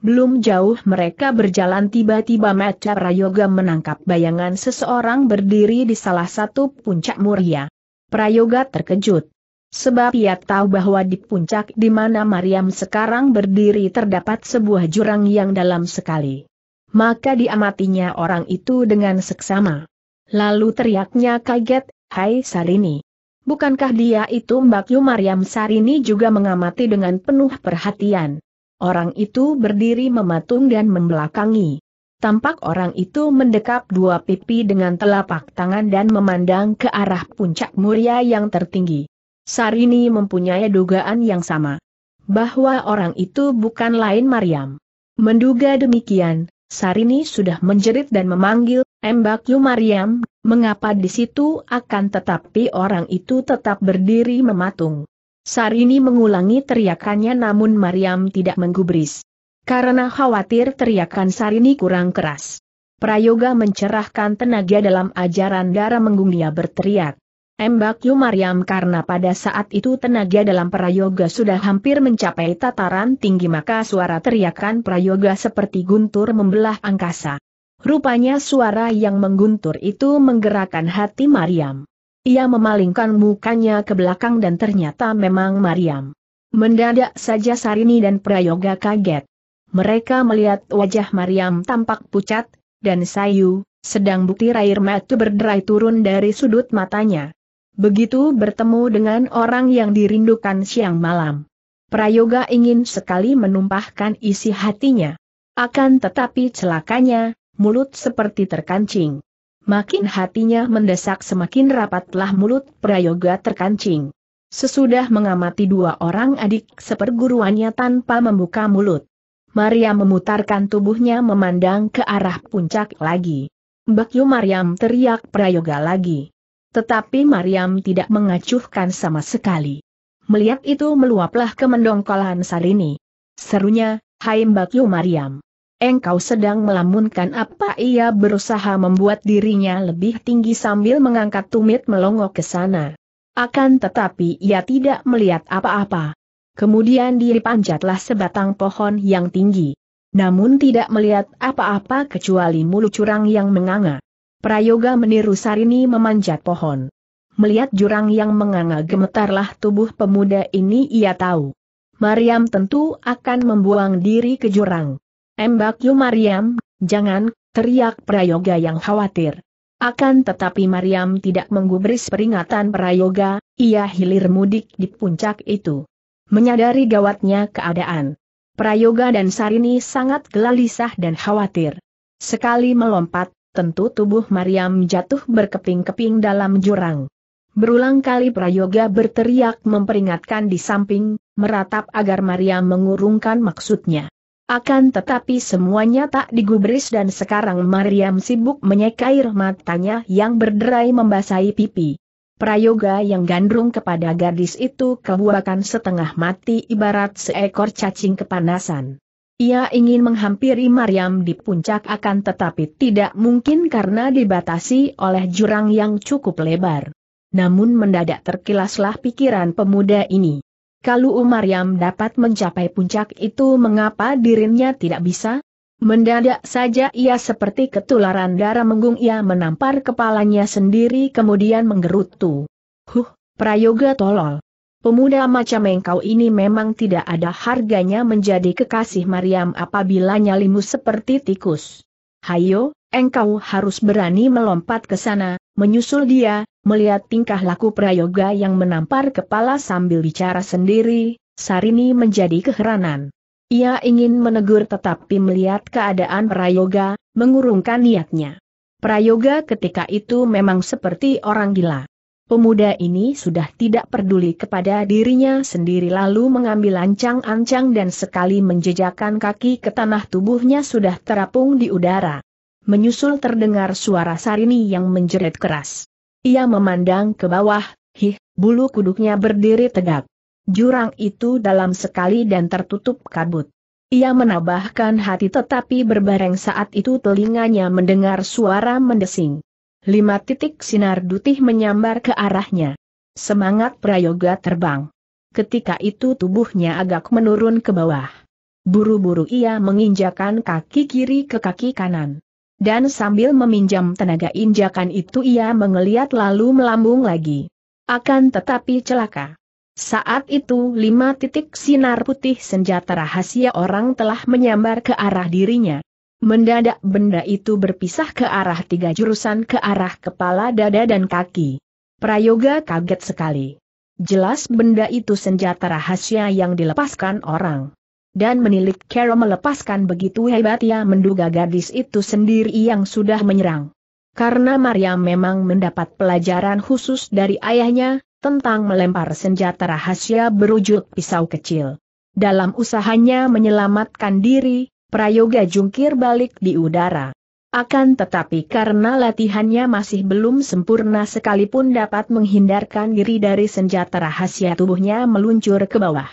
Belum jauh mereka berjalan tiba-tiba Maca Prayoga menangkap bayangan seseorang berdiri di salah satu puncak Muria. Prayoga terkejut. Sebab ia tahu bahwa di puncak di mana Mariam sekarang berdiri terdapat sebuah jurang yang dalam sekali. Maka diamatinya orang itu dengan seksama. Lalu teriaknya kaget, Hai Sarini. Bukankah dia itu Mbak Yu Mariam Sarini juga mengamati dengan penuh perhatian. Orang itu berdiri mematung dan membelakangi. Tampak orang itu mendekap dua pipi dengan telapak tangan dan memandang ke arah puncak muria yang tertinggi. Sarini mempunyai dugaan yang sama. Bahwa orang itu bukan lain Mariam. Menduga demikian, Sarini sudah menjerit dan memanggil, Embakyu Mariam, mengapa di situ akan tetapi orang itu tetap berdiri mematung. Sarini mengulangi teriakannya namun Mariam tidak menggubris. Karena khawatir teriakan Sarini kurang keras. Prayoga mencerahkan tenaga dalam ajaran darah menggung berteriak. Embak Yu Mariam karena pada saat itu tenaga dalam prayoga sudah hampir mencapai tataran tinggi maka suara teriakan prayoga seperti guntur membelah angkasa. Rupanya suara yang mengguntur itu menggerakkan hati Mariam. Ia memalingkan mukanya ke belakang dan ternyata memang Mariam. Mendadak saja Sarini dan Prayoga kaget. Mereka melihat wajah Mariam tampak pucat, dan sayu, sedang butir air mata berderai turun dari sudut matanya. Begitu bertemu dengan orang yang dirindukan siang malam. Prayoga ingin sekali menumpahkan isi hatinya. Akan tetapi celakanya, mulut seperti terkancing. Makin hatinya mendesak semakin rapatlah mulut Prayoga terkancing. Sesudah mengamati dua orang adik seperguruannya tanpa membuka mulut. Maria memutarkan tubuhnya memandang ke arah puncak lagi. Bakyu Mariam teriak Prayoga lagi. Tetapi Mariam tidak mengacuhkan sama sekali. Melihat itu meluaplah kemendongkolan Sarini. Serunya, Hai Mbak Yu Engkau sedang melamunkan apa ia berusaha membuat dirinya lebih tinggi sambil mengangkat tumit melongo ke sana. Akan tetapi ia tidak melihat apa-apa. Kemudian diri panjatlah sebatang pohon yang tinggi. Namun tidak melihat apa-apa kecuali mulut curang yang menganga. Prayoga meniru Sarini memanjat pohon. Melihat jurang yang menganga gemetarlah tubuh pemuda ini ia tahu. Mariam tentu akan membuang diri ke jurang. Embak Yu Mariam, jangan, teriak Prayoga yang khawatir. Akan tetapi Mariam tidak menggubris peringatan Prayoga, ia hilir mudik di puncak itu. Menyadari gawatnya keadaan. Prayoga dan Sarini sangat gelisah dan khawatir. Sekali melompat, tentu tubuh Mariam jatuh berkeping-keping dalam jurang. Berulang kali Prayoga berteriak memperingatkan di samping, meratap agar Mariam mengurungkan maksudnya. Akan tetapi semuanya tak digubris dan sekarang Mariam sibuk menyeka air matanya yang berderai membasahi pipi. Prayoga yang gandrung kepada gadis itu kebuakan setengah mati ibarat seekor cacing kepanasan. Ia ingin menghampiri Mariam di puncak akan tetapi tidak mungkin karena dibatasi oleh jurang yang cukup lebar. Namun mendadak terkilaslah pikiran pemuda ini. Kalau Umaryam dapat mencapai puncak itu mengapa dirinya tidak bisa? Mendadak saja ia seperti ketularan darah menggung ia menampar kepalanya sendiri kemudian menggerutu. Huh, prayoga tolol. Pemuda macam engkau ini memang tidak ada harganya menjadi kekasih Mariam apabila nyalimu seperti tikus. Hayo, engkau harus berani melompat ke sana, menyusul dia, melihat tingkah laku Prayoga yang menampar kepala sambil bicara sendiri, Sarini menjadi keheranan. Ia ingin menegur tetapi melihat keadaan Prayoga, mengurungkan niatnya. Prayoga ketika itu memang seperti orang gila. Pemuda ini sudah tidak peduli kepada dirinya sendiri lalu mengambil ancang-ancang dan sekali menjejakkan kaki ke tanah tubuhnya sudah terapung di udara menyusul terdengar suara Sarini yang menjerit keras. Ia memandang ke bawah, hih, bulu kuduknya berdiri tegak. Jurang itu dalam sekali dan tertutup kabut. Ia menabahkan hati tetapi berbareng saat itu telinganya mendengar suara mendesing. Lima titik sinar dutih menyambar ke arahnya. Semangat prayoga terbang. Ketika itu tubuhnya agak menurun ke bawah. Buru-buru ia menginjakan kaki kiri ke kaki kanan dan sambil meminjam tenaga injakan itu ia mengeliat lalu melambung lagi. Akan tetapi celaka. Saat itu lima titik sinar putih senjata rahasia orang telah menyambar ke arah dirinya. Mendadak benda itu berpisah ke arah tiga jurusan ke arah kepala dada dan kaki. Prayoga kaget sekali. Jelas benda itu senjata rahasia yang dilepaskan orang dan menilik Carol melepaskan begitu hebat ia menduga gadis itu sendiri yang sudah menyerang. Karena Maria memang mendapat pelajaran khusus dari ayahnya, tentang melempar senjata rahasia berujung pisau kecil. Dalam usahanya menyelamatkan diri, Prayoga jungkir balik di udara. Akan tetapi karena latihannya masih belum sempurna sekalipun dapat menghindarkan diri dari senjata rahasia tubuhnya meluncur ke bawah.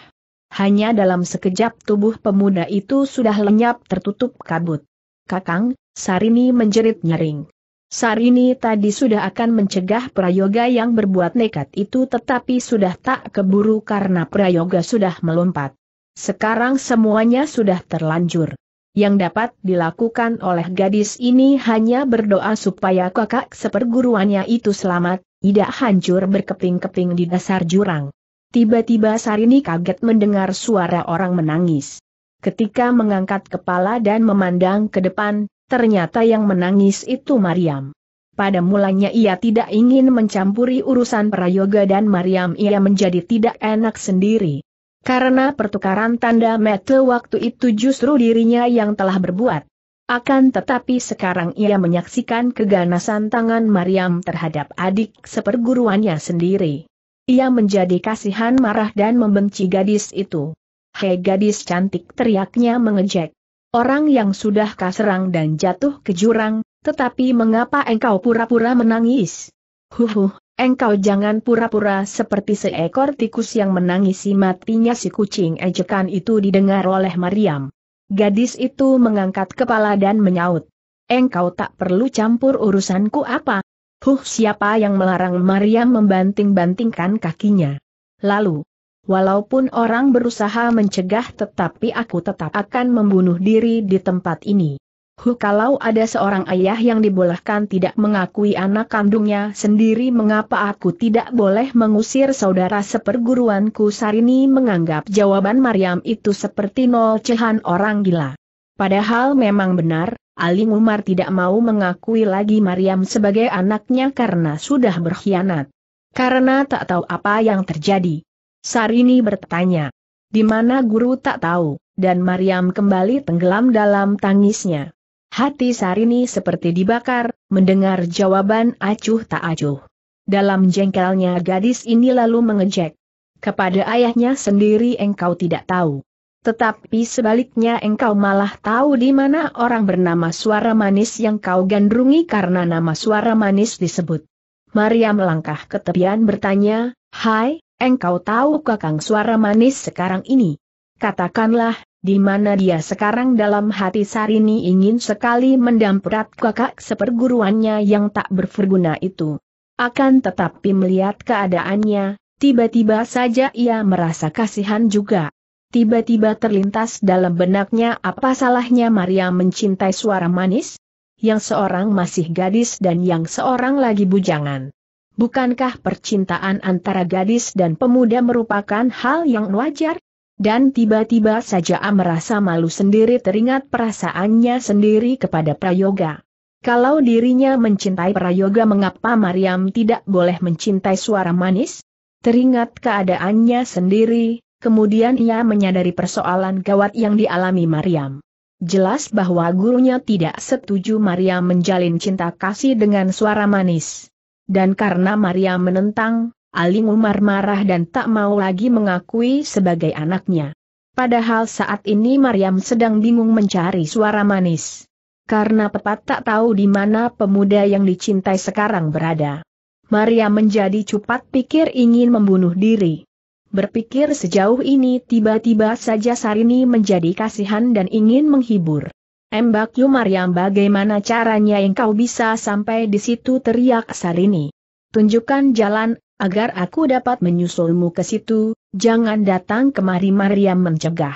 Hanya dalam sekejap tubuh pemuda itu sudah lenyap tertutup kabut. Kakang, Sarini menjerit nyering. Sarini tadi sudah akan mencegah Prayoga yang berbuat nekat itu tetapi sudah tak keburu karena Prayoga sudah melompat. Sekarang semuanya sudah terlanjur. Yang dapat dilakukan oleh gadis ini hanya berdoa supaya kakak seperguruannya itu selamat, tidak hancur berkeping-keping di dasar jurang. Tiba-tiba Sarini kaget mendengar suara orang menangis. Ketika mengangkat kepala dan memandang ke depan, ternyata yang menangis itu Mariam. Pada mulanya ia tidak ingin mencampuri urusan Prayoga dan Mariam ia menjadi tidak enak sendiri. Karena pertukaran tanda mete waktu itu justru dirinya yang telah berbuat. Akan tetapi sekarang ia menyaksikan keganasan tangan Mariam terhadap adik seperguruannya sendiri. Ia menjadi kasihan marah dan membenci gadis itu. Hei gadis cantik teriaknya mengejek. Orang yang sudah kaserang dan jatuh ke jurang, tetapi mengapa engkau pura-pura menangis? Huhuh, engkau jangan pura-pura seperti seekor tikus yang menangisi matinya si kucing ejekan itu didengar oleh Mariam. Gadis itu mengangkat kepala dan menyaut. Engkau tak perlu campur urusanku apa, Huh siapa yang melarang Maria membanting-bantingkan kakinya. Lalu, walaupun orang berusaha mencegah tetapi aku tetap akan membunuh diri di tempat ini. Huh kalau ada seorang ayah yang dibolehkan tidak mengakui anak kandungnya sendiri mengapa aku tidak boleh mengusir saudara seperguruanku Sarini menganggap jawaban Mariam itu seperti nol cehan orang gila. Padahal memang benar, Ali Umar tidak mau mengakui lagi Mariam sebagai anaknya karena sudah berkhianat. Karena tak tahu apa yang terjadi. Sarini bertanya. Di mana guru tak tahu, dan Mariam kembali tenggelam dalam tangisnya. Hati Sarini seperti dibakar, mendengar jawaban acuh tak acuh. Dalam jengkelnya gadis ini lalu mengejek. Kepada ayahnya sendiri engkau tidak tahu. Tetapi sebaliknya engkau malah tahu di mana orang bernama suara manis yang kau gandrungi karena nama suara manis disebut. Maria melangkah ke tepian bertanya, Hai, engkau tahu kakang suara manis sekarang ini? Katakanlah, di mana dia sekarang dalam hati Sarini ingin sekali mendamperat kakak seperguruannya yang tak berguna itu. Akan tetapi melihat keadaannya, tiba-tiba saja ia merasa kasihan juga. Tiba-tiba terlintas dalam benaknya apa salahnya Maria mencintai suara manis? Yang seorang masih gadis dan yang seorang lagi bujangan. Bukankah percintaan antara gadis dan pemuda merupakan hal yang wajar? Dan tiba-tiba saja A merasa malu sendiri teringat perasaannya sendiri kepada Prayoga. Kalau dirinya mencintai Prayoga mengapa Mariam tidak boleh mencintai suara manis? Teringat keadaannya sendiri, Kemudian ia menyadari persoalan gawat yang dialami Mariam. Jelas bahwa gurunya tidak setuju Mariam menjalin cinta kasih dengan suara manis. Dan karena Mariam menentang, Ali Umar marah dan tak mau lagi mengakui sebagai anaknya. Padahal saat ini Mariam sedang bingung mencari suara manis. Karena Pepat tak tahu di mana pemuda yang dicintai sekarang berada. Maria menjadi cupat pikir ingin membunuh diri. Berpikir sejauh ini tiba-tiba saja Sarini menjadi kasihan dan ingin menghibur. Embak Yumaryam, bagaimana caranya engkau bisa sampai di situ teriak Sarini. Tunjukkan jalan, agar aku dapat menyusulmu ke situ, jangan datang kemari Mariam mencegah.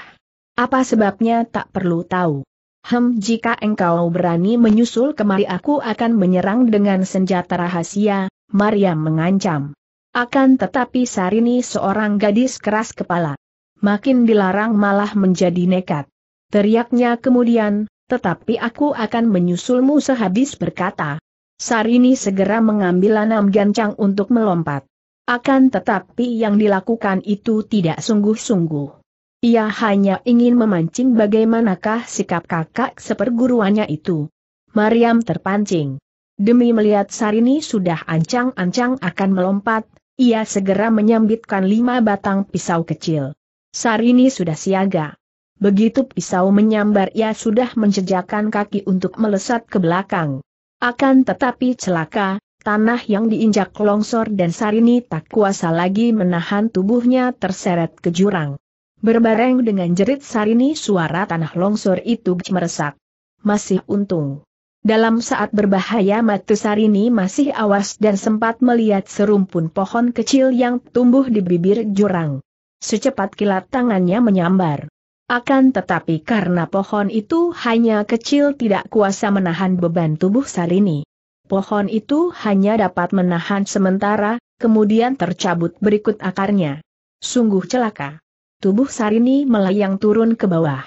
Apa sebabnya tak perlu tahu. Hem jika engkau berani menyusul kemari aku akan menyerang dengan senjata rahasia, Mariam mengancam. Akan tetapi Sarini seorang gadis keras kepala. Makin dilarang malah menjadi nekat. Teriaknya kemudian, tetapi aku akan menyusulmu sehabis berkata. Sarini segera mengambil enam gancang untuk melompat. Akan tetapi yang dilakukan itu tidak sungguh-sungguh. Ia hanya ingin memancing bagaimanakah sikap kakak seperguruannya itu. Mariam terpancing. Demi melihat Sarini sudah ancang-ancang akan melompat, ia segera menyambitkan lima batang pisau kecil. Sarini sudah siaga. Begitu pisau menyambar ia sudah menjejakkan kaki untuk melesat ke belakang. Akan tetapi celaka, tanah yang diinjak longsor dan Sarini tak kuasa lagi menahan tubuhnya terseret ke jurang. Berbareng dengan jerit Sarini suara tanah longsor itu meresak. Masih untung. Dalam saat berbahaya Matusarini masih awas dan sempat melihat serumpun pohon kecil yang tumbuh di bibir jurang. Secepat kilat tangannya menyambar. Akan tetapi karena pohon itu hanya kecil tidak kuasa menahan beban tubuh Sarini. Pohon itu hanya dapat menahan sementara, kemudian tercabut berikut akarnya. Sungguh celaka. Tubuh Sarini melayang turun ke bawah.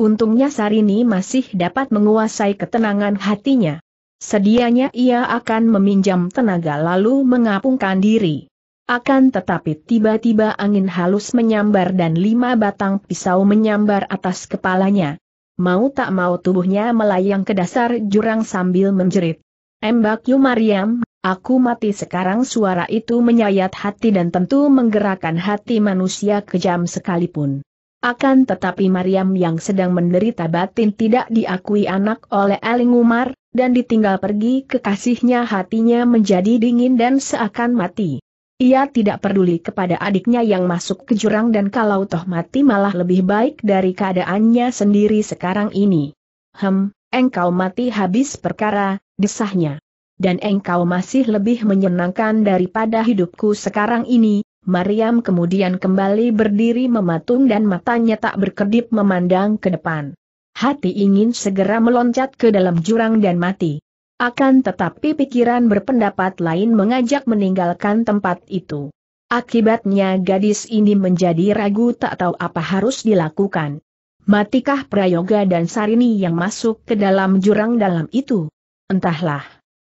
Untungnya Sarini masih dapat menguasai ketenangan hatinya. Sedianya ia akan meminjam tenaga lalu mengapungkan diri. Akan tetapi tiba-tiba angin halus menyambar dan lima batang pisau menyambar atas kepalanya. Mau tak mau tubuhnya melayang ke dasar jurang sambil menjerit. Embak you Mariam, aku mati sekarang suara itu menyayat hati dan tentu menggerakkan hati manusia kejam sekalipun. Akan tetapi Mariam yang sedang menderita batin tidak diakui anak oleh Eling Umar, dan ditinggal pergi kekasihnya hatinya menjadi dingin dan seakan mati. Ia tidak peduli kepada adiknya yang masuk ke jurang dan kalau toh mati malah lebih baik dari keadaannya sendiri sekarang ini. Hem, engkau mati habis perkara, desahnya. Dan engkau masih lebih menyenangkan daripada hidupku sekarang ini, Mariam kemudian kembali berdiri mematung dan matanya tak berkedip memandang ke depan. Hati ingin segera meloncat ke dalam jurang dan mati. Akan tetapi pikiran berpendapat lain mengajak meninggalkan tempat itu. Akibatnya gadis ini menjadi ragu tak tahu apa harus dilakukan. Matikah Prayoga dan Sarini yang masuk ke dalam jurang dalam itu? Entahlah.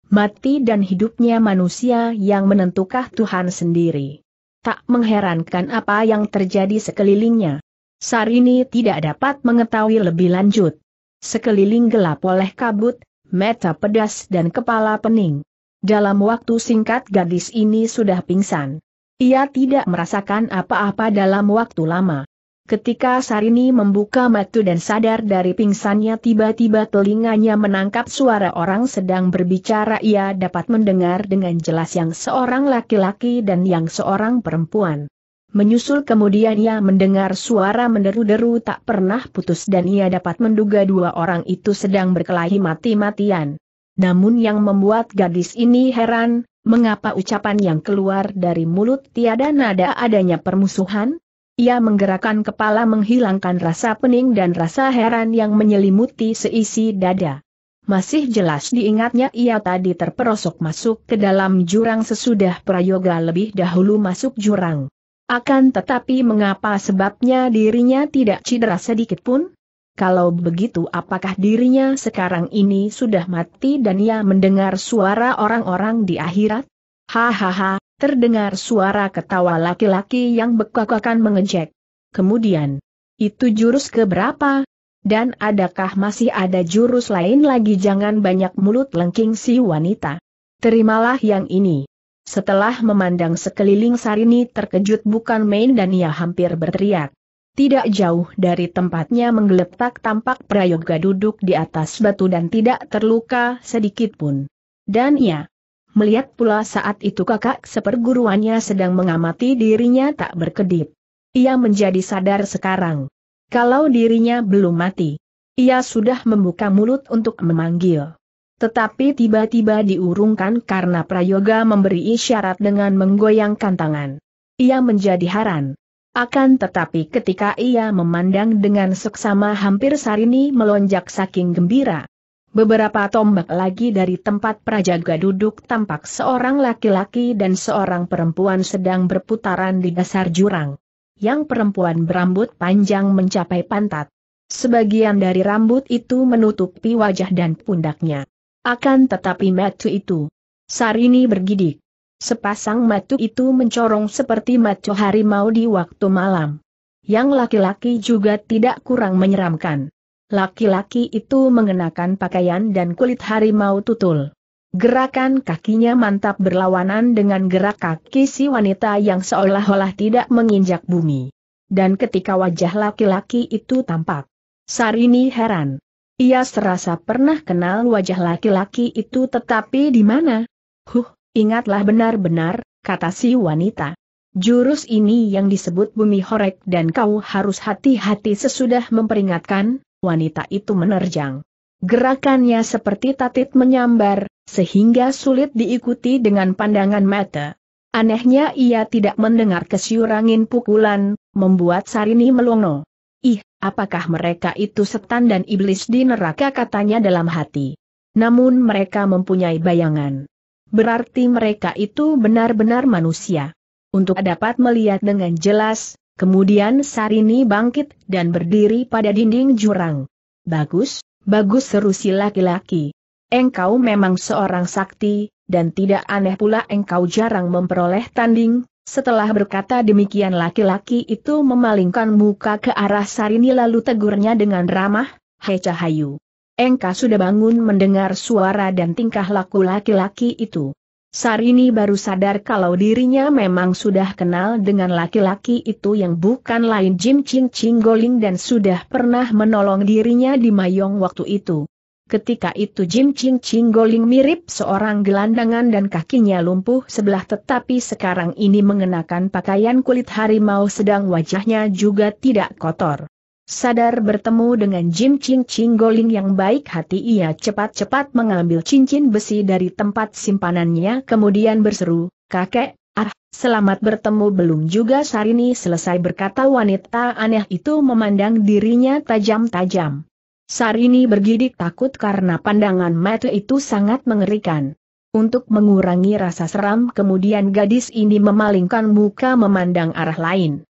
Mati dan hidupnya manusia yang menentukah Tuhan sendiri. Tak mengherankan apa yang terjadi sekelilingnya. Sarini tidak dapat mengetahui lebih lanjut. Sekeliling gelap oleh kabut, mata pedas dan kepala pening. Dalam waktu singkat gadis ini sudah pingsan. Ia tidak merasakan apa-apa dalam waktu lama. Ketika Sarini membuka mata dan sadar dari pingsannya tiba-tiba telinganya menangkap suara orang sedang berbicara ia dapat mendengar dengan jelas yang seorang laki-laki dan yang seorang perempuan. Menyusul kemudian ia mendengar suara menderu-deru tak pernah putus dan ia dapat menduga dua orang itu sedang berkelahi mati-matian. Namun yang membuat gadis ini heran, mengapa ucapan yang keluar dari mulut tiada nada adanya permusuhan? Ia menggerakkan kepala menghilangkan rasa pening dan rasa heran yang menyelimuti seisi dada. Masih jelas diingatnya ia tadi terperosok masuk ke dalam jurang sesudah prayoga lebih dahulu masuk jurang. Akan tetapi mengapa sebabnya dirinya tidak cedera sedikit pun? Kalau begitu apakah dirinya sekarang ini sudah mati dan ia mendengar suara orang-orang di akhirat? Hahaha, terdengar suara ketawa laki-laki yang bekakakan mengejek. Kemudian, itu jurus keberapa? Dan adakah masih ada jurus lain lagi jangan banyak mulut lengking si wanita? Terimalah yang ini. Setelah memandang sekeliling Sarini terkejut bukan main dan ia hampir berteriak. Tidak jauh dari tempatnya menggeletak tampak Prayoga duduk di atas batu dan tidak terluka sedikit pun. Dan ia Melihat pula saat itu kakak seperguruannya sedang mengamati dirinya tak berkedip. Ia menjadi sadar sekarang. Kalau dirinya belum mati. Ia sudah membuka mulut untuk memanggil. Tetapi tiba-tiba diurungkan karena Prayoga memberi isyarat dengan menggoyangkan tangan. Ia menjadi haran. Akan tetapi ketika ia memandang dengan seksama hampir Sarini melonjak saking gembira. Beberapa tombak lagi dari tempat prajaga duduk tampak seorang laki-laki dan seorang perempuan sedang berputaran di dasar jurang. Yang perempuan berambut panjang mencapai pantat. Sebagian dari rambut itu menutupi wajah dan pundaknya. Akan tetapi matu itu. Sarini bergidik. Sepasang matu itu mencorong seperti matu harimau di waktu malam. Yang laki-laki juga tidak kurang menyeramkan. Laki-laki itu mengenakan pakaian dan kulit harimau tutul. Gerakan kakinya mantap berlawanan dengan gerak kaki si wanita yang seolah-olah tidak menginjak bumi. Dan ketika wajah laki-laki itu tampak, Sarini heran. Ia serasa pernah kenal wajah laki-laki itu tetapi di mana? Huh, ingatlah benar-benar, kata si wanita. Jurus ini yang disebut bumi horek dan kau harus hati-hati sesudah memperingatkan, wanita itu menerjang. Gerakannya seperti tatit menyambar, sehingga sulit diikuti dengan pandangan mata. Anehnya ia tidak mendengar kesiurangin pukulan, membuat Sarini melongo. Ih, apakah mereka itu setan dan iblis di neraka katanya dalam hati. Namun mereka mempunyai bayangan. Berarti mereka itu benar-benar manusia. Untuk dapat melihat dengan jelas, Kemudian Sarini bangkit dan berdiri pada dinding jurang. Bagus, bagus seru si laki-laki. Engkau memang seorang sakti, dan tidak aneh pula engkau jarang memperoleh tanding. Setelah berkata demikian laki-laki itu memalingkan muka ke arah Sarini lalu tegurnya dengan ramah, Hei Cahayu. Engkau sudah bangun mendengar suara dan tingkah laku laki-laki itu. Sarini baru sadar kalau dirinya memang sudah kenal dengan laki-laki itu yang bukan lain Jim Ching Ching Goling dan sudah pernah menolong dirinya di Mayong waktu itu. Ketika itu Jim Ching Ching Goling mirip seorang gelandangan dan kakinya lumpuh sebelah tetapi sekarang ini mengenakan pakaian kulit harimau sedang wajahnya juga tidak kotor. Sadar bertemu dengan Jim Ching Ching Goling yang baik hati ia cepat-cepat mengambil cincin besi dari tempat simpanannya kemudian berseru, kakek, ah, selamat bertemu belum juga Sarini selesai berkata wanita aneh itu memandang dirinya tajam-tajam. Sarini bergidik takut karena pandangan mata itu sangat mengerikan. Untuk mengurangi rasa seram kemudian gadis ini memalingkan muka memandang arah lain.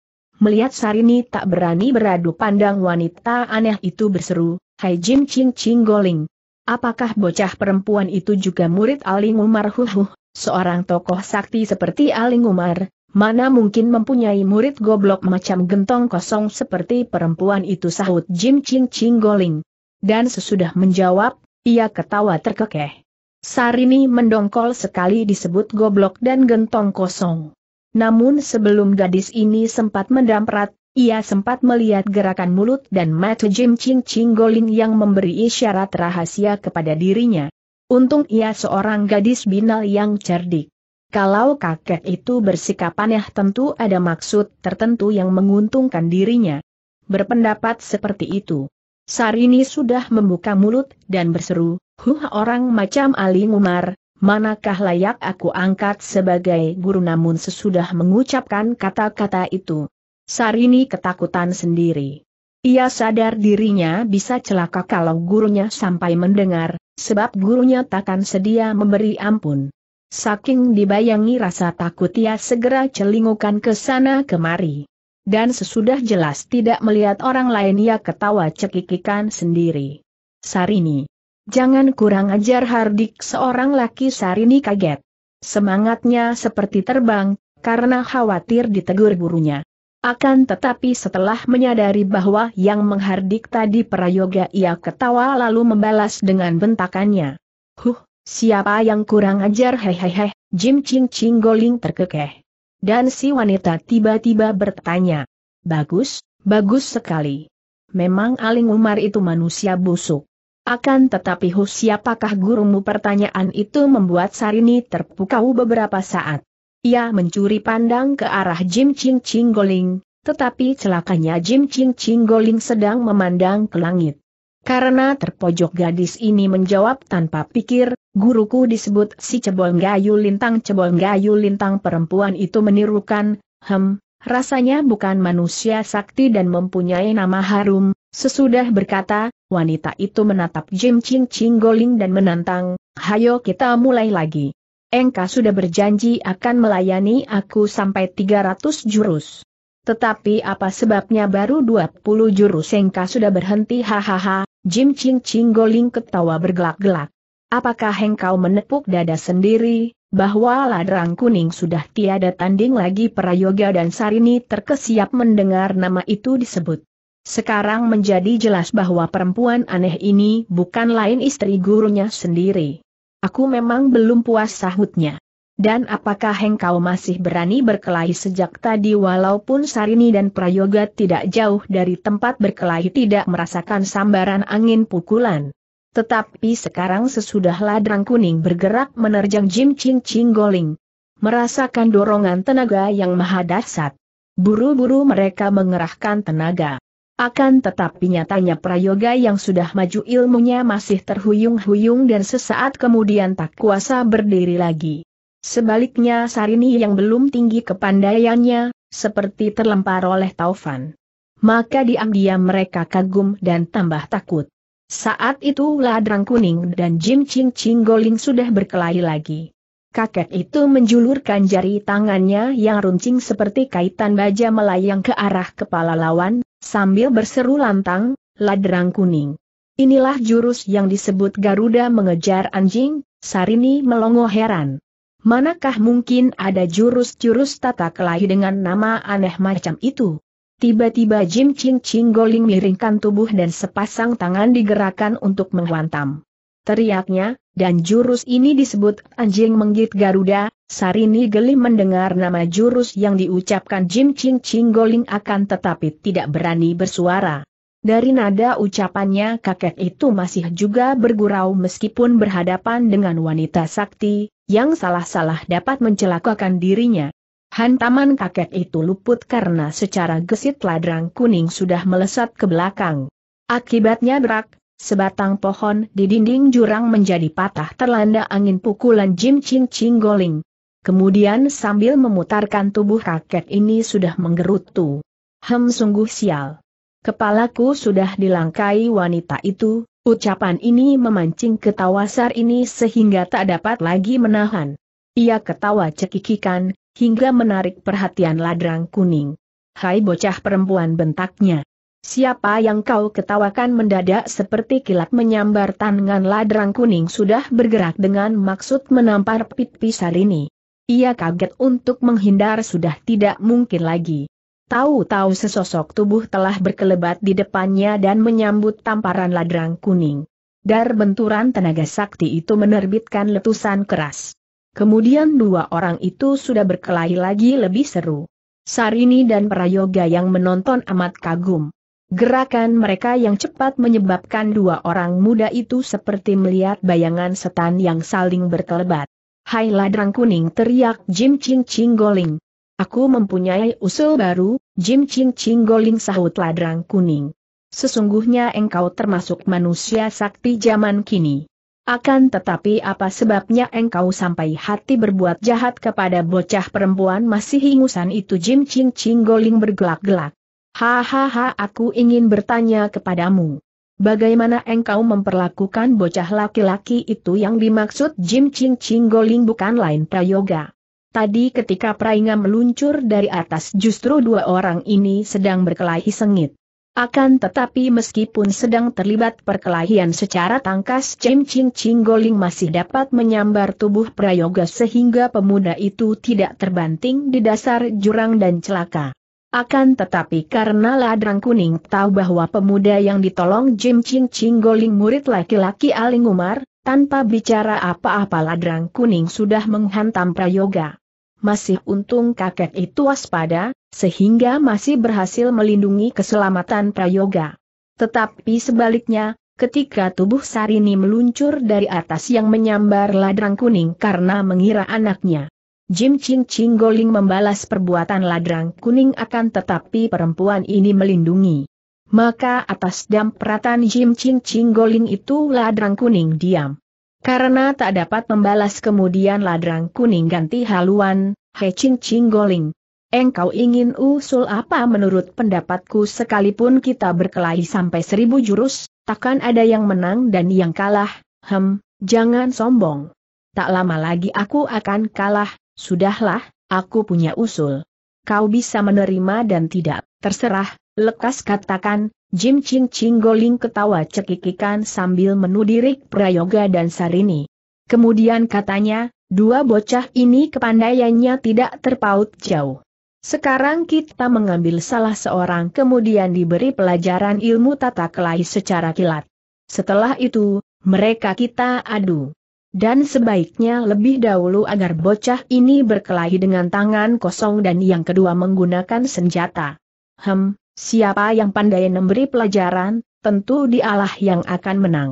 Melihat Sarini tak berani beradu pandang wanita aneh itu berseru, Hai Jim Ching Ching Goling. Apakah bocah perempuan itu juga murid Aling Umar Huhuh, seorang tokoh sakti seperti Aling Umar, Mana mungkin mempunyai murid goblok macam gentong kosong seperti perempuan itu sahut Jim Ching Ching Goling. Dan sesudah menjawab, ia ketawa terkekeh. Sarini mendongkol sekali disebut goblok dan gentong kosong. Namun sebelum gadis ini sempat mendamprat, ia sempat melihat gerakan mulut dan mata Jim Ching Ching Golin yang memberi isyarat rahasia kepada dirinya. Untung ia seorang gadis binal yang cerdik. Kalau kakek itu bersikap aneh tentu ada maksud tertentu yang menguntungkan dirinya. Berpendapat seperti itu. Sarini sudah membuka mulut dan berseru, Huh orang macam Ali Umar, manakah layak aku angkat sebagai guru namun sesudah mengucapkan kata-kata itu. Sarini ketakutan sendiri. Ia sadar dirinya bisa celaka kalau gurunya sampai mendengar, sebab gurunya takkan sedia memberi ampun. Saking dibayangi rasa takut ia segera celingukan ke sana kemari. Dan sesudah jelas tidak melihat orang lain ia ketawa cekikikan sendiri. Sarini. Jangan kurang ajar Hardik seorang laki Sarini kaget. Semangatnya seperti terbang, karena khawatir ditegur gurunya. Akan tetapi setelah menyadari bahwa yang menghardik tadi prayoga ia ketawa lalu membalas dengan bentakannya. Huh, siapa yang kurang ajar hehehe, Jim Ching Ching Goling terkekeh. Dan si wanita tiba-tiba bertanya. Bagus, bagus sekali. Memang Aling Umar itu manusia busuk. Akan tetapi Hu siapakah gurumu pertanyaan itu membuat Sarini terpukau beberapa saat. Ia mencuri pandang ke arah Jim Ching Ching Goling, tetapi celakanya Jim Ching Ching Goling sedang memandang ke langit. Karena terpojok gadis ini menjawab tanpa pikir, guruku disebut si cebol gayu lintang cebol gayu lintang perempuan itu menirukan, hem, Rasanya bukan manusia sakti dan mempunyai nama harum, sesudah berkata, wanita itu menatap Jim Ching Ching Goling dan menantang, hayo kita mulai lagi. Engka sudah berjanji akan melayani aku sampai 300 jurus. Tetapi apa sebabnya baru 20 jurus Engka sudah berhenti hahaha, Jim Ching Ching Goling ketawa bergelak-gelak. Apakah engkau menepuk dada sendiri, bahwa ladrang kuning sudah tiada tanding lagi Prayoga dan Sarini terkesiap mendengar nama itu disebut. Sekarang menjadi jelas bahwa perempuan aneh ini bukan lain istri gurunya sendiri. Aku memang belum puas sahutnya. Dan apakah engkau masih berani berkelahi sejak tadi walaupun Sarini dan Prayoga tidak jauh dari tempat berkelahi tidak merasakan sambaran angin pukulan? Tetapi sekarang sesudah ladrang kuning bergerak menerjang Jim Ching Ching Goling. Merasakan dorongan tenaga yang maha dahsyat. Buru-buru mereka mengerahkan tenaga. Akan tetapi nyatanya prayoga yang sudah maju ilmunya masih terhuyung-huyung dan sesaat kemudian tak kuasa berdiri lagi. Sebaliknya Sarini yang belum tinggi kepandaiannya, seperti terlempar oleh taufan. Maka diam-diam mereka kagum dan tambah takut. Saat itu Ladrang Kuning dan Jim Ching Ching Goling sudah berkelahi lagi. Kakek itu menjulurkan jari tangannya yang runcing seperti kaitan baja melayang ke arah kepala lawan, sambil berseru lantang, ladrang kuning. Inilah jurus yang disebut Garuda mengejar anjing, Sarini melongo heran. Manakah mungkin ada jurus-jurus tata kelahi dengan nama aneh macam itu? Tiba-tiba Jim Ching Ching Goling miringkan tubuh dan sepasang tangan digerakkan untuk menghantam. Teriaknya, dan jurus ini disebut anjing menggit Garuda, Sarini geli mendengar nama jurus yang diucapkan Jim Ching Ching Goling akan tetapi tidak berani bersuara. Dari nada ucapannya kakek itu masih juga bergurau meskipun berhadapan dengan wanita sakti, yang salah-salah dapat mencelakakan dirinya. Hantaman kakek itu luput karena secara gesit ladrang kuning sudah melesat ke belakang. Akibatnya berak, sebatang pohon di dinding jurang menjadi patah terlanda angin pukulan Jim Ching Ching Goling. Kemudian sambil memutarkan tubuh kakek ini sudah menggerutu. Hem sungguh sial. Kepalaku sudah dilangkai wanita itu, ucapan ini memancing ketawa Sar ini sehingga tak dapat lagi menahan. Ia ketawa cekikikan, hingga menarik perhatian ladrang kuning. Hai bocah perempuan bentaknya. Siapa yang kau ketawakan mendadak seperti kilat menyambar tangan ladrang kuning sudah bergerak dengan maksud menampar Pit Sarini. Ia kaget untuk menghindar sudah tidak mungkin lagi. Tahu-tahu sesosok tubuh telah berkelebat di depannya dan menyambut tamparan ladrang kuning. Dar benturan tenaga sakti itu menerbitkan letusan keras. Kemudian dua orang itu sudah berkelahi lagi lebih seru. Sarini dan Prayoga yang menonton amat kagum. Gerakan mereka yang cepat menyebabkan dua orang muda itu seperti melihat bayangan setan yang saling berkelebat. Hai ladrang kuning teriak Jim Ching Ching Goling. Aku mempunyai usul baru, Jim Ching Ching Goling sahut ladrang kuning. Sesungguhnya engkau termasuk manusia sakti zaman kini. Akan tetapi apa sebabnya engkau sampai hati berbuat jahat kepada bocah perempuan masih ingusan itu Jim Ching Ching Goling bergelak-gelak. Hahaha aku ingin bertanya kepadamu. Bagaimana engkau memperlakukan bocah laki-laki itu yang dimaksud Jim Ching Ching Goling bukan lain prayoga. Tadi ketika prainga meluncur dari atas justru dua orang ini sedang berkelahi sengit. Akan tetapi meskipun sedang terlibat perkelahian secara tangkas Chim Ching Ching Goling masih dapat menyambar tubuh Prayoga sehingga pemuda itu tidak terbanting di dasar jurang dan celaka. Akan tetapi karena Ladrang Kuning tahu bahwa pemuda yang ditolong Jim Ching Ching Goling murid laki-laki Aling Umar, tanpa bicara apa-apa Ladrang Kuning sudah menghantam Prayoga masih untung kakek itu waspada, sehingga masih berhasil melindungi keselamatan Prayoga. Tetapi sebaliknya, ketika tubuh Sarini meluncur dari atas yang menyambar ladrang kuning karena mengira anaknya. Jim Ching Ching Goling membalas perbuatan ladrang kuning akan tetapi perempuan ini melindungi. Maka atas dampratan Jim Ching Ching Goling itu ladrang kuning diam. Karena tak dapat membalas kemudian ladrang kuning ganti haluan, He Ching Ching Goling. Engkau ingin usul apa menurut pendapatku sekalipun kita berkelahi sampai seribu jurus, takkan ada yang menang dan yang kalah, hem, jangan sombong. Tak lama lagi aku akan kalah, sudahlah, aku punya usul. Kau bisa menerima dan tidak, terserah, lekas katakan, Jim Ching Ching Goling ketawa cekikikan sambil menudirik Prayoga dan Sarini. Kemudian katanya, dua bocah ini kepandaiannya tidak terpaut jauh. Sekarang kita mengambil salah seorang kemudian diberi pelajaran ilmu tata kelahi secara kilat. Setelah itu, mereka kita adu. Dan sebaiknya lebih dahulu agar bocah ini berkelahi dengan tangan kosong dan yang kedua menggunakan senjata. Hem, Siapa yang pandai memberi pelajaran, tentu dialah yang akan menang.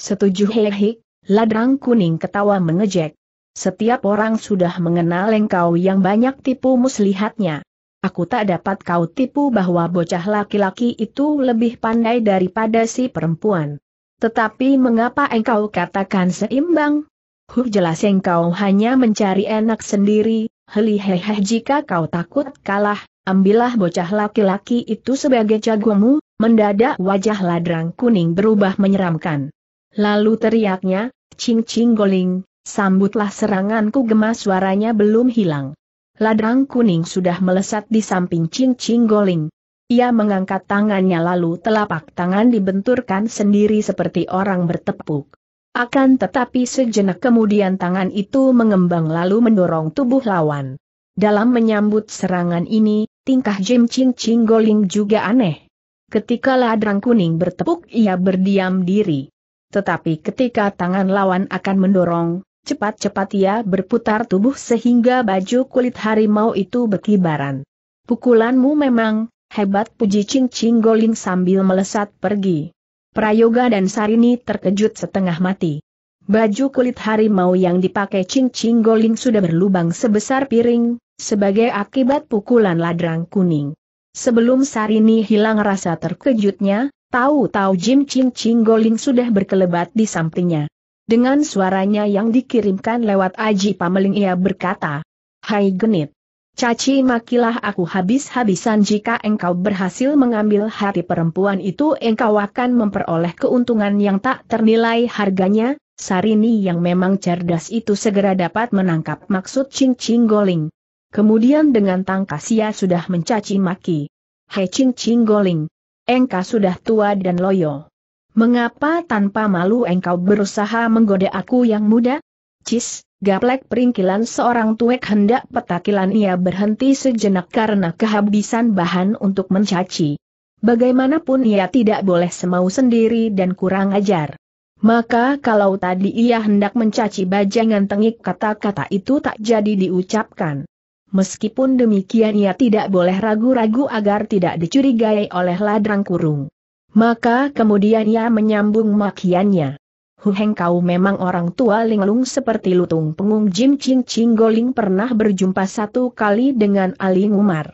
Setuju hehik, ladrang kuning ketawa mengejek. Setiap orang sudah mengenal engkau yang banyak tipu muslihatnya. Aku tak dapat kau tipu bahwa bocah laki-laki itu lebih pandai daripada si perempuan. Tetapi mengapa engkau katakan seimbang? Huh jelas engkau hanya mencari enak sendiri, heliheheh jika kau takut kalah, Ambillah bocah laki-laki itu sebagai jagomu, mendadak wajah ladrang kuning berubah menyeramkan. Lalu teriaknya, cing cing goling, sambutlah seranganku gemas suaranya belum hilang. Ladrang kuning sudah melesat di samping cing cing goling. Ia mengangkat tangannya lalu telapak tangan dibenturkan sendiri seperti orang bertepuk. Akan tetapi sejenak kemudian tangan itu mengembang lalu mendorong tubuh lawan. Dalam menyambut serangan ini, tingkah Jim Ching Ching Goling juga aneh. Ketika ladrang kuning bertepuk ia berdiam diri. Tetapi ketika tangan lawan akan mendorong, cepat-cepat ia berputar tubuh sehingga baju kulit harimau itu berkibaran. Pukulanmu memang, hebat puji Ching Ching Goling sambil melesat pergi. Prayoga dan Sarini terkejut setengah mati. Baju kulit harimau yang dipakai Ching Ching Goling sudah berlubang sebesar piring, sebagai akibat pukulan ladrang kuning. Sebelum Sarini hilang rasa terkejutnya, tahu-tahu Jim Ching Ching Goling sudah berkelebat di sampingnya. Dengan suaranya yang dikirimkan lewat Aji Pameling ia berkata, Hai genit, caci makilah aku habis-habisan jika engkau berhasil mengambil hati perempuan itu engkau akan memperoleh keuntungan yang tak ternilai harganya, Sarini yang memang cerdas itu segera dapat menangkap maksud Ching Ching Goling. Kemudian dengan tangkas ia sudah mencaci maki. Hei Ching Ching Goling, engkau sudah tua dan loyo. Mengapa tanpa malu engkau berusaha menggoda aku yang muda? Cis, gaplek peringkilan seorang tuek hendak petakilan ia berhenti sejenak karena kehabisan bahan untuk mencaci. Bagaimanapun ia tidak boleh semau sendiri dan kurang ajar. Maka kalau tadi ia hendak mencaci bajangan tengik kata-kata itu tak jadi diucapkan. Meskipun demikian ia tidak boleh ragu-ragu agar tidak dicurigai oleh ladrang kurung. Maka kemudian ia menyambung makiannya. Huheng kau memang orang tua linglung seperti lutung pengung Jim Ching Ching Goling pernah berjumpa satu kali dengan Ali Umar.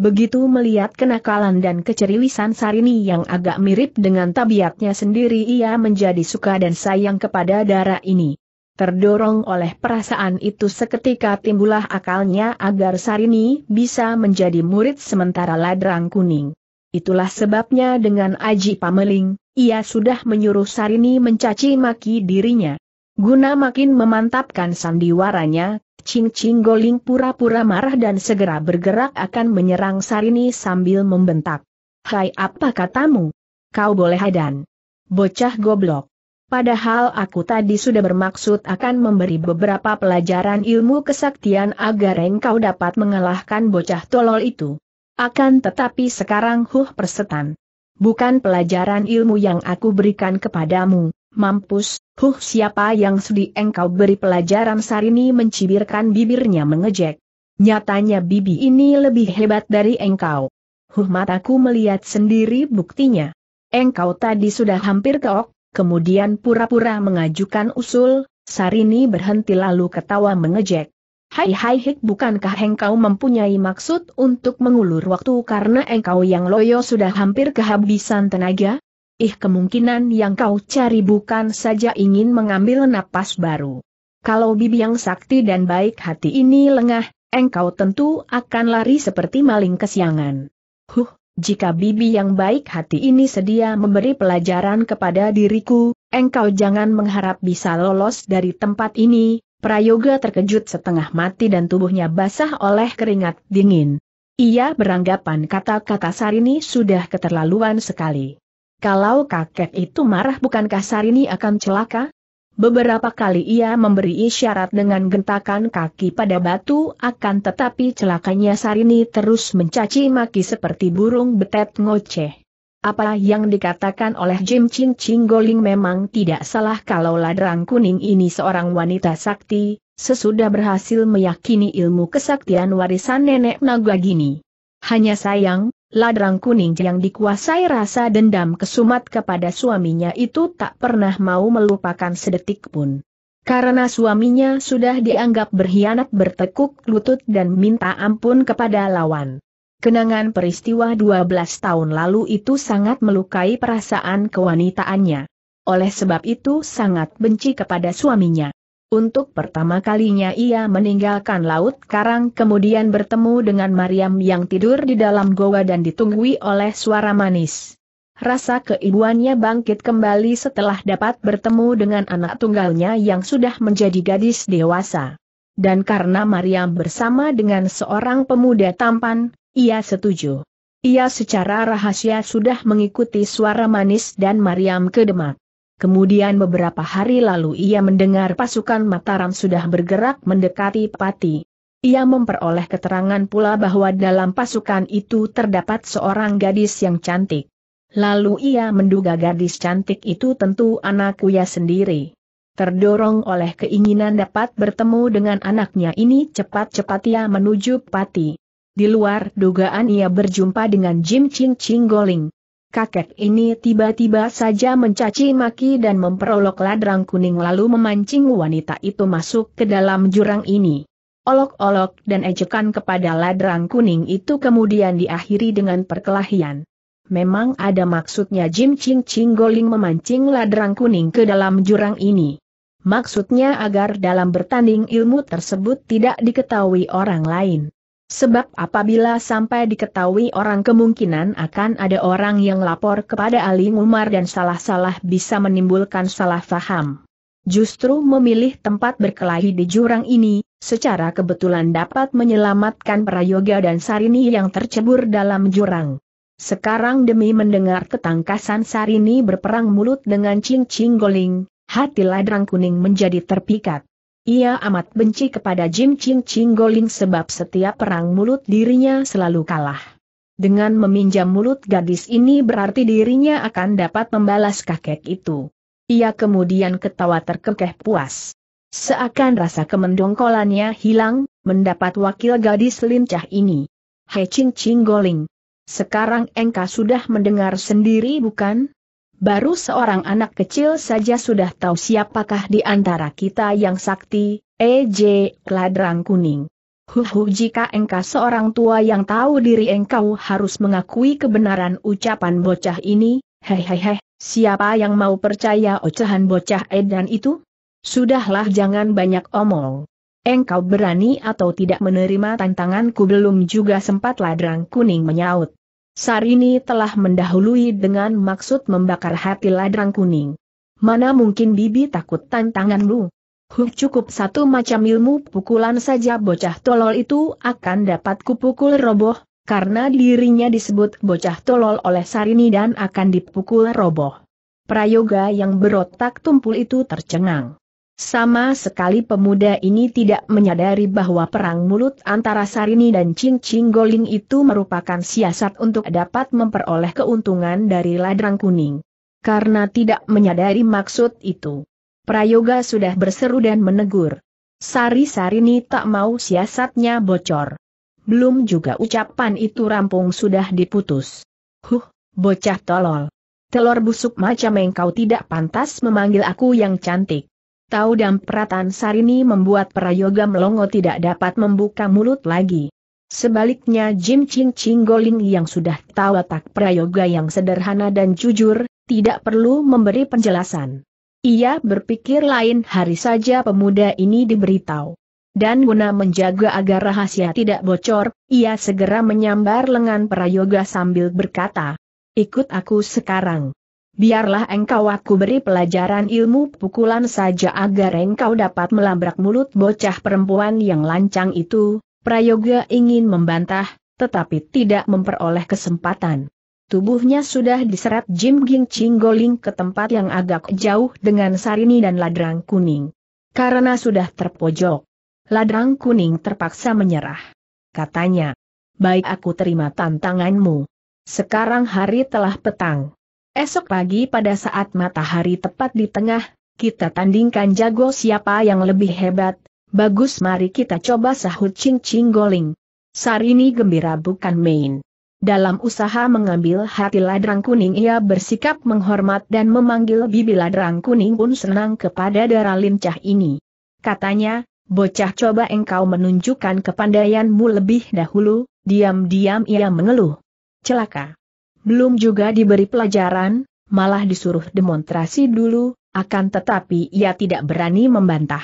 Begitu melihat kenakalan dan keceriwisan Sarini yang agak mirip dengan tabiatnya sendiri ia menjadi suka dan sayang kepada darah ini. Terdorong oleh perasaan itu seketika timbulah akalnya agar Sarini bisa menjadi murid sementara Ladrang Kuning. Itulah sebabnya dengan Aji Pameling, ia sudah menyuruh Sarini mencaci maki dirinya. Guna makin memantapkan sandiwaranya, Ching Ching Goling pura-pura marah dan segera bergerak akan menyerang Sarini sambil membentak. Hai apa katamu? Kau boleh hadan. Bocah goblok. Padahal aku tadi sudah bermaksud akan memberi beberapa pelajaran ilmu kesaktian agar engkau dapat mengalahkan bocah tolol itu. Akan tetapi sekarang huh persetan. Bukan pelajaran ilmu yang aku berikan kepadamu, Mampus, huh siapa yang sudi engkau beri pelajaran Sarini mencibirkan bibirnya mengejek. Nyatanya bibi ini lebih hebat dari engkau. Huh mataku melihat sendiri buktinya. Engkau tadi sudah hampir keok, kemudian pura-pura mengajukan usul, Sarini berhenti lalu ketawa mengejek. Hai hai hik bukankah engkau mempunyai maksud untuk mengulur waktu karena engkau yang loyo sudah hampir kehabisan tenaga? ih kemungkinan yang kau cari bukan saja ingin mengambil napas baru. Kalau bibi yang sakti dan baik hati ini lengah, engkau tentu akan lari seperti maling kesiangan. Huh, jika bibi yang baik hati ini sedia memberi pelajaran kepada diriku, engkau jangan mengharap bisa lolos dari tempat ini, Prayoga terkejut setengah mati dan tubuhnya basah oleh keringat dingin. Ia beranggapan kata-kata Sarini sudah keterlaluan sekali. Kalau kakek itu marah bukankah Sarini akan celaka? Beberapa kali ia memberi isyarat dengan gentakan kaki pada batu akan tetapi celakanya Sarini terus mencaci maki seperti burung betet ngoceh. Apa yang dikatakan oleh Jim Ching Ching Goling memang tidak salah kalau ladrang kuning ini seorang wanita sakti, sesudah berhasil meyakini ilmu kesaktian warisan nenek naga gini. Hanya sayang, Ladrang kuning yang dikuasai rasa dendam kesumat kepada suaminya itu tak pernah mau melupakan sedetik pun. Karena suaminya sudah dianggap berkhianat bertekuk lutut dan minta ampun kepada lawan. Kenangan peristiwa 12 tahun lalu itu sangat melukai perasaan kewanitaannya. Oleh sebab itu sangat benci kepada suaminya. Untuk pertama kalinya ia meninggalkan Laut Karang kemudian bertemu dengan Mariam yang tidur di dalam goa dan ditunggui oleh suara manis. Rasa keibuannya bangkit kembali setelah dapat bertemu dengan anak tunggalnya yang sudah menjadi gadis dewasa. Dan karena Mariam bersama dengan seorang pemuda tampan, ia setuju. Ia secara rahasia sudah mengikuti suara manis dan Mariam ke Demak. Kemudian beberapa hari lalu ia mendengar pasukan Mataram sudah bergerak mendekati Pati. Ia memperoleh keterangan pula bahwa dalam pasukan itu terdapat seorang gadis yang cantik. Lalu ia menduga gadis cantik itu tentu anak ya sendiri. Terdorong oleh keinginan dapat bertemu dengan anaknya ini cepat-cepat ia menuju Pati. Di luar dugaan ia berjumpa dengan Jim Ching Ching Goling kakek ini tiba-tiba saja mencaci maki dan memperolok ladrang kuning lalu memancing wanita itu masuk ke dalam jurang ini. Olok-olok dan ejekan kepada ladrang kuning itu kemudian diakhiri dengan perkelahian. Memang ada maksudnya Jim Ching Ching Goling memancing ladrang kuning ke dalam jurang ini. Maksudnya agar dalam bertanding ilmu tersebut tidak diketahui orang lain. Sebab apabila sampai diketahui orang kemungkinan akan ada orang yang lapor kepada Ali Umar dan salah-salah bisa menimbulkan salah faham. Justru memilih tempat berkelahi di jurang ini, secara kebetulan dapat menyelamatkan Prayoga dan Sarini yang tercebur dalam jurang. Sekarang demi mendengar ketangkasan Sarini berperang mulut dengan Cing Cing Goling, hati ladrang kuning menjadi terpikat. Ia amat benci kepada Jim Ching Ching Goling sebab setiap perang mulut dirinya selalu kalah. Dengan meminjam mulut gadis ini berarti dirinya akan dapat membalas kakek itu. Ia kemudian ketawa terkekeh puas. Seakan rasa kemendongkolannya hilang, mendapat wakil gadis lincah ini. Hei Ching Ching Goling. Sekarang engkau sudah mendengar sendiri bukan? Baru seorang anak kecil saja sudah tahu siapakah di antara kita yang sakti, EJ Kladrang Kuning. Huhu jika engkau seorang tua yang tahu diri engkau harus mengakui kebenaran ucapan bocah ini, hehehe, siapa yang mau percaya ocehan bocah edan itu? Sudahlah jangan banyak omong. Engkau berani atau tidak menerima tantanganku belum juga sempat Ladrang Kuning menyaut. Sarini telah mendahului dengan maksud membakar hati ladrang kuning. Mana mungkin bibi takut tantanganmu? Huh, cukup satu macam ilmu pukulan saja bocah tolol itu akan dapat kupukul roboh, karena dirinya disebut bocah tolol oleh Sarini dan akan dipukul roboh. Prayoga yang berotak tumpul itu tercengang. Sama sekali pemuda ini tidak menyadari bahwa perang mulut antara Sarini dan Ching Ching Goling itu merupakan siasat untuk dapat memperoleh keuntungan dari ladrang kuning. Karena tidak menyadari maksud itu. Prayoga sudah berseru dan menegur. Sari Sarini tak mau siasatnya bocor. Belum juga ucapan itu rampung sudah diputus. Huh, bocah tolol. Telur busuk macam engkau tidak pantas memanggil aku yang cantik. Tahu dan peratan Sarini membuat Prayoga Melongo tidak dapat membuka mulut lagi. Sebaliknya Jim Ching Ching Goling yang sudah tahu tak Prayoga yang sederhana dan jujur, tidak perlu memberi penjelasan. Ia berpikir lain hari saja pemuda ini diberitahu. Dan guna menjaga agar rahasia tidak bocor, ia segera menyambar lengan Prayoga sambil berkata, ikut aku sekarang biarlah engkau aku beri pelajaran ilmu pukulan saja agar engkau dapat melabrak mulut bocah perempuan yang lancang itu, Prayoga ingin membantah, tetapi tidak memperoleh kesempatan. Tubuhnya sudah diseret Jim Ging Chinggoling ke tempat yang agak jauh dengan Sarini dan Ladrang Kuning. Karena sudah terpojok, Ladrang Kuning terpaksa menyerah. Katanya, baik aku terima tantanganmu. Sekarang hari telah petang. Esok pagi pada saat matahari tepat di tengah, kita tandingkan jago siapa yang lebih hebat, bagus mari kita coba sahut cincin goling. Sarini gembira bukan main. Dalam usaha mengambil hati ladrang kuning ia bersikap menghormat dan memanggil bibi ladrang kuning pun senang kepada darah lincah ini. Katanya, bocah coba engkau menunjukkan kepandaianmu lebih dahulu, diam-diam ia mengeluh. Celaka. Belum juga diberi pelajaran, malah disuruh demonstrasi dulu, akan tetapi ia tidak berani membantah.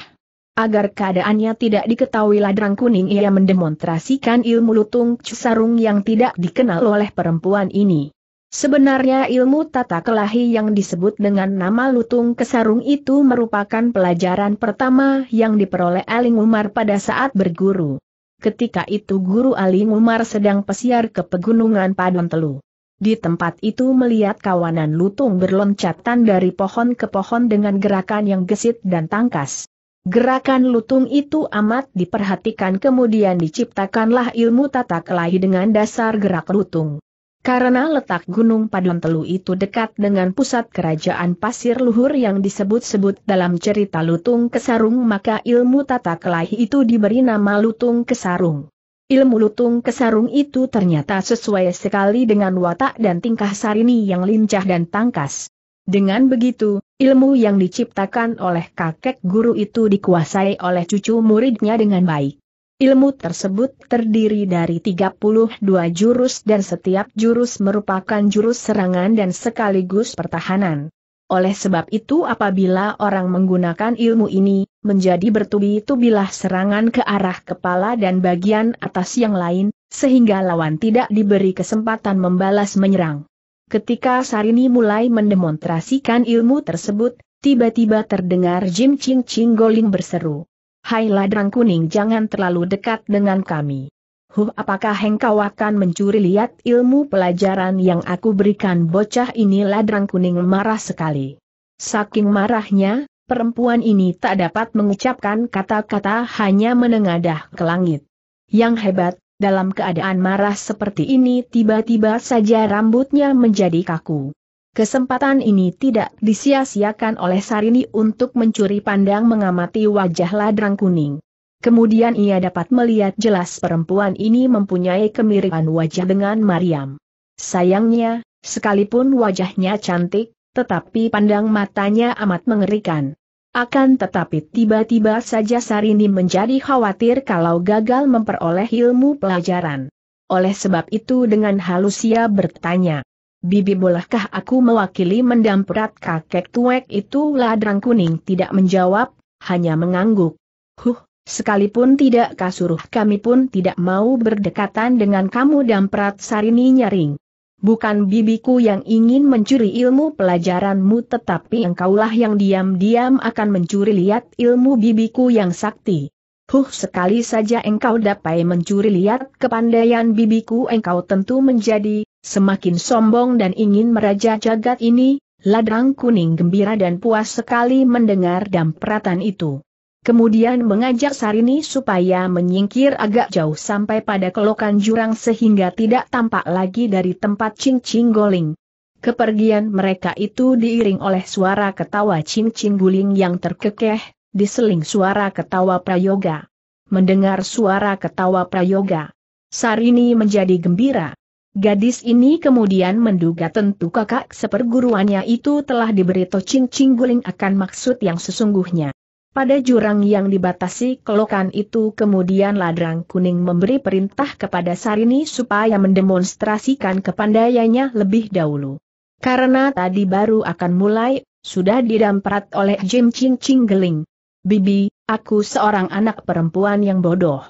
Agar keadaannya tidak diketahui ladrang kuning ia mendemonstrasikan ilmu lutung sarung yang tidak dikenal oleh perempuan ini. Sebenarnya ilmu tata kelahi yang disebut dengan nama lutung kesarung itu merupakan pelajaran pertama yang diperoleh Aling Umar pada saat berguru. Ketika itu guru Aling Umar sedang pesiar ke pegunungan Padon Teluh. Di tempat itu melihat kawanan lutung berloncatan dari pohon ke pohon dengan gerakan yang gesit dan tangkas. Gerakan lutung itu amat diperhatikan kemudian diciptakanlah ilmu tata kelahi dengan dasar gerak lutung. Karena letak Gunung Padon Telu itu dekat dengan pusat kerajaan pasir luhur yang disebut-sebut dalam cerita Lutung Kesarung maka ilmu tata kelahi itu diberi nama Lutung Kesarung. Ilmu lutung kesarung itu ternyata sesuai sekali dengan watak dan tingkah Sarini yang lincah dan tangkas. Dengan begitu, ilmu yang diciptakan oleh kakek guru itu dikuasai oleh cucu muridnya dengan baik. Ilmu tersebut terdiri dari 32 jurus dan setiap jurus merupakan jurus serangan dan sekaligus pertahanan. Oleh sebab itu apabila orang menggunakan ilmu ini, menjadi bertubi-tubilah serangan ke arah kepala dan bagian atas yang lain, sehingga lawan tidak diberi kesempatan membalas menyerang. Ketika Sarini mulai mendemonstrasikan ilmu tersebut, tiba-tiba terdengar Jim Ching Ching Goling berseru. Hai ladrang kuning jangan terlalu dekat dengan kami. Huh apakah engkau akan mencuri lihat ilmu pelajaran yang aku berikan bocah ini ladrang kuning marah sekali. Saking marahnya, perempuan ini tak dapat mengucapkan kata-kata hanya menengadah ke langit. Yang hebat, dalam keadaan marah seperti ini tiba-tiba saja rambutnya menjadi kaku. Kesempatan ini tidak disia-siakan oleh Sarini untuk mencuri pandang mengamati wajah ladrang kuning. Kemudian ia dapat melihat jelas perempuan ini mempunyai kemiripan wajah dengan Mariam. Sayangnya, sekalipun wajahnya cantik, tetapi pandang matanya amat mengerikan. Akan tetapi tiba-tiba saja Sarini menjadi khawatir kalau gagal memperoleh ilmu pelajaran. Oleh sebab itu dengan halus ia bertanya, Bibi bolehkah aku mewakili mendamprat kakek tuek itu ladrang kuning tidak menjawab, hanya mengangguk. Huh, sekalipun tidak kasuruh kami pun tidak mau berdekatan dengan kamu damprat Sarini nyaring bukan bibiku yang ingin mencuri ilmu pelajaranmu tetapi engkaulah yang diam-diam akan mencuri lihat ilmu bibiku yang sakti. Huh sekali saja engkau dapat mencuri lihat kepandaian bibiku engkau tentu menjadi, semakin sombong dan ingin meraja jagat ini, Ladang kuning gembira dan puas sekali mendengar dampratan itu. Kemudian mengajak Sarini supaya menyingkir agak jauh sampai pada kelokan jurang sehingga tidak tampak lagi dari tempat cincin goling. Kepergian mereka itu diiring oleh suara ketawa cincin guling yang terkekeh, diseling suara ketawa prayoga. Mendengar suara ketawa prayoga, Sarini menjadi gembira. Gadis ini kemudian menduga tentu kakak seperguruannya itu telah diberi tocing guling akan maksud yang sesungguhnya. Pada jurang yang dibatasi kelokan itu kemudian Ladrang Kuning memberi perintah kepada Sarini supaya mendemonstrasikan kepandaiannya lebih dahulu. Karena tadi baru akan mulai, sudah didamprat oleh Jim Ching Ching Geling. Bibi, aku seorang anak perempuan yang bodoh.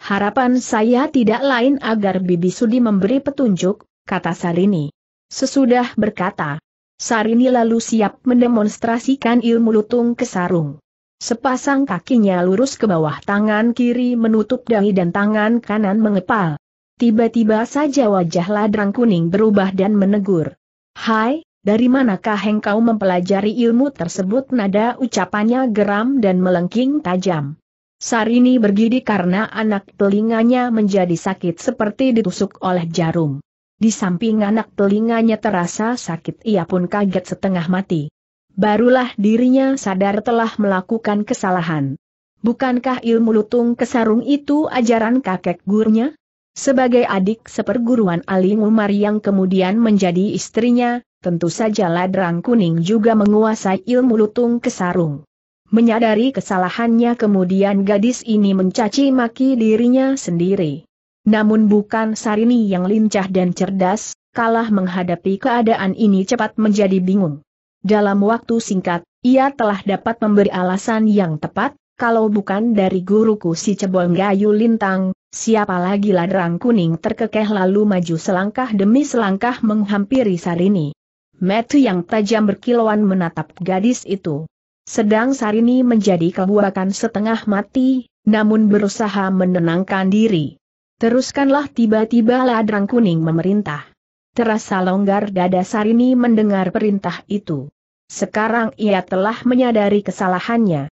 Harapan saya tidak lain agar Bibi Sudi memberi petunjuk, kata Sarini. Sesudah berkata, Sarini lalu siap mendemonstrasikan ilmu lutung ke sarung. Sepasang kakinya lurus ke bawah tangan kiri menutup dahi dan tangan kanan mengepal. Tiba-tiba saja wajah ladrang kuning berubah dan menegur. Hai, dari manakah engkau mempelajari ilmu tersebut nada ucapannya geram dan melengking tajam. Sarini bergidi karena anak telinganya menjadi sakit seperti ditusuk oleh jarum. Di samping anak telinganya terasa sakit ia pun kaget setengah mati barulah dirinya sadar telah melakukan kesalahan. Bukankah ilmu lutung kesarung itu ajaran kakek gurunya? Sebagai adik seperguruan Ali Umar yang kemudian menjadi istrinya, tentu saja Ladrang Kuning juga menguasai ilmu lutung kesarung. Menyadari kesalahannya kemudian gadis ini mencaci maki dirinya sendiri. Namun bukan Sarini yang lincah dan cerdas, kalah menghadapi keadaan ini cepat menjadi bingung. Dalam waktu singkat, ia telah dapat memberi alasan yang tepat, kalau bukan dari guruku si Cebol Gayu Lintang, siapa lagi ladrang kuning terkekeh lalu maju selangkah demi selangkah menghampiri Sarini. Metu yang tajam berkilauan menatap gadis itu. Sedang Sarini menjadi kebuakan setengah mati, namun berusaha menenangkan diri. Teruskanlah tiba-tiba ladrang kuning memerintah. Terasa longgar dada Sarini mendengar perintah itu. Sekarang ia telah menyadari kesalahannya.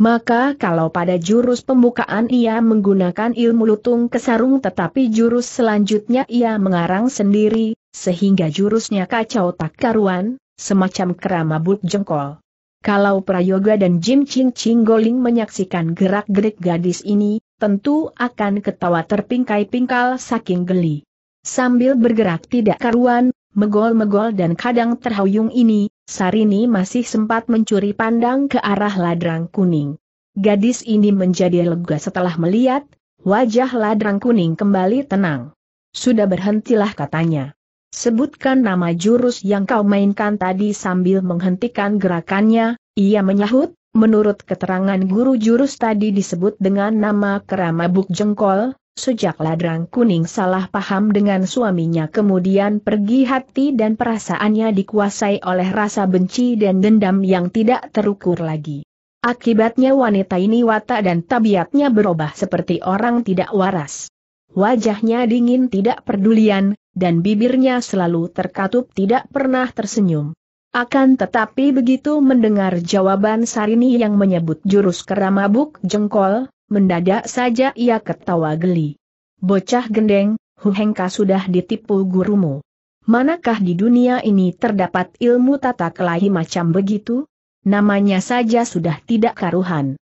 Maka kalau pada jurus pembukaan ia menggunakan ilmu lutung kesarung tetapi jurus selanjutnya ia mengarang sendiri, sehingga jurusnya kacau tak karuan, semacam keramabut jengkol. Kalau Prayoga dan Jim Ching Ching Goling menyaksikan gerak-gerik gadis ini, tentu akan ketawa terpingkai-pingkal saking geli. Sambil bergerak tidak karuan, Megol-megol dan kadang terhuyung ini, Sarini masih sempat mencuri pandang ke arah ladrang kuning. Gadis ini menjadi lega setelah melihat, wajah ladrang kuning kembali tenang. Sudah berhentilah katanya. Sebutkan nama jurus yang kau mainkan tadi sambil menghentikan gerakannya, ia menyahut, menurut keterangan guru jurus tadi disebut dengan nama keramabuk jengkol, sejak ladrang kuning salah paham dengan suaminya kemudian pergi hati dan perasaannya dikuasai oleh rasa benci dan dendam yang tidak terukur lagi. Akibatnya wanita ini watak dan tabiatnya berubah seperti orang tidak waras. Wajahnya dingin tidak pedulian, dan bibirnya selalu terkatup tidak pernah tersenyum. Akan tetapi begitu mendengar jawaban Sarini yang menyebut jurus keramabuk jengkol, mendadak saja ia ketawa geli. Bocah gendeng, Huhengka sudah ditipu gurumu. Manakah di dunia ini terdapat ilmu tata kelahi macam begitu? Namanya saja sudah tidak karuhan.